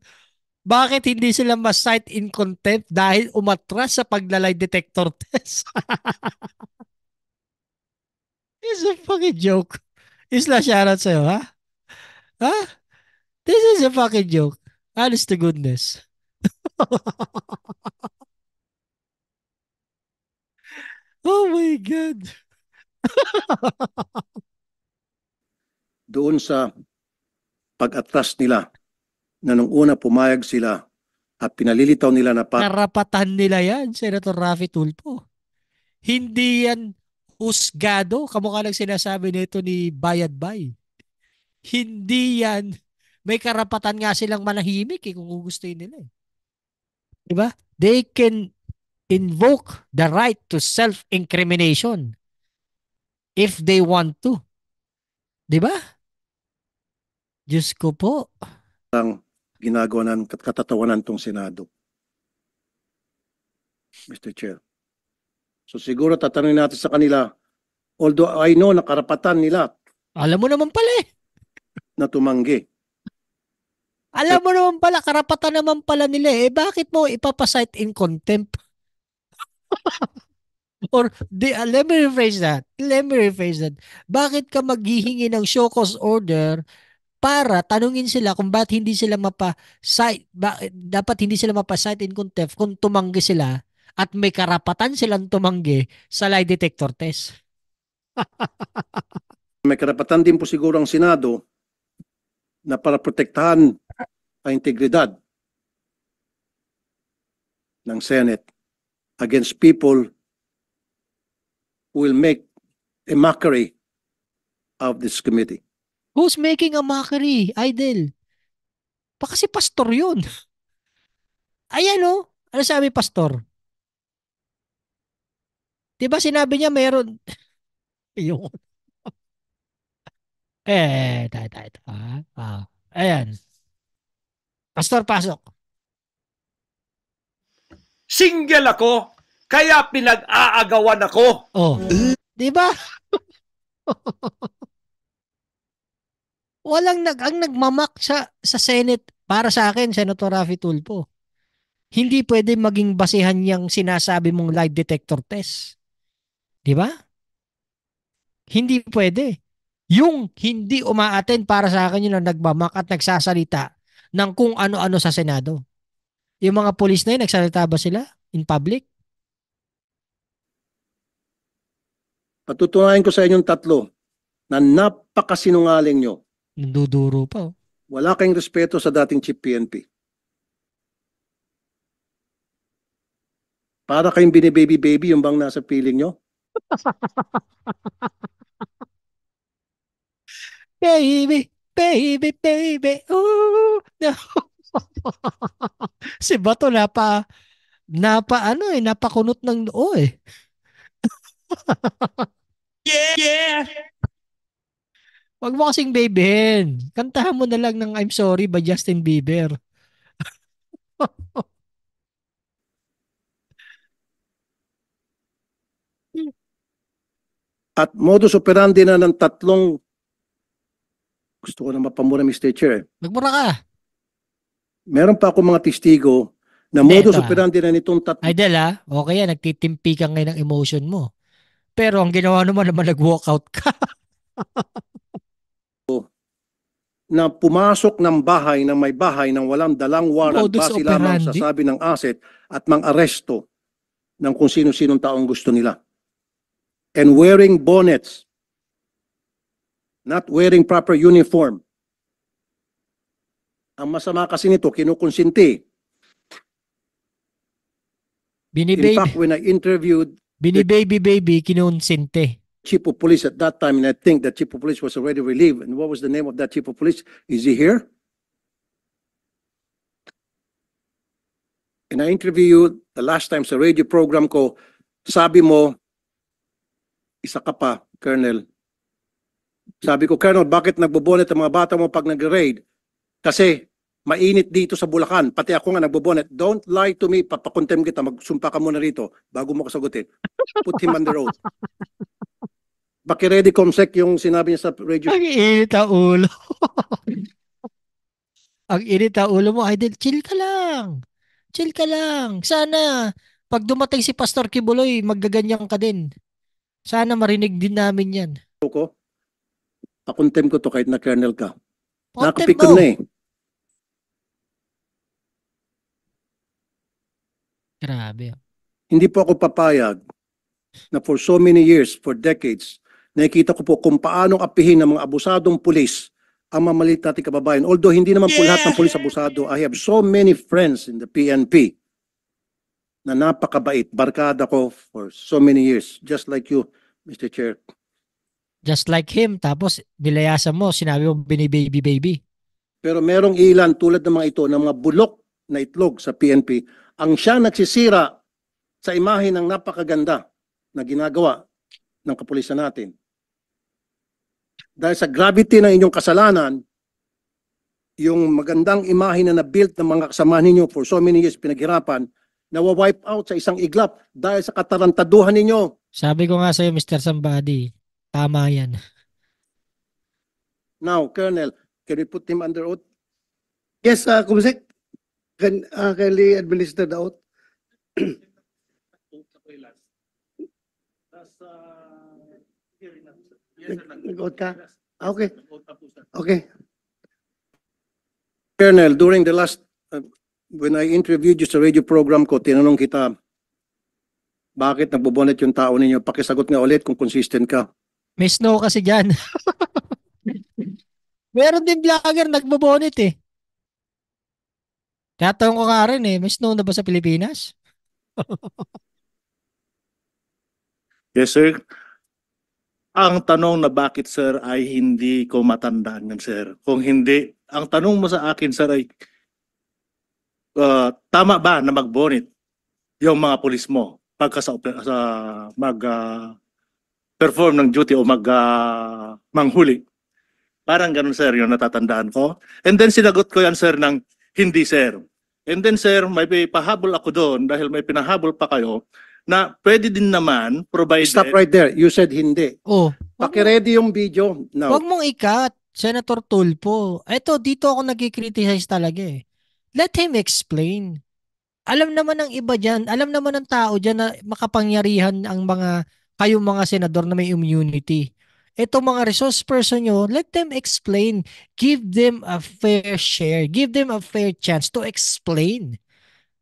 Bakit hindi sila ma-cite in contempt dahil umatras sa paglalay detector test? It's a fucking joke. Isla, shoutout sa'yo, ha? Ha? This is a fucking joke. Honest to goodness. Oh my God! Doon sa pag-atras nila na nung una pumayag sila at pinalilitaw nila na pa- Karapatan nila yan, Senator Rafi Tulpo. Hindi yan husgado, kamukha lang sinasabi nito ni Bayad Bay. Hindi yan, may karapatan nga silang manahimik eh, kung gusto nila eh. Diba? They can invoke the right to self-incrimination if they want to. Di ba? Diyos ko po. Ang ginagawa ng katatawanan tong Senado. Mr. Chair. So siguro tatanungin natin sa kanila, although I know nakarapatan nila. Alam mo naman pala eh. Na tumanggi. Alam mo naman pala, karapatan naman pala nila eh. eh bakit mo ipapasite in contempt? Or the, uh, ah, let me rephrase that. Let me rephrase that. Bakit ka maghihingi ng show cause order para tanungin sila kung bakit hindi sila mapa-cite, dapat hindi sila mapa-cite in contempt kung tumanggi sila at may karapatan silang tumanggi sa lie detector test. may karapatan din po siguro ang Senado na para protektahan ang integridad ng Senate against people will make a mockery of this committee. Who's making a mockery, Idol? Pa kasi pastor yun. Ayan o. Oh. Ano sabi pastor? Diba sinabi niya meron... Ayun. eh, tayo, tayo, tayo. Ah, ah. Ayan. Pastor, pasok. Single ako, kaya pinag-aagawan ako. Oh. Di ba? Walang nag ang nagmamak sa sa Senate para sa akin Senator Rafi Tulfo. Hindi pwede maging basehan yang sinasabi mong lie detector test. 'Di ba? Hindi pwede. Yung hindi umaaten para sa akin yun ang nagmamak at nagsasalita ng kung ano-ano sa Senado. Yung mga police na yun, nagsalita ba sila in public? Patutunayan ko sa inyong tatlo na napakasinungaling nyo. Nanduduro pa. Oh. Wala kayong respeto sa dating chief PNP. Para kayong binibaby-baby yung bang nasa piling nyo. baby, baby, baby, ooh, no. si Bato napa napa ano eh, napakunot ng noo eh. yeah, yeah. Wag mo kasing babyhin. Kantahan mo na lang ng I'm Sorry by Justin Bieber. At modus operandi na ng tatlong gusto ko na mapamura Mr. Chair. Nagmura ka meron pa ako mga testigo na Hindi, modus operandi na nitong tatlo. Idol ha, okay yan, nagtitimpi ka ngayon ng emotion mo. Pero ang ginawa naman naman nag-walkout ka. na pumasok ng bahay ng may bahay ng walang dalang warrant Modus base lamang operandi. sa sabi ng asset at mang aresto ng kung sino-sinong taong gusto nila. And wearing bonnets, not wearing proper uniform. Ang masama kasi nito, kinukonsinti. Binibaby. In fact, when I interviewed Binibaby baby, kinonsente. Chief of Police at that time, and I think that Chief of Police was already relieved. And what was the name of that Chief of Police? Is he here? And I interviewed the last time sa radio program ko, sabi mo, isa ka pa, Colonel. Sabi ko, Colonel, bakit nagbobonet ang mga bata mo pag nag-raid? Kasi Mainit dito sa Bulacan. Pati ako nga nagbobonet. Don't lie to me. Papakontem kita. Magsumpa ka muna rito bago mo kasagutin. Put him on the road. Pakiready comsec yung sinabi niya sa radio. Ang init ang ulo. ang init ang ulo mo. Idol, chill ka lang. Chill ka lang. Sana pag dumating si Pastor Kibuloy, magaganyan ka din. Sana marinig din namin yan. Ako, pakontem ko to kahit na kernel ka. Nakapick na eh. Grabe. Ah. Hindi po ako papayag na for so many years, for decades, nakikita ko po kung paano apihin ng mga abusadong pulis ang mamalit natin kababayan. Although hindi naman po lahat ng pulis abusado, I have so many friends in the PNP na napakabait. Barkada ko for so many years, just like you, Mr. Chair. Just like him, tapos nilayasan mo, sinabi mo binibaby-baby. Pero merong ilan tulad ng mga ito, ng mga bulok na itlog sa PNP ang siya nagsisira sa imahe ng napakaganda na ginagawa ng kapulisan natin. Dahil sa gravity ng inyong kasalanan, yung magandang imahe na nabuilt ng mga kasama ninyo for so many years pinaghirapan, nawa-wipe out sa isang iglap dahil sa katarantaduhan ninyo. Sabi ko nga sa'yo, Mr. Somebody, tama yan. Now, Colonel, can we put him under oath? Yes, uh, Kumusik. Can uh, Kelly administer the oath? nag okay. Okay. Colonel, during the last, uh, when I interviewed you sa radio program ko, tinanong kita, bakit nagbobonet yung tao ninyo? Pakisagot nga ulit kung consistent ka. May snow kasi dyan. Meron din vlogger nagbobonet eh. Tinatanong ko nga rin eh, may snow na ba sa Pilipinas? yes, sir. Ang tanong na bakit, sir, ay hindi ko matandaan yan, sir. Kung hindi, ang tanong mo sa akin, sir, ay uh, tama ba na magbonit yung mga pulis mo pagka sa, sa mag uh, perform ng duty o mag uh, manghuli? Parang ganun, sir, yung natatandaan ko. And then sinagot ko yan, sir, ng hindi, sir. And then sir, may pahabol ako doon dahil may pinahabol pa kayo na pwede din naman provide Stop right there. You said hindi. Oh. Paki-ready yung video now. Huwag mong ikat, Senator Tulpo. Ito, dito ako nagkikriticize talaga eh. Let him explain. Alam naman ng iba dyan, alam naman ng tao dyan na makapangyarihan ang mga, kayong mga senador na may immunity itong mga resource person nyo, let them explain. Give them a fair share. Give them a fair chance to explain.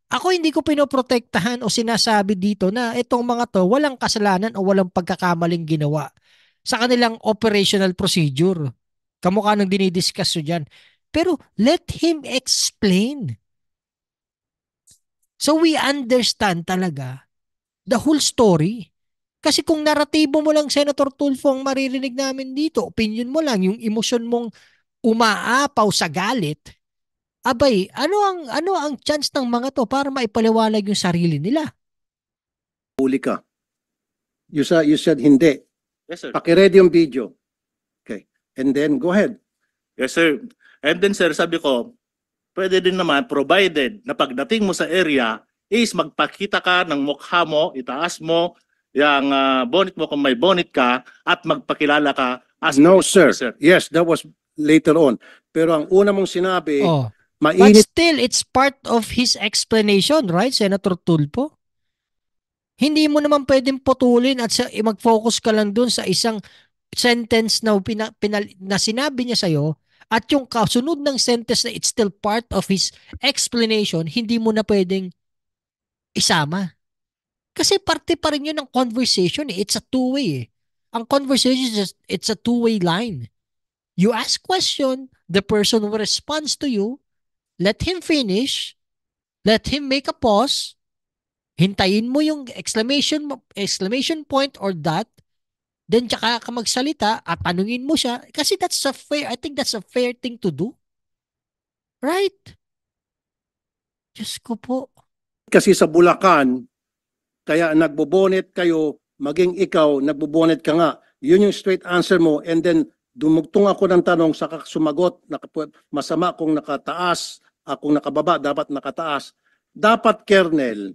Ako hindi ko pinoprotektahan o sinasabi dito na itong mga to walang kasalanan o walang pagkakamaling ginawa sa kanilang operational procedure. Kamukha ng dinidiscuss nyo dyan. Pero let him explain. So we understand talaga the whole story. Kasi kung naratibo mo lang, Senator Tulfo, ang maririnig namin dito, opinion mo lang, yung emosyon mong umaapaw sa galit, abay, ano ang, ano ang chance ng mga to para maipaliwanag yung sarili nila? Uli ka. You, sa, you said hindi. Yes, sir. Pakiready yung video. Okay. And then, go ahead. Yes, sir. And then, sir, sabi ko, pwede din naman, provided na pagdating mo sa area, is magpakita ka ng mukha mo, itaas mo, yung uh, ah, bonnet mo kung may bonnet ka at magpakilala ka as No, police sir. Yes, that was later on. Pero ang una mong sinabi, Oh. But still, it's part of his explanation, right, Senator Tulpo? Hindi mo naman pwedeng putulin at eh, mag-focus ka lang dun sa isang sentence na, pina, pinal- na sinabi niya sa'yo at yung kasunod ng sentence na it's still part of his explanation, hindi mo na pwedeng isama. Kasi parte pa rin yun ng conversation. Eh. It's a two-way. Eh. Ang conversation, is just, it's a two-way line. You ask question, the person will respond to you, let him finish, let him make a pause, hintayin mo yung exclamation exclamation point or dot, then tsaka ka magsalita at tanungin mo siya kasi that's a fair, I think that's a fair thing to do. Right? Diyos ko po. Kasi sa Bulacan, kaya nagbobonet kayo, maging ikaw, nagbobonet ka nga. Yun yung straight answer mo and then dumugtong ako ng tanong sa sumagot, masama kung nakataas, ah, kung nakababa, dapat nakataas. Dapat, Kernel,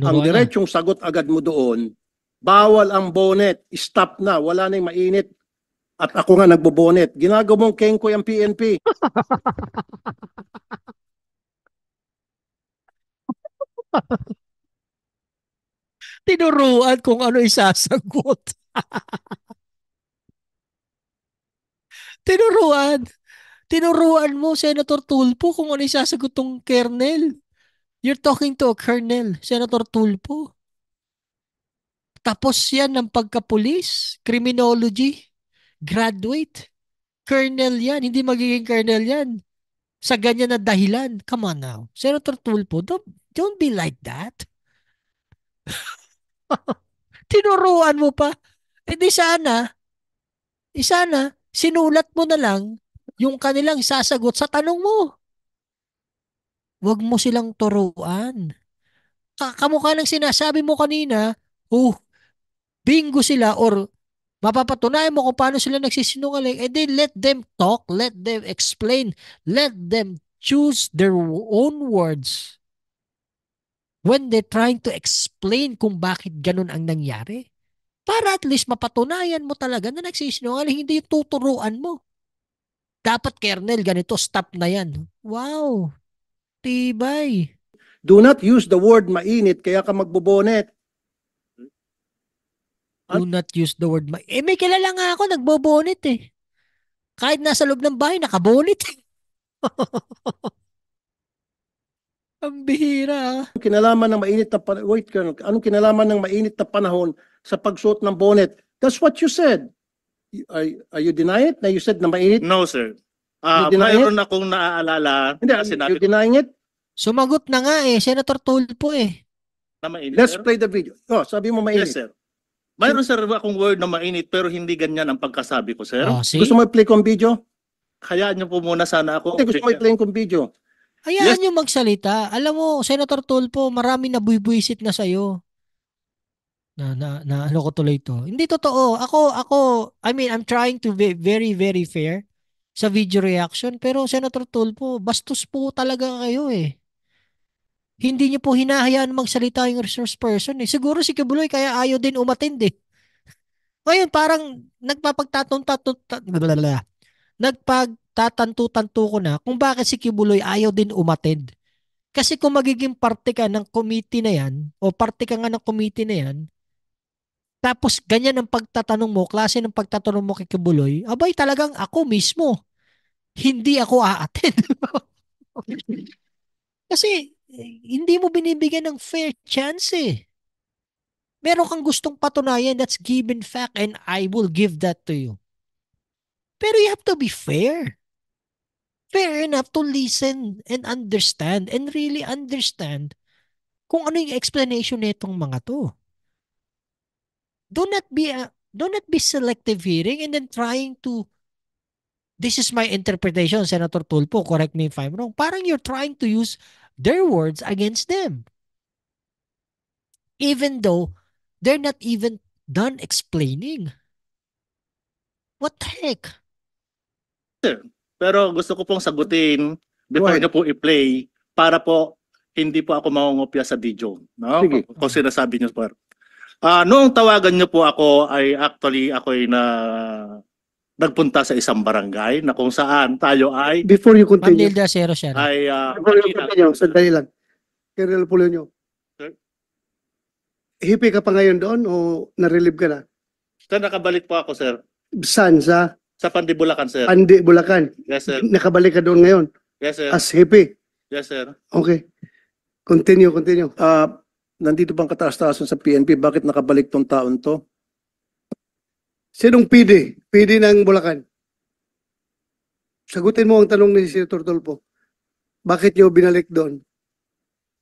ang diretsong sagot agad mo doon, bawal ang bonnet, stop na, wala nang mainit. At ako nga nagbobonet. Ginagawang kengkoy ang PNP. tinuruan kung ano isasagot. tinuruan. Tinuruan mo, Senator Tulpo, kung ano isasagot tong kernel. You're talking to a kernel, Senator Tulpo. Tapos yan ng pagkapulis, criminology, graduate. Kernel yan, hindi magiging kernel yan. Sa ganyan na dahilan. Come on now. Senator Tulpo, don't, don't be like that. Tinuruan mo pa. E di sana, di sana, sinulat mo na lang yung kanilang sasagot sa tanong mo. Huwag mo silang turuan. Kamukha ng sinasabi mo kanina, oh, bingo sila or mapapatunayan mo kung paano sila nagsisinungaling, and eh, then let them talk, let them explain, let them choose their own words when they're trying to explain kung bakit ganun ang nangyari. Para at least mapatunayan mo talaga na nagsisinungaling, hindi yung tuturuan mo. Dapat, Kernel, ganito, stop na yan. Wow, tibay. Do not use the word mainit, kaya ka magbobonet. Do not use the word mainit. Eh, may kilala nga ako, nagbobonet eh. Kahit nasa loob ng bahay, nakabonet. Ang bihira. Kinalaman ng mainit na panahon, wait, Colonel, anong kinalaman ng mainit na panahon sa pagsuot ng bonnet? That's what you said. You- Are, are you deny it? Na you said na mainit? No, sir. Ah, You deny mayroon akong naaalala Hindi, na sinabi you ko denying it? Sumagot na nga eh, Senator Tulfo eh. na mainit, Let's sir. play the video. Oh, sabi mo mainit. Yes, sir. Mayroon, sir, akong word na mainit pero hindi ganyan ang pagkasabi ko, sir. Oh, Gusto mo i-play kong video? Hayaan niyo po muna sana ako. Hindi, gusto mo i-play kong video. Hayaan yes. nyo magsalita. Alam mo, Senator Tulpo, marami na buibuisit na sa'yo. Na, na, na ano ko tuloy to. Hindi totoo. Ako, ako, I mean, I'm trying to be very, very fair sa video reaction. Pero Senator Tulpo, bastos po talaga kayo eh. Hindi niyo po hinahayaan magsalita yung resource person eh. Siguro si Kibuloy kaya ayaw din umatend eh. Ngayon, parang nagpapagtatong-tatong nagpagtatanto-tanto ko na kung bakit si Kibuloy ayaw din umatid. Kasi kung magiging parte ka ng committee na yan, o parte ka nga ng committee na yan, tapos ganyan ang pagtatanong mo, klase ng pagtatanong mo kay Kibuloy, abay talagang ako mismo, hindi ako aatin. Kasi eh, hindi mo binibigyan ng fair chance eh. Meron kang gustong patunayan, that's given fact and I will give that to you. Pero you have to be fair. Fair enough to listen and understand and really understand kung ano yung explanation nitong mga to. Do not be a, do not be selective hearing and then trying to this is my interpretation, Senator Tulpo, correct me if I'm wrong. Parang you're trying to use their words against them. Even though they're not even done explaining. What the heck? Pero gusto ko pong sagutin before niyo po i-play para po hindi po ako mangungopya sa video. No? Sige. Kung sinasabi niyo po. Uh, ah, noong tawagan niyo po ako ay actually ako ay na nagpunta sa isang barangay na kung saan tayo ay Before you Ma'am continue, Lilda, siya. ay ah, before you continue, sandali lang. Colonel Polonio, Sir? hipi ka pa ngayon doon o na-relieve ka na? Sir, nakabalik po ako sir. Saan sa sa Pandi Bulacan, sir. Pandi Bulacan. Yes, sir. Nakabalik ka doon ngayon Yes, sir. as hippie. Yes, sir. Okay. Continue, continue. Ah, nandito bang kataas-taasan sa PNP? Bakit nakabalik tong taon to? Sinong PD? PD ng Bulacan. Sagutin mo ang tanong ni Sir Tortolpo. Bakit niyo binalik doon?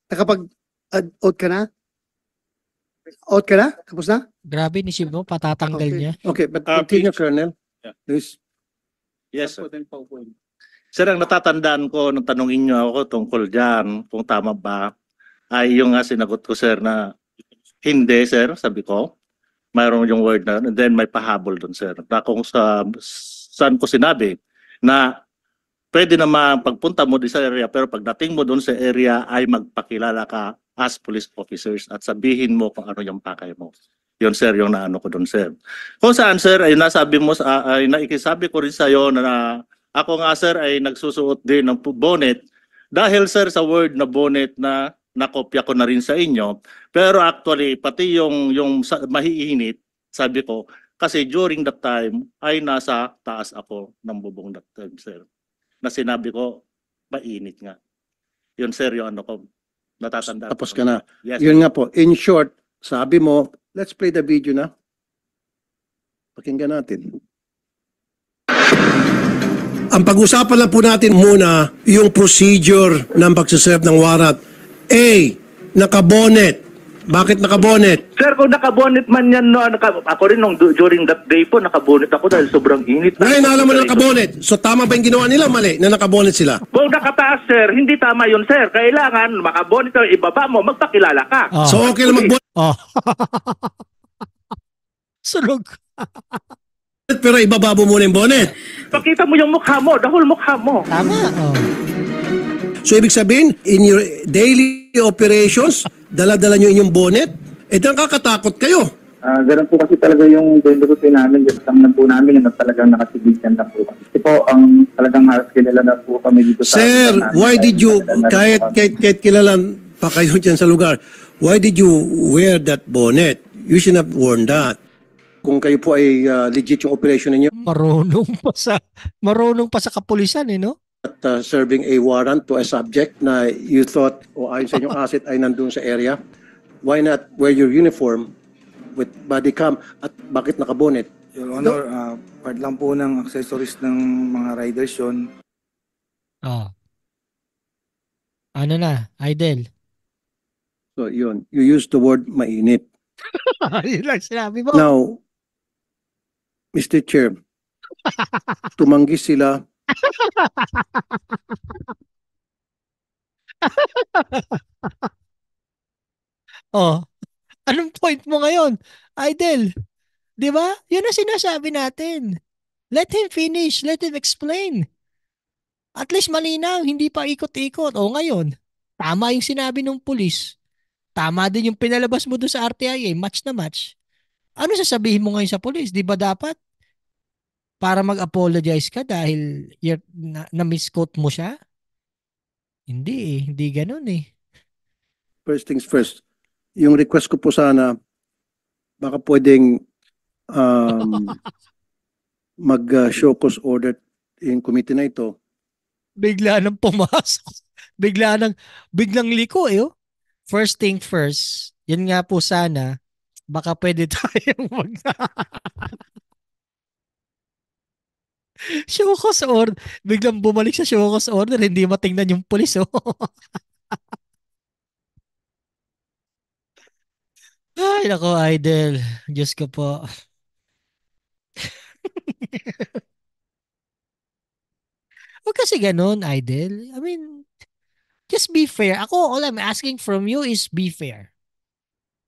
Nakapag-out ka na? Out ka na? Tapos na? Grabe, nisip mo, patatanggal Okay. niya. Okay, but ah, continue, continue, Colonel. Yes. There's Yes, sir. Pwedeng PowerPoint. Sir, ang natatandaan ko nung tanongin niyo ako tungkol dyan, kung tama ba, ay yung nga sinagot ko, sir, na hindi, sir, sabi ko. Mayroon yung word na, and then may pahabol doon, sir. Na kung sa, saan ko sinabi na pwede naman pagpunta mo din sa area, pero pagdating mo doon sa area ay magpakilala ka as police officers at sabihin mo kung ano yung pakay mo. Yon sir, yung naano ko doon sir. Kung saan sir, ay nasabi mo, sa- ah, ay naikisabi ko rin sa iyo na ako nga sir ay nagsusuot din ng bonnet dahil sir sa word na bonnet na nakopya ko na rin sa inyo. Pero actually, pati yung, yung sa- mahiinit, sabi ko, kasi during that time ay nasa taas ako ng bubong that time sir. Na sinabi ko, mainit nga. Yon sir, yung ano ko, natatanda. Tapos ko. ka na. Yes, Yun nga po, in short, sabi mo, let's play the video na. Pakinggan natin. Ang pag-usapan lang po natin muna yung procedure ng pagsiserve ng warat. A. Nakabonet bakit nakabonet? Sir, kung nakabonet man yan, no, naka, ako rin nung, during that day po, nakabonet ako dahil sobrang init. Ngayon, alam mo na nakabonet. So tama ba yung ginawa nila? Mali, na nakabonet sila. Kung nakataas, sir, hindi tama yun, sir. Kailangan makabonet ka, ibaba mo, magpakilala ka. Oh. So okay lang magbonet. Oh. Ah. Sunog. Pero ibaba mo muna yung bonet. Pakita mo yung mukha mo, dahol mukha mo. Tama. Oh. So ibig sabihin, in your daily operations, dala-dala nyo inyong bonnet, eh nakakatakot kayo. Uh, ganun po kasi talaga yung daily routine namin, yung kasama po namin, na talagang nakasigigyan na po. Kasi po, ang talagang halos kilala na po kami dito sa... Sir, namin, why did you, kahit, kahit, kahit kilala pa kayo dyan sa lugar, why did you wear that bonnet? You should have worn that. Kung kayo po ay uh, legit yung operation ninyo. Marunong pa sa, marunong pa sa kapulisan eh, no? at uh, serving a warrant to a subject na you thought o oh, ayon sa inyong asset ay nandun sa area? Why not wear your uniform with body cam at bakit nakabonet? Your Honor, no. uh, part lang po ng accessories ng mga riders yun. Oh. Ano na, idol? So yun, you used the word mainit. yun lang sinabi mo. Now, Mr. Chair, tumanggi sila oh. Anong point mo ngayon? Idol. 'Di ba? 'Yun ang sinasabi natin. Let him finish, let him explain. At least malinaw, hindi pa ikot-ikot. O ngayon, tama yung sinabi ng pulis. Tama din yung pinalabas mo doon sa RTIA, match na match. Ano sasabihin mo ngayon sa pulis? Di ba dapat para mag-apologize ka dahil na, na-misquote mo siya? Hindi eh, hindi ganoon eh. First things first, yung request ko po sana, baka pwedeng um, mag-show uh, cause order yung committee na ito. Bigla nang pumasok. Bigla nang, biglang liko eh. Oh. First thing first, yun nga po sana, baka pwede tayong mag show cause order. Biglang bumalik sa show cause order, hindi matingnan yung pulis. Oh. Ay, nako, idol. Diyos ko po. Huwag kasi ganun, idol. I mean, just be fair. Ako, all I'm asking from you is be fair.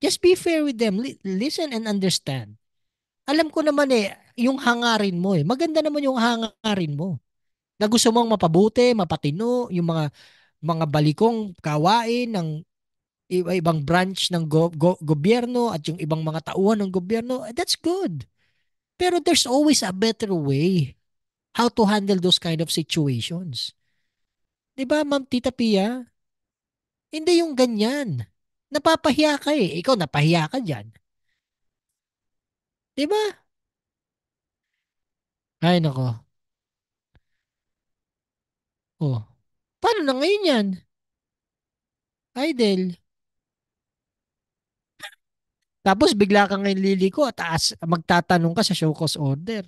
Just be fair with them. listen and understand. Alam ko naman eh, yung hangarin mo eh. Maganda naman yung hangarin mo. Na gusto mong mapabuti, mapatino, yung mga mga balikong kawain ng iba ibang branch ng go, go, gobyerno at yung ibang mga tauhan ng gobyerno, eh, that's good. Pero there's always a better way how to handle those kind of situations. 'Di ba, Ma'am Tita Pia? Hindi yung ganyan. Napapahiya ka eh. Ikaw napahiya ka diyan. 'Di ba? Ay, nako. Oh. Paano na ngayon yan? Idol. Tapos bigla kang ngayon liliko at aas, magtatanong ka sa show cause order.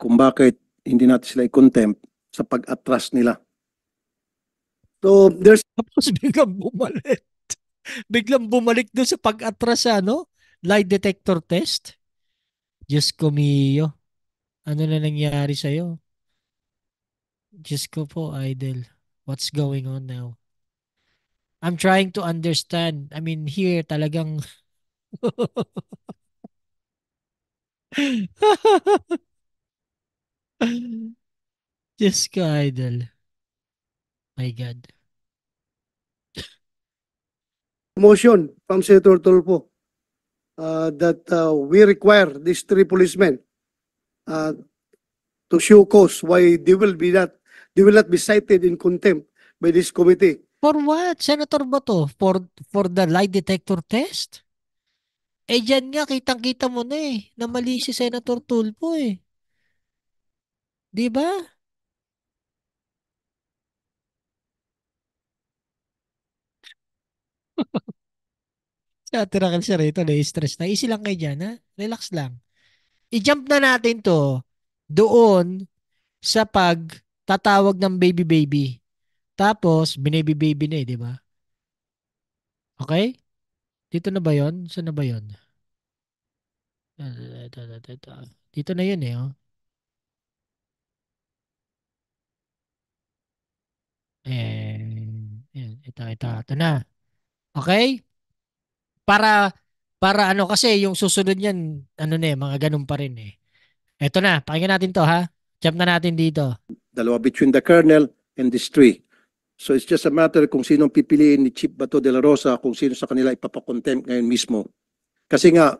Kung bakit hindi natin sila i-contempt sa pag-atras nila. So, there's... Tapos biglang bumalik. biglang bumalik doon sa pag-atras, ano? Lie detector test. Diyos ko mio. Ano na nangyari sa'yo? Diyos ko po, idol. What's going on now? I'm trying to understand. I mean, here talagang Diyos ko, idol. My God. Motion from Senator po uh, that uh, we require these three policemen uh, to show cause why they will be not they will not be cited in contempt by this committee. For what, Senator Bato? For for the lie detector test? Eh diyan nga, kitang-kita mo na eh, na mali si Senator Tulfo eh. Di ba? Sa tira ka siya rito, na-stress na. Easy lang kayo dyan, ha? Relax lang i-jump na natin to doon sa pag tatawag ng baby baby. Tapos, binaby baby na eh, di ba? Okay? Dito na ba yon? Saan na ba yon? Dito na yun eh, oh. Eh, ito, ito, ito na. Okay? Para para ano kasi yung susunod niyan, ano na eh, mga ganun pa rin eh. Ito na, pakinggan natin to ha. Jump na natin dito. Dalawa between the colonel and these three. So it's just a matter kung sinong pipiliin ni Chief Bato de la Rosa, kung sino sa kanila ipapakontempt ngayon mismo. Kasi nga,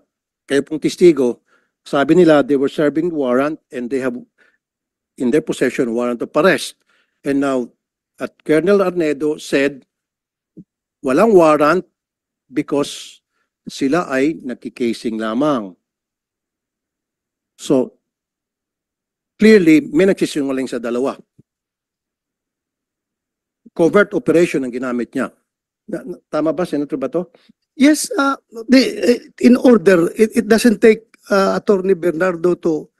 kayo pong testigo, sabi nila they were serving warrant and they have in their possession warrant of arrest. And now, at Colonel Arnedo said, walang warrant because sila ay nakikasing lamang. So, clearly, may nagsisinungaling sa dalawa. Covert operation ang ginamit niya. tama ba, Senator Bato? Yes, uh, uh, in order, it, it doesn't take uh, Attorney Bernardo to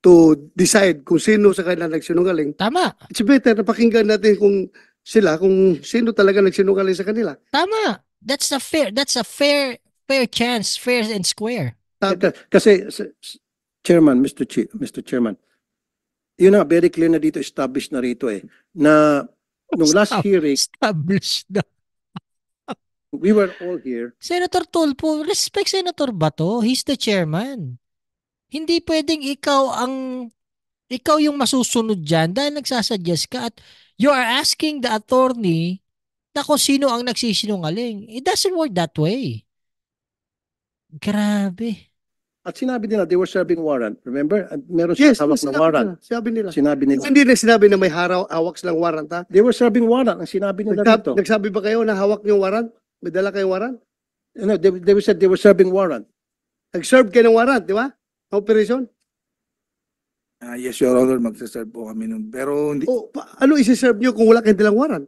to decide kung sino sa kanila nagsinungaling. Tama. It's better na pakinggan natin kung sila, kung sino talaga nagsinungaling sa kanila. Tama. That's a fair, that's a fair fair chance, fair and square. Ah, kasi Chairman, Mr. Chi- Mr. Chairman, yun na, very clear na dito, established na rito eh, na nung last Estab- hearing, Established na. we were all here. Senator Tulfo, respect Senator Bato. He's the chairman. Hindi pwedeng ikaw ang ikaw yung masusunod dyan dahil nagsasuggest ka at you are asking the attorney na kung sino ang nagsisinungaling. It doesn't work that way. Grabe. At sinabi nila, they were serving warrant. Remember? At Meron siya yes, hawak na warrant. nila, Sinabi nila. Sinabi nila. Hindi na sinabi na may haraw, hawak silang warrant ha? They were serving warrant. Ang sinabi nila Nagsabi, dito. nagsabi ba kayo na hawak niyo warrant? May dala kayong warrant? Eh, no, they, they said they were serving warrant. Nag-serve kayo ng warrant, di ba? Operation? Ah, yes, Your Honor, magsaserve po kami nun. Pero hindi, O pa, ano isi-serve niyo kung wala kayong dalang warrant?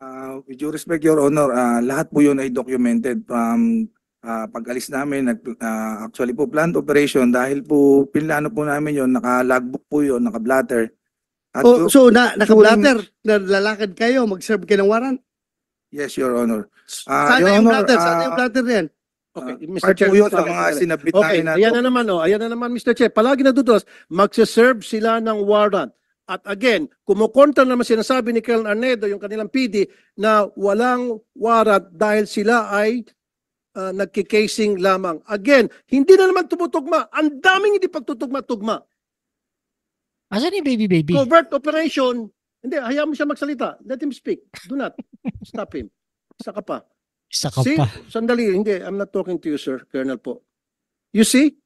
Uh, with due respect, Your Honor, uh, lahat po yun ay documented from uh, ah, pag-alis namin, nag, uh, actually po plant operation dahil po pinlano po namin yon naka-logbook po yon naka-blatter. At oh, so, na, naka-blatter, nalalakad kayo, mag-serve kayo ng warrant? Yes, Your Honor. Uh, Sana Your yung Honor, blatter, uh, sana yung blatter yan. Okay, Mr. Chair, yun sa mga sinabit okay, na ayan na naman, oh, ayan na naman, Mr. Chair. Palagi nadudulas, magse-serve sila ng warrant. At again, kumukontra naman sinasabi ni Colonel Arnedo, yung kanilang PD, na walang warrant dahil sila ay uh, ah, nagkikasing lamang. Again, hindi na naman tumutugma. Ang daming hindi pagtutugma-tugma. Asan yung baby baby? Covert operation. Hindi, hayaan mo siya magsalita. Let him speak. Do not stop him. Isa ka pa. Isa ka see? pa. Sandali, hindi. I'm not talking to you, sir. Colonel po. You see?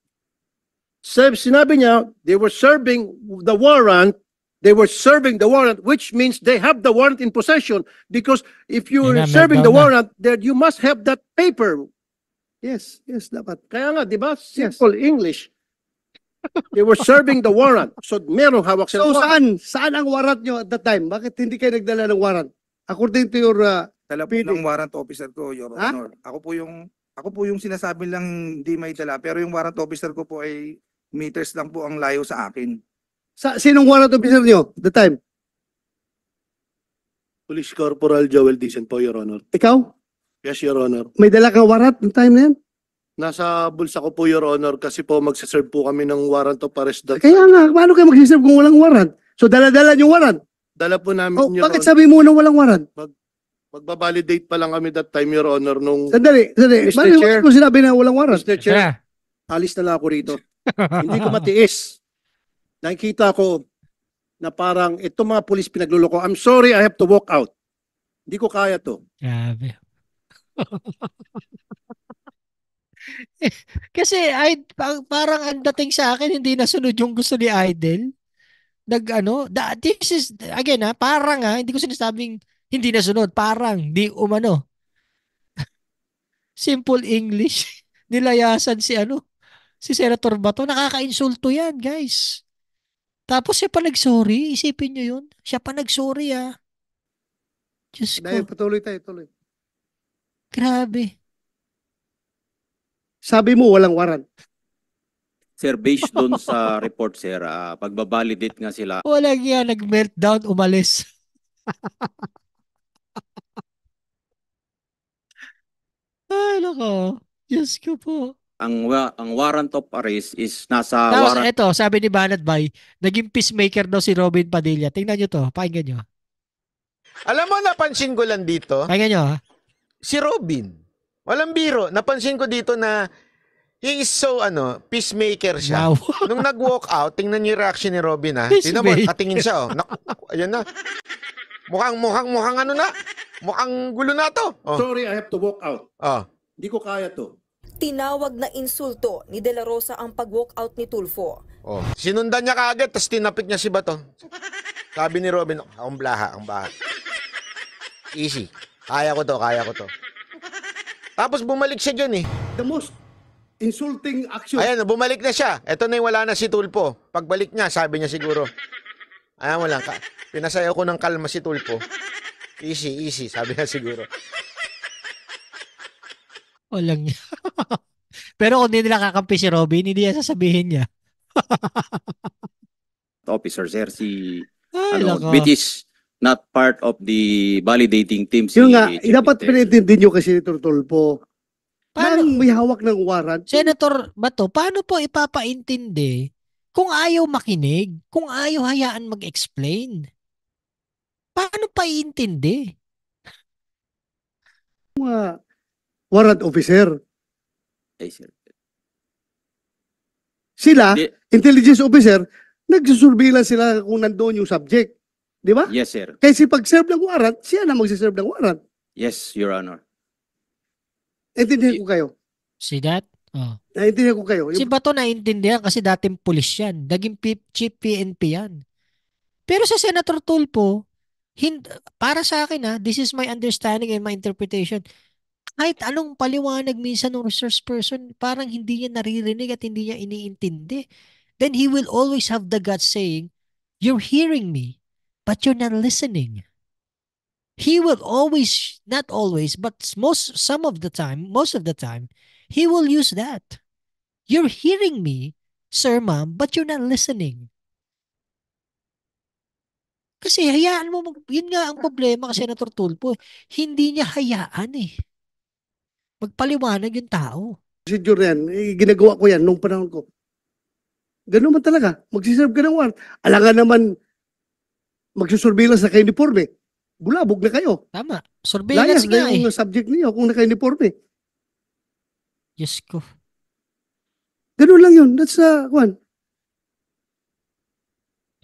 Sinabi niya, they were serving the warrant they were serving the warrant, which means they have the warrant in possession. Because if you're serving the warrant, that you must have that paper Yes, yes, dapat. Kaya nga, di ba? Simple English. They were serving the warrant. So, merong hawak sila. So, saan? Saan ang warrant nyo at that time? Bakit hindi kayo nagdala ng warrant? According to your... Uh, Dala po ng warrant officer ko, Your Ha? Honor. Ako po yung ako po yung sinasabi lang hindi may dala pero yung warrant officer ko po ay meters lang po ang layo sa akin. sa, sinong warrant officer nyo at the time? Police Corporal Joel Dicen po, Your Honor. Ikaw? Yes, Your Honor. May dala kang warrant ng time na yan? Nasa bulsa ko po, Your Honor, kasi po magsiserve po kami ng warrant of arrest. That... Kaya nga, paano kayo magsiserve kung walang warrant? So dala-dala yung warrant? Dala po namin, oh, Your Bakit Honor. sabi mo na walang warrant? Mag magbabalidate pa lang kami that time, Your Honor, nung... Sandali, sandali. Mr. Bakit Chair. mo sinabi na walang warrant? Mr. Chair, yeah. alis na lang ako rito. Hindi ko matiis. Nakikita ko na parang itong mga pulis pinagluloko. I'm sorry, I have to walk out. Hindi ko kaya to. Grabe. Kasi ay parang ang dating sa akin, hindi nasunod yung gusto ni Idol. Nag ano, da, this is, again ha, parang ha, hindi ko sinasabing hindi nasunod, parang di umano. Simple English. Nilayasan si ano, si Senator Bato. Nakakainsulto yan, guys. Tapos siya pa nag-sorry. Isipin nyo yun. Siya pa nag-sorry ah. Diyos ko. Dahil patuloy tayo, tuloy. Grabe. Sabi mo walang warrant. Sir, based doon sa report, sir, ah, pagbabalidate nga sila, Walang yan, nag-meltdown, umalis. Ay, nako. Diyos ko po. ang, ang warrant of arrest is nasa Tapos warrant. eto, sabi ni Banat Bay, naging peacemaker daw si Robin Padilla. Tingnan nyo to, pakinggan nyo. Alam mo, napansin ko lang dito, Pakinggan nyo ha si Robin. Walang biro. Napansin ko dito na he is so, ano, peacemaker siya. Wow. Nung nag-walk out, tingnan niyo yung reaction ni Robin, ha? Ah. Tingnan mo, katingin siya, oh. Naku, ayan na. Mukhang, mukhang, mukhang ano na. Mukhang gulo na to. Oh. Sorry, I have to walk out. Oh. Hindi ko kaya to. Tinawag na insulto ni De La Rosa ang pag walk out ni Tulfo. Oh. Sinundan niya kagad, tapos tinapik niya si Bato. Sabi ni Robin, ang blaha, ang baha. Easy. Kaya ko to, kaya ko to. Tapos bumalik siya dyan eh. The most insulting action. Ayan, bumalik na siya. Ito na yung wala na si Tulpo. Pagbalik niya, sabi niya siguro. Ayan mo lang, ka- pinasayaw ko ng kalma si Tulpo. Easy, easy, sabi niya siguro. Walang niya. Pero kung hindi nila kakampi si Robin, hindi niya sasabihin niya. Officer, sir, si Ay, ano, lako. British not part of the validating team si Yun nga, Chief dapat Duterte. pinintindi nyo kasi ni Turtulpo. Paano? Parang may hawak ng warrant. Senator Bato, paano po ipapaintindi kung ayaw makinig, kung ayaw hayaan mag-explain? Paano pa iintindi? Mga warrant officer. Ay, sir. Sila, Di- intelligence officer, nagsusurveillance sila kung nandoon yung subject. Di ba? Yes, sir. Kasi pag-serve ng warrant, siya na mag-serve ng warrant. Yes, Your Honor. Naintindihan ko kayo. See that? Oh. Naintindihan ko kayo. Si Bato naiintindihan kasi dating pulis yan. Naging chief PNP yan. Pero sa Senator Tulpo, hin- para sa akin ha, ah, this is my understanding and my interpretation. Kahit anong paliwanag minsan ng resource person, parang hindi niya naririnig at hindi niya iniintindi. Then he will always have the gut saying, you're hearing me but you're not listening. He will always, not always, but most, some of the time, most of the time, he will use that. You're hearing me, sir, ma'am, but you're not listening. Kasi hayaan mo, mag, yun nga ang problema kasi Senator po, hindi niya hayaan eh. Magpaliwanag yung tao. Procedure yan, eh, ginagawa ko yan nung panahon ko. Ganun man talaga, magsiserve ka ng warrant. Alangan naman, magsusurveillance na kayo uniforme, bulabog na kayo. Tama. Surveillance Layas nga na yung eh. subject niyo kung naka-uniforme. Yes ko. Ganun lang yun. That's uh, one.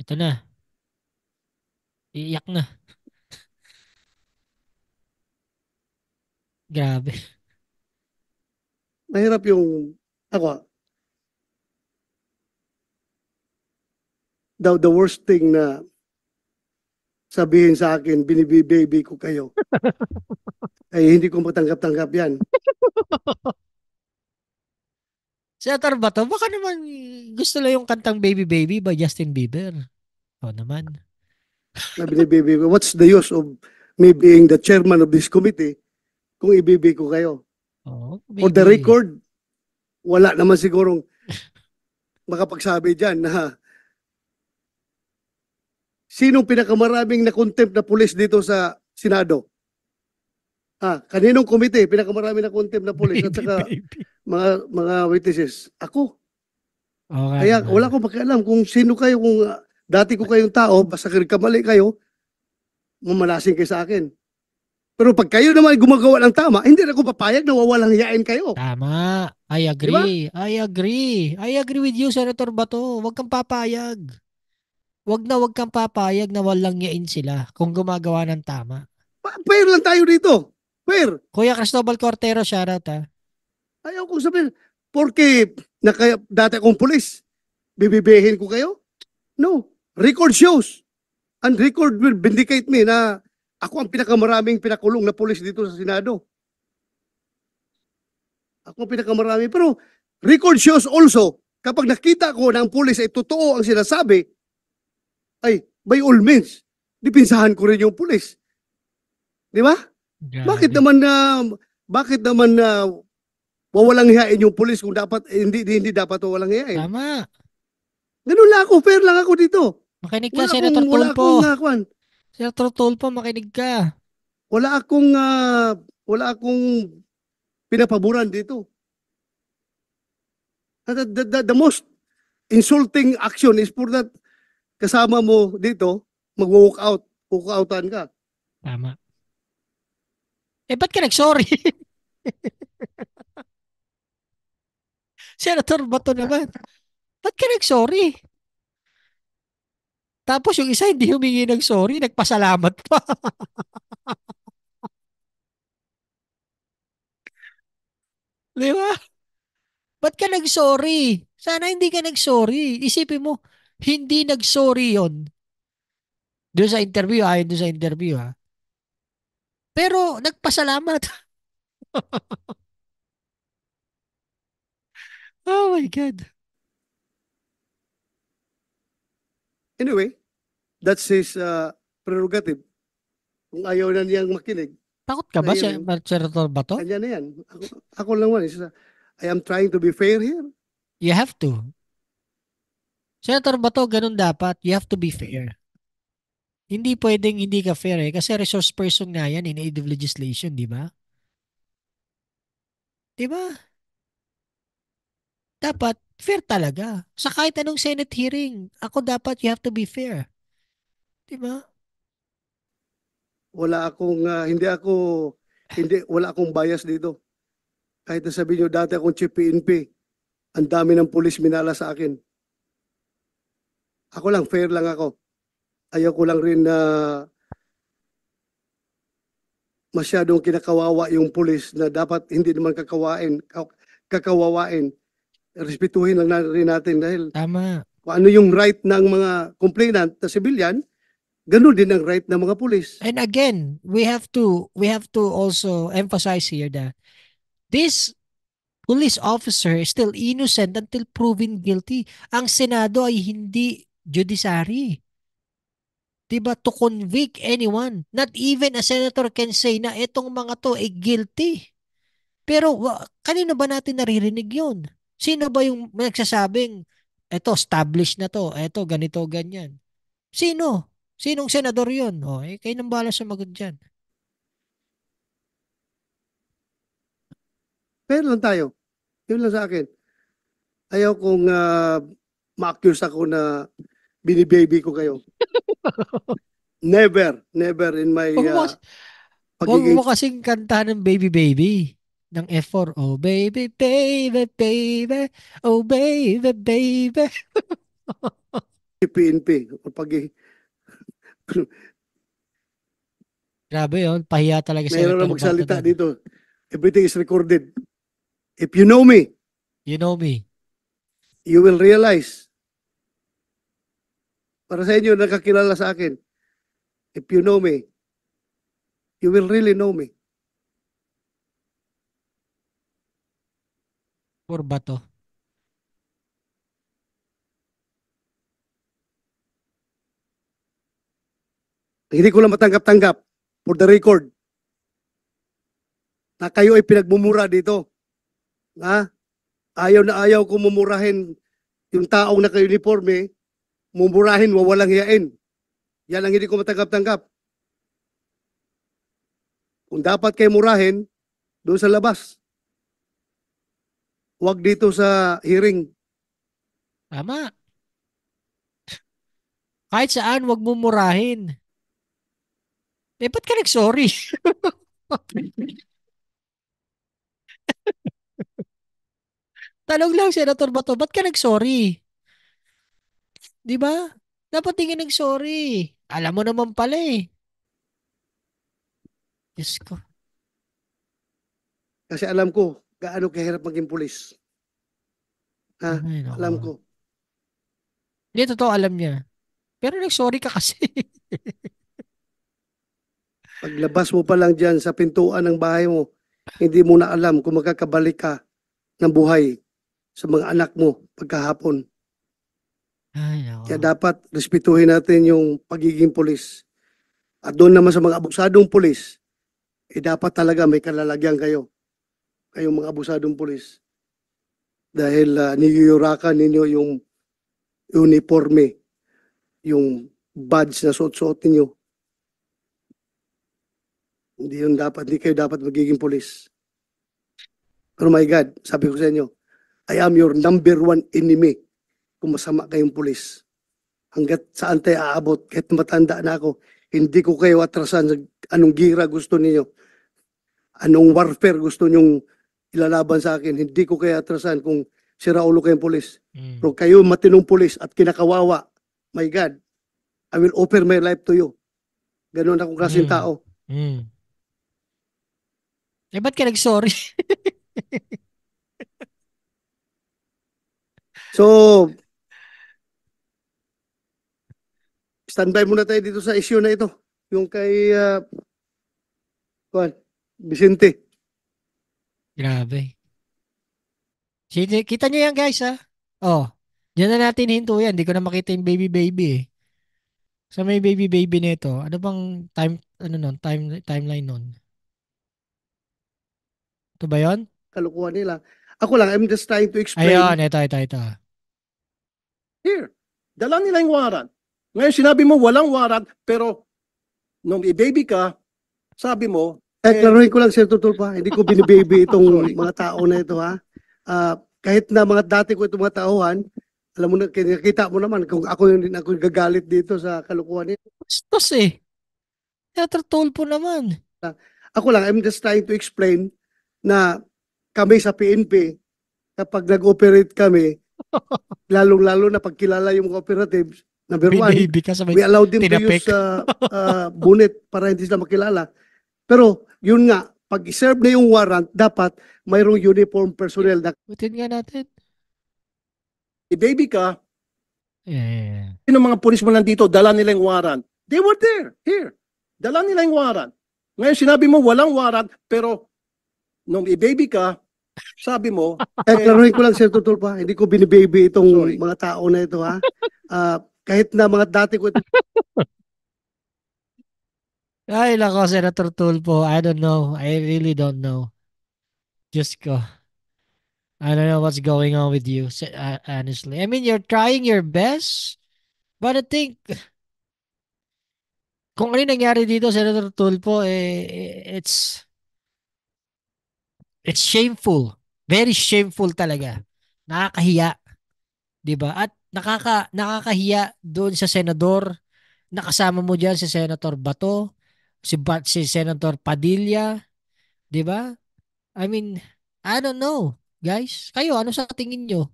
Ito na. Iiyak na. Grabe. Mahirap yung ako. The, the worst thing na sabihin sa akin, binibibaby ko kayo. Ay eh, hindi ko matanggap-tanggap yan. Si Atar ba to? Baka naman gusto lang yung kantang Baby Baby by Justin Bieber. O naman. Sabi ni Baby, what's the use of me being the chairman of this committee kung ibibi ko kayo? Oh, For the record, wala naman sigurong makapagsabi dyan na Sinong pinakamaraming na-contempt na pulis dito sa Senado? Ah, kaninong komite pinakamarami na contempt na pulis at saka mga mga witnesses? Ako. Okay. Kaya wala akong pakialam kung sino kayo kung uh, dati ko kayong tao basta kamali kayo mamalasin kayo sa akin. Pero pag kayo naman gumagawa ng tama, hindi na ako papayag na wawalang yain kayo. Tama. I agree. Diba? I agree. I agree with you, Senator Bato. Huwag kang papayag wag na wag kang papayag na walang yain sila kung gumagawa ng tama. fair lang tayo dito. Fair. Kuya Cristobal Cortero, shoutout ha. Ah. Ayaw kong sabihin, porque naka, dati akong pulis, bibibihin ko kayo? No. Record shows. And record will vindicate me na ako ang pinakamaraming pinakulong na pulis dito sa Senado. Ako ang pinakamarami. Pero record shows also, kapag nakita ko na ang pulis ay totoo ang sinasabi, ay, by all means, dipinsahan ko rin yung pulis. Di ba? Yeah, bakit naman na, bakit naman na wawalang hiyain yung pulis kung dapat, eh, hindi, hindi dapat wawalang hiyain? Tama. Ganun lang ako, fair lang ako dito. Makinig ka, Senator akong, Tulpo. Wala akong nakuan. Senator Tulpo, makinig ka. Wala akong, uh, wala akong pinapaboran dito. The, the, the, the most insulting action is for that kasama mo dito, mag-walk out, walk outan ka. Tama. Eh, ba't ka nag-sorry? Senator Bato naman, ba't ka nag-sorry? Tapos yung isa hindi humingi ng sorry, nagpasalamat pa. Di ba? Ba't ka nag-sorry? Sana hindi ka nag-sorry. Isipin mo, hindi nagsorry yon Doon sa interview, ayon doon sa interview ha. Pero nagpasalamat. oh my God. Anyway, that's his uh, prerogative. Kung ayaw na niyang makinig. Takot ka ba, Sir Senator Bato? Kanya na yan. Ako, ako lang man. I am trying to be fair here. You have to. Senator Bato, ganun dapat. You have to be fair. Hindi pwedeng hindi ka fair eh. Kasi resource person nga yan in aid of legislation, di ba? Di ba? Dapat fair talaga. Sa kahit anong Senate hearing, ako dapat you have to be fair. Di ba? Wala akong, uh, hindi ako, hindi, wala akong bias dito. Kahit nasabi nyo dati akong chief PNP, ang dami ng pulis minala sa akin. Ako lang, fair lang ako. Ayoko lang rin na masyadong kinakawawa yung pulis na dapat hindi naman kakawain, kakawawain. Respetuhin lang na rin natin dahil Tama. kung ano yung right ng mga complainant na civilian, ganun din ang right ng mga pulis. And again, we have to we have to also emphasize here that this police officer is still innocent until proven guilty. Ang Senado ay hindi judiciary. Diba? To convict anyone. Not even a senator can say na itong mga to ay guilty. Pero kanino ba natin naririnig yun? Sino ba yung nagsasabing, eto, established na to, eto, ganito, ganyan? Sino? Sinong senador yun? O, eh, kayo nang bahala sumagot dyan. Pero lang tayo. Yun lang sa akin. Ayaw kong uh, ma-accuse ako na binibaby ko kayo. never, never in my Huwag mo, uh, huwag mo kasing kantahan ng Baby Baby ng F4. Oh, baby, baby, baby. Oh, baby, baby. PNP. O pag Grabe yun. Pahiya talaga sa Mayroon na magsalita na. dito. Everything is recorded. If you know me, you know me, you will realize para sa inyo, nakakilala sa akin, if you know me, you will really know me. Or ba to? Hindi ko lang matanggap-tanggap for the record na kayo ay pinagmumura dito. Ha? Ayaw na ayaw ko mumurahin yung taong naka-uniforme mumurahin, wawalang hiyain. Yan ang hindi ko matanggap-tanggap. Kung dapat kayo murahin, doon sa labas. Huwag dito sa hearing. Tama. Kahit saan, huwag mumurahin. Eh, ba't ka nag-sorry? Talong lang, Senator Bato, ba't ka nag-sorry? 'Di ba? Dapat tingin ng sorry. Alam mo naman pala eh. Diyos ko. Kasi alam ko gaano kahirap maging pulis. Ha? Ay, alam ko. Hindi, totoo alam niya. Pero nag-sorry ka kasi. Paglabas mo pa lang dyan sa pintuan ng bahay mo, hindi mo na alam kung magkakabalik ka ng buhay sa mga anak mo pagkahapon. Ay, nako. Kaya dapat respetuhin natin yung pagiging pulis. At doon naman sa mga abusadong pulis, eh dapat talaga may kalalagyan kayo. Kayong mga abusadong pulis. Dahil uh, niyuyurakan ninyo yung uniforme, yung badge na suot-suot ninyo. Hindi yun dapat, hindi kayo dapat magiging pulis. Pero my God, sabi ko sa inyo, I am your number one enemy kung kayong pulis. Hanggat saan tayo aabot, kahit matanda na ako, hindi ko kayo atrasan anong gira gusto niyo anong warfare gusto ninyong ilalaban sa akin. Hindi ko kayo atrasan kung sira ulo kayong pulis. Mm. Pero kayo matinong pulis at kinakawawa, my God, I will offer my life to you. Ganun akong klaseng mm. tao. Mm. Eh, ba't ka nag-sorry? so, standby muna tayo dito sa issue na ito. Yung kay uh, Juan, Vicente. Grabe. Kita niyo yan guys ha. Oh, diyan na natin hinto yan. Hindi ko na makita yung baby baby eh. Sa may baby baby nito, ano bang time ano noon, time timeline noon? Ito ba 'yon? Kalukuhan nila. Ako lang, I'm just trying to explain. Ayun, ito, ito, ito. Here, dala nila yung warrant. Ngayon sinabi mo walang warrant pero nung i-baby ka, sabi mo eh, eh klaruhin ko lang, Sir Tutulpa, hindi ko binibaby itong mga tao na ito, ha? Uh, kahit na mga dati ko itong mga tauhan, alam mo na, kita mo naman kung ako yung din ako yung gagalit dito sa kalukuhan nito. Bastos eh. Sir Tutulpo naman. Uh, ako lang, I'm just trying to explain na kami sa PNP, kapag nag-operate kami, lalong-lalo na pagkilala yung cooperatives, Number one, Hindi ka sabay we allowed them tinapik. to use uh, uh, bonnet para hindi sila makilala. Pero yun nga, pag serve na yung warrant, dapat mayroong uniform personnel na Butin nga natin. i baby ka, Yeah, yeah, yeah. yung mga policeman nandito, dala nila yung warrant. They were there, here. Dala nila yung warrant. Ngayon sinabi mo walang warrant, pero nung i-baby ka, sabi mo, Eh, klaruhin ko lang, Sir Tutulpa, hindi ko binibaby itong Sorry. mga tao na ito, ha? Ah, Kahit na mga dati ko. Ay, nako, Senator Tulpo. I don't know. I really don't know. Just ko. I don't know what's going on with you, uh, honestly. I mean, you're trying your best, but I think kung ano nangyari dito, Senator Tulpo, eh, eh, it's it's shameful. Very shameful talaga. Nakakahiya. 'Di ba? At nakaka nakakahiya doon sa senador nakasama mo diyan si Senator Bato, si Bat si Senator Padilla, 'di ba? I mean, I don't know, guys. Kayo ano sa tingin niyo?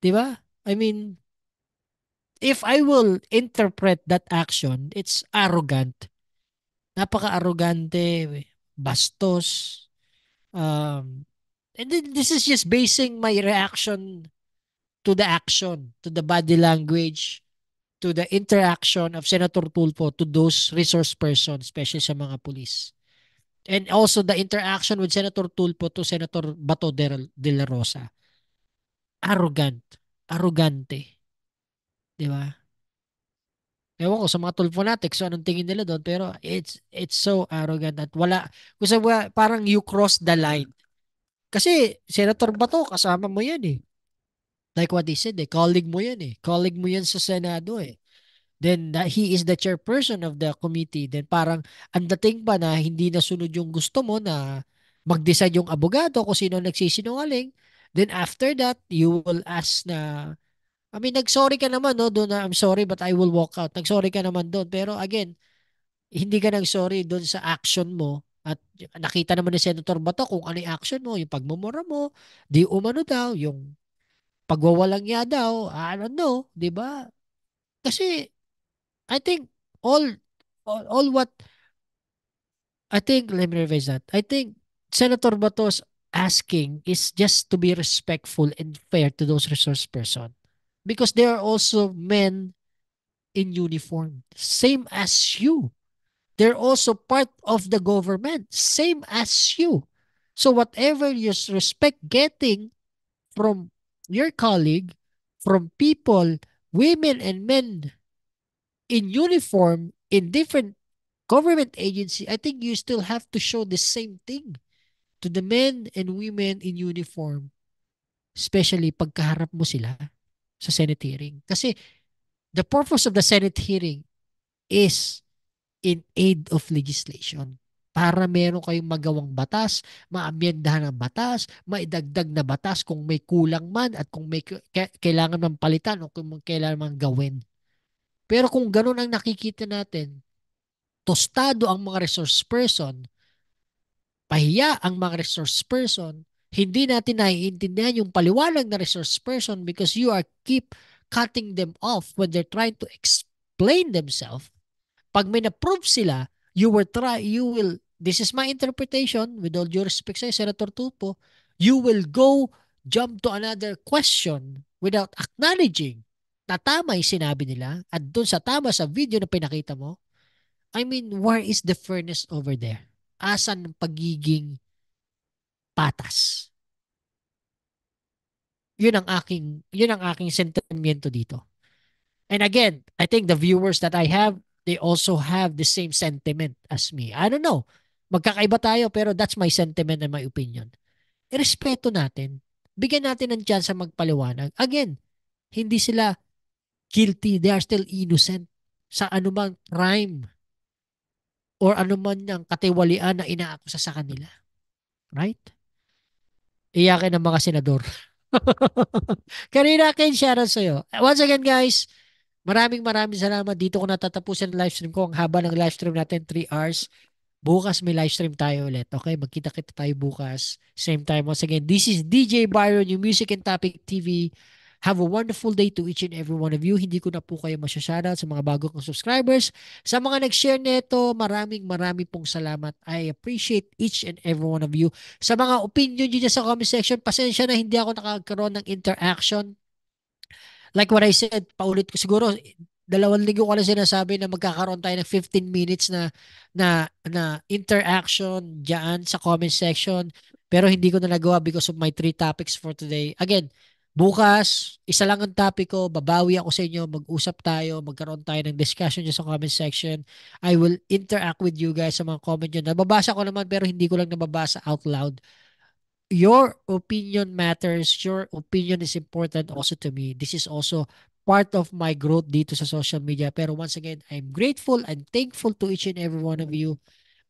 'Di ba? I mean, if I will interpret that action, it's arrogant. Napaka-arrogante, bastos. Um, and then this is just basing my reaction to the action, to the body language, to the interaction of Senator Tulfo to those resource persons, especially sa mga police. And also the interaction with Senator Tulfo to Senator Bato de, de la Rosa. Arrogant. Arrogante. Di ba? Ewan ko sa mga Tulfonatics, so anong tingin nila doon, pero it's it's so arrogant at wala, kasi parang you cross the line. Kasi Senator Bato, kasama mo yan eh. Like what they said, eh, colleague mo yan eh. Colleague mo yan sa Senado eh. Then uh, he is the chairperson of the committee. Then parang ang dating pa na hindi nasunod yung gusto mo na mag-decide yung abogado kung sino nagsisinungaling. Then after that, you will ask na I mean, nag-sorry ka naman no doon na I'm sorry but I will walk out. Nag-sorry ka naman doon. Pero again, hindi ka nang sorry doon sa action mo at nakita naman ni Senator Bato kung ano yung action mo, yung pagmumura mo, di umano daw, yung pagwawalang niya daw, I don't know, 'di ba? Kasi I think all all, all what I think let me revise that. I think Senator Batos asking is just to be respectful and fair to those resource person because they are also men in uniform same as you they're also part of the government same as you so whatever your respect getting from your colleague from people, women and men in uniform in different government agency, I think you still have to show the same thing to the men and women in uniform. Especially pagkaharap mo sila sa Senate hearing. Kasi the purpose of the Senate hearing is in aid of legislation para meron kayong magawang batas, maamyendahan ng batas, maidagdag na batas kung may kulang man at kung may kailangan man palitan o kung kailangan man gawin. Pero kung ganun ang nakikita natin, tostado ang mga resource person, pahiya ang mga resource person, hindi natin naiintindihan yung paliwanag na resource person because you are keep cutting them off when they're trying to explain themselves. Pag may na-prove sila, you were try you will this is my interpretation, with all due respect sa'yo, Senator Tupo, you will go jump to another question without acknowledging na tama yung sinabi nila at doon sa tama sa video na pinakita mo, I mean, where is the fairness over there? Asan ang pagiging patas? Yun ang aking yun ang aking sentimiento dito. And again, I think the viewers that I have, they also have the same sentiment as me. I don't know. Magkakaiba tayo pero that's my sentiment and my opinion. Irespeto natin. Bigyan natin ng chance magpaliwanag. Again, hindi sila guilty. They are still innocent sa anumang crime or anuman ang katiwalian na inaakusa sa kanila. Right? Iyakin ng mga senador. Karina, Ken, shout out sa'yo. Once again, guys, maraming maraming salamat. Dito ko natatapusin ang live stream ko. Ang haba ng live stream natin, 3 hours. Bukas may live stream tayo ulit. Okay, magkita-kita tayo bukas. Same time once again. This is DJ Byron, your Music and Topic TV. Have a wonderful day to each and every one of you. Hindi ko na po kayo masyashoutout sa mga bago kong subscribers. Sa mga nag-share nito, maraming maraming pong salamat. I appreciate each and every one of you. Sa mga opinion nyo sa comment section, pasensya na hindi ako nakakaroon ng interaction. Like what I said, paulit ko siguro, dalawang linggo ko na sinasabi na magkakaroon tayo ng 15 minutes na na na interaction diyan sa comment section pero hindi ko na nagawa because of my three topics for today. Again, bukas isa lang ang topic ko, babawi ako sa inyo, mag-usap tayo, magkaroon tayo ng discussion diyan sa comment section. I will interact with you guys sa mga comment niyo. Nababasa ko naman pero hindi ko lang nababasa out loud. Your opinion matters. Your opinion is important also to me. This is also part of my growth dito sa social media. Pero once again, I'm grateful, and thankful to each and every one of you.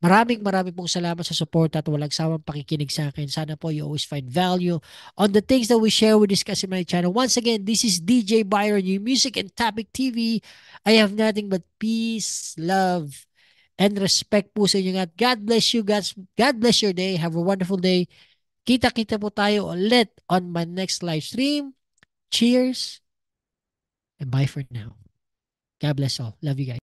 Maraming maraming pong salamat sa support at walang sawang pakikinig sa akin. Sana po you always find value on the things that we share, we discuss in my channel. Once again, this is DJ Byron, New music and topic TV. I have nothing but peace, love, and respect po sa inyo. At God bless you guys. God bless your day. Have a wonderful day. Kita-kita po tayo ulit on my next live stream. Cheers! and bye for now. God bless all. Love you guys.